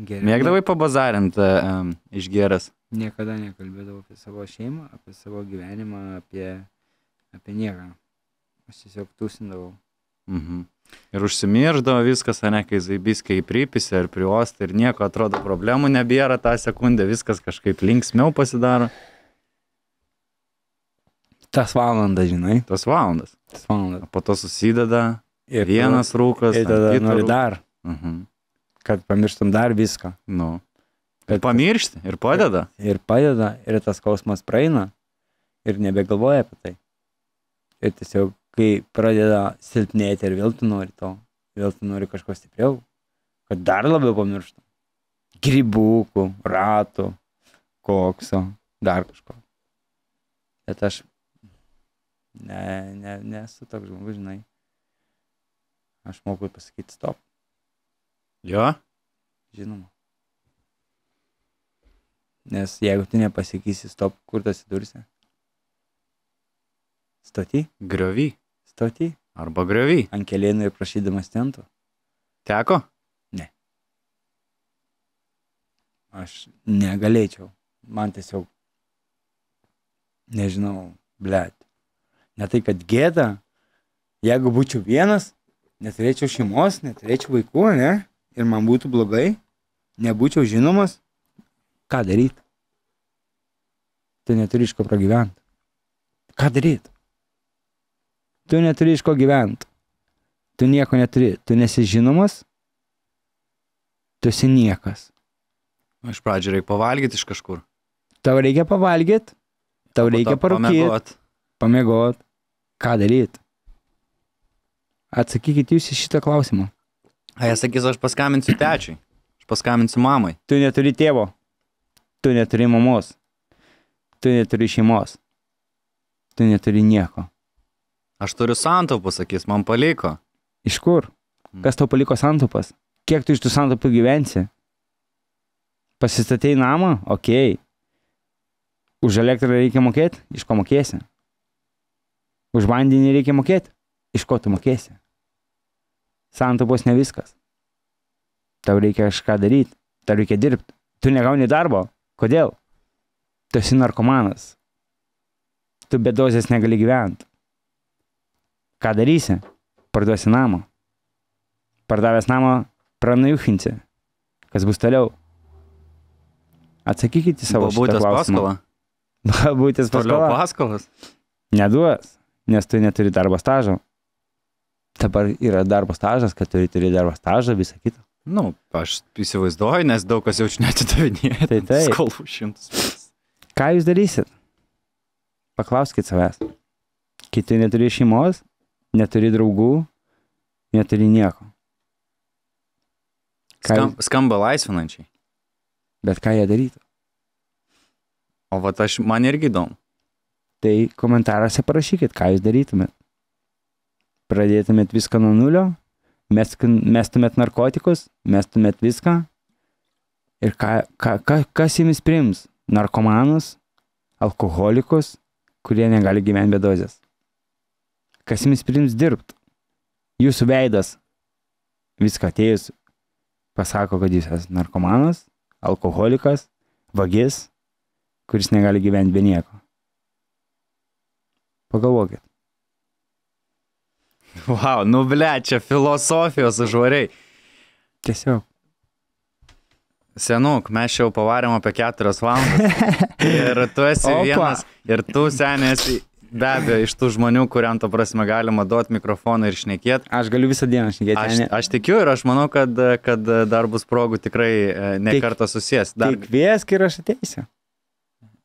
Geriau. Mėgdavai pabazarintą um, e, e, išgeras. Niekada nekalbėdavau apie savo šeimą, apie savo gyvenimą, apie, apie nieką. Aš tiesiog tūsindavau. Mhm. Ir užsimirždavo viskas, ne, kai zaibiskai įprypisi ar priosti ir nieko, atrodo, problemų nebėra tą sekundę, viskas kažkaip linksmiau pasidaro. Tas valandas, žinai. Tas valandas. Tas valandas. O po to susideda ir vienas rūkas. Ir tada nori dar. Mhm kad pamirštum dar viską. Nu, kad, ir pamiršti, ir padeda. Ir, ir padeda, ir tas skausmas praeina, ir nebegalvoja apie tai. Ir tiesiog, kai pradeda silpnėti ir vėl tu nori to, vėl tu nori kažko stipriau, kad dar labiau pamirštum. Grybukų, ratų, kokso, dar kažko. Bet aš ne, ne, nesu toks žmogus, žinai. Aš moku pasakyti stop. Jo? Žinoma. Nes jeigu tu nepasakysi stop, kur tas įdursi? Stoti? Griovy. Stoti? Arba griovy. Ant kelėnų ir prašydamas tentų. Teko? Ne. Aš negalėčiau. Man tiesiog, nežinau, blėt. Ne tai, kad gėda. Jeigu būčiau vienas, neturėčiau šeimos, neturėčiau vaikų, ne? ir man būtų blogai, nebūčiau žinomas, ką daryti? Tu neturi iš ko pragyventi. Ką daryti? Tu neturi iš ko gyventi. Tu nieko neturi. Tu nesi žinomas, tu esi niekas. Iš pradžio reikia pavalgyti iš kažkur. Tau reikia pavalgyti, tau o reikia parūkyti, pamėgoti. Ką daryti? Atsakykite jūs į šitą klausimą. A, jie sakys, aš paskambinsiu tečiui, aš paskambinsiu mamai. Tu neturi tėvo, tu neturi mamos, tu neturi šeimos, tu neturi nieko. Aš turiu santaupų, sakys, man paliko. Iš kur? Hmm. Kas tau paliko santaupas? Kiek tu iš tų santaupų gyvensi? Pasistatėjai namą? Ok. Už elektrą reikia mokėti? Iš ko mokėsi? Už vandenį reikia mokėti? Iš ko tu mokėsi? Santupos ne viskas. Tau reikia kažką daryti, tau reikia dirbti. Tu negauni darbo. Kodėl? Tu esi narkomanas. Tu be dozės negali gyventi. Ką darysi? Parduosi namą. Pardavęs namą, pranajuchinsi. Kas bus toliau? Atsakykite savo būtės paskolą. Būtės paskolą. Toliau paskolas. Neduos, nes tu neturi darbo stažo dabar yra darbo stažas, kad turi, turi darbo stažą, visą kitą. Nu, aš įsivaizduoju, nes daug kas jaučiu netidavinėti. Tai tai. Skolų šimtus. Ką jūs darysit? Paklauskit savęs. Kiti neturi šeimos, neturi draugų, neturi nieko. Ką Skam, jūs... Skamba laisvinančiai. Bet ką jie darytų? O va, aš man irgi įdomu. Tai komentaruose parašykit, ką jūs darytumėt pradėtumėt viską nuo nulio, mestumėt narkotikus, mestumėt viską. Ir ka, ka, ka, kas jums priims? Narkomanus, alkoholikus, kurie negali gyventi be dozės. Kas jums priims dirbti? Jūsų veidas viską atėjus pasako, kad jūs esate narkomanas, alkoholikas, vagis, kuris negali gyventi be nieko. Pagalvokit. Wow, nu ble, čia filosofijos užvariai. Tiesiog. Senuk, mes jau pavarėm apie keturias valandas. Ir tu esi Opa. vienas, ir tu senėsi be abejo iš tų žmonių, kuriam to prasme galima duoti mikrofoną ir šnekėti. Aš galiu visą dieną šnekėti. Aš, aš tikiu ir aš manau, kad, kad dar bus progų tikrai e, ne tik, kartą susijęs. Dar... Tik kvies, kai aš ateisiu.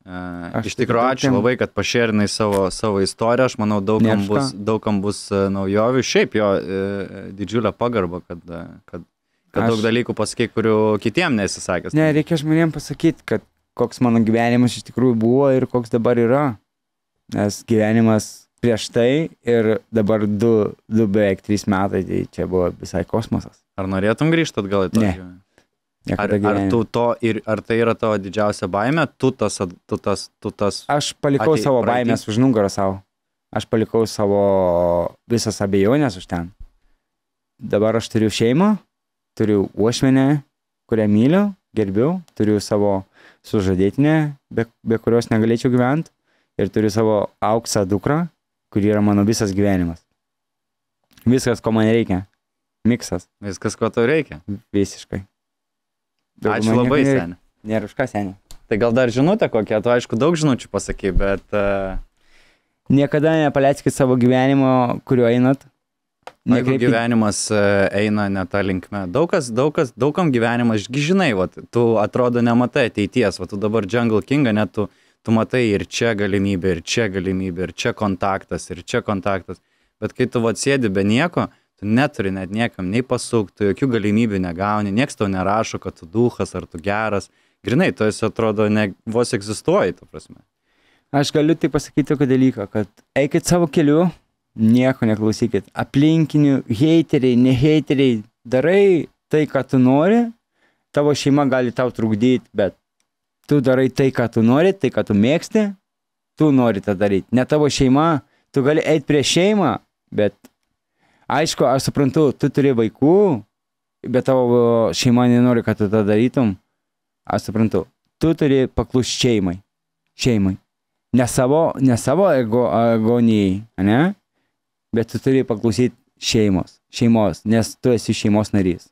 Aš iš tai tikrųjų ačiū ten... labai, kad pašėrinai savo, savo istoriją, aš manau, daugam bus, daugam bus e, naujovių, šiaip jo e, e, didžiulę pagarbą, kad, kad, kad aš... daug dalykų pasakai, kurių kitiem nesisakęs. Ne, reikia žmonėm pasakyti, kad koks mano gyvenimas iš tikrųjų buvo ir koks dabar yra. Nes gyvenimas prieš tai ir dabar du, du beveik trys metai, tai čia buvo visai kosmosas. Ar norėtum grįžti atgal į tą? Ne. Gyvenimą? Ar, ar tu to ir ar tai yra tavo didžiausia baime, tu tas, tu tas, tu tas. Aš palikau atei, savo praeitį. baimės už nugarą savo. Aš palikau savo visas abejonės už ten. Dabar aš turiu šeimą, turiu uošmenę, kurią myliu, gerbiu, turiu savo sužadėtinę, be, be kurios negalėčiau gyventi, ir turiu savo auksą dukrą, kuri yra mano visas gyvenimas. Viskas, ko man reikia. Miksas. Viskas, ko tau reikia. Visiškai. Ačiū labai, nėra, seniai. Nėra už ką, seniai. Tai gal dar žinutė kokia, tu aišku daug žinučių pasakai, bet... Uh... Niekada nepaleiskit savo gyvenimo, kuriuo einat. Na, jeigu gyvenimas e, eina ne tą linkmę. Daug kas, daug kas, daugam gyvenimas, žinai, vat, tu atrodo nematai ateities, va tu dabar Jungle Kingą, net tu, tu matai ir čia galimybė, ir čia galimybė, ir čia kontaktas, ir čia kontaktas. Bet kai tu atsėdi be nieko, uh, tu neturi net niekam nei pasukt, tu jokių galimybių negauni, nieks tau nerašo, kad tu duhas ar tu geras. Grinai, tu esi atrodo ne, vos egzistuoji, tu prasme. Aš galiu tai pasakyti tokį dalyką, kad eikit savo keliu, nieko neklausykit. Aplinkinių, heiteriai, neheiteriai, darai tai, ką tu nori, tavo šeima gali tau trukdyti, bet tu darai tai, ką tu nori, tai, ką tu mėgsti, tu nori tą daryti. Ne tavo šeima, tu gali eiti prie šeimą, bet aišku, aš suprantu, tu turi vaikų, bet tavo šeima nenori, kad tu tą darytum. Aš suprantu, tu turi paklusti šeimai. Šeimai. Ne savo, ne savo ego, agonijai, ne? Bet tu turi paklausyti šeimos. Šeimos, nes tu esi šeimos narys.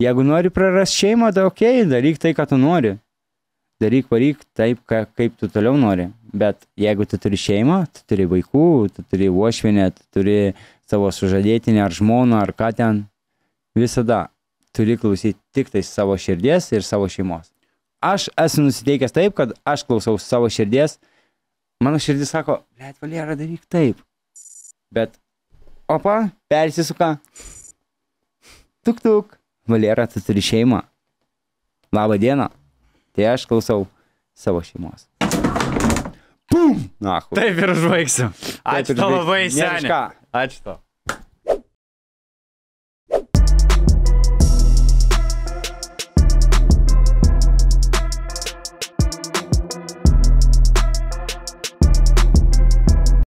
Jeigu nori prarasti šeimą, tai ok, daryk tai, ką tu nori. Daryk, varyk taip, ka, kaip tu toliau nori. Bet jeigu tu turi šeimą, tu turi vaikų, tu turi uošvinę, tu turi savo sužadėtinę ar žmoną ar ką ten, visada turi klausyti tik tai savo širdies ir savo šeimos. Aš esu nusiteikęs taip, kad aš klausau savo širdies, mano širdis sako, liet valera daryk taip. Bet, opa, persisuka. Tuk tuk, valera, tu turi šeimą. Labą dieną. Tai aš klausau savo šeimos. Пум! Нахуй. Ты переживайся. А, а что вы выясняли? А что?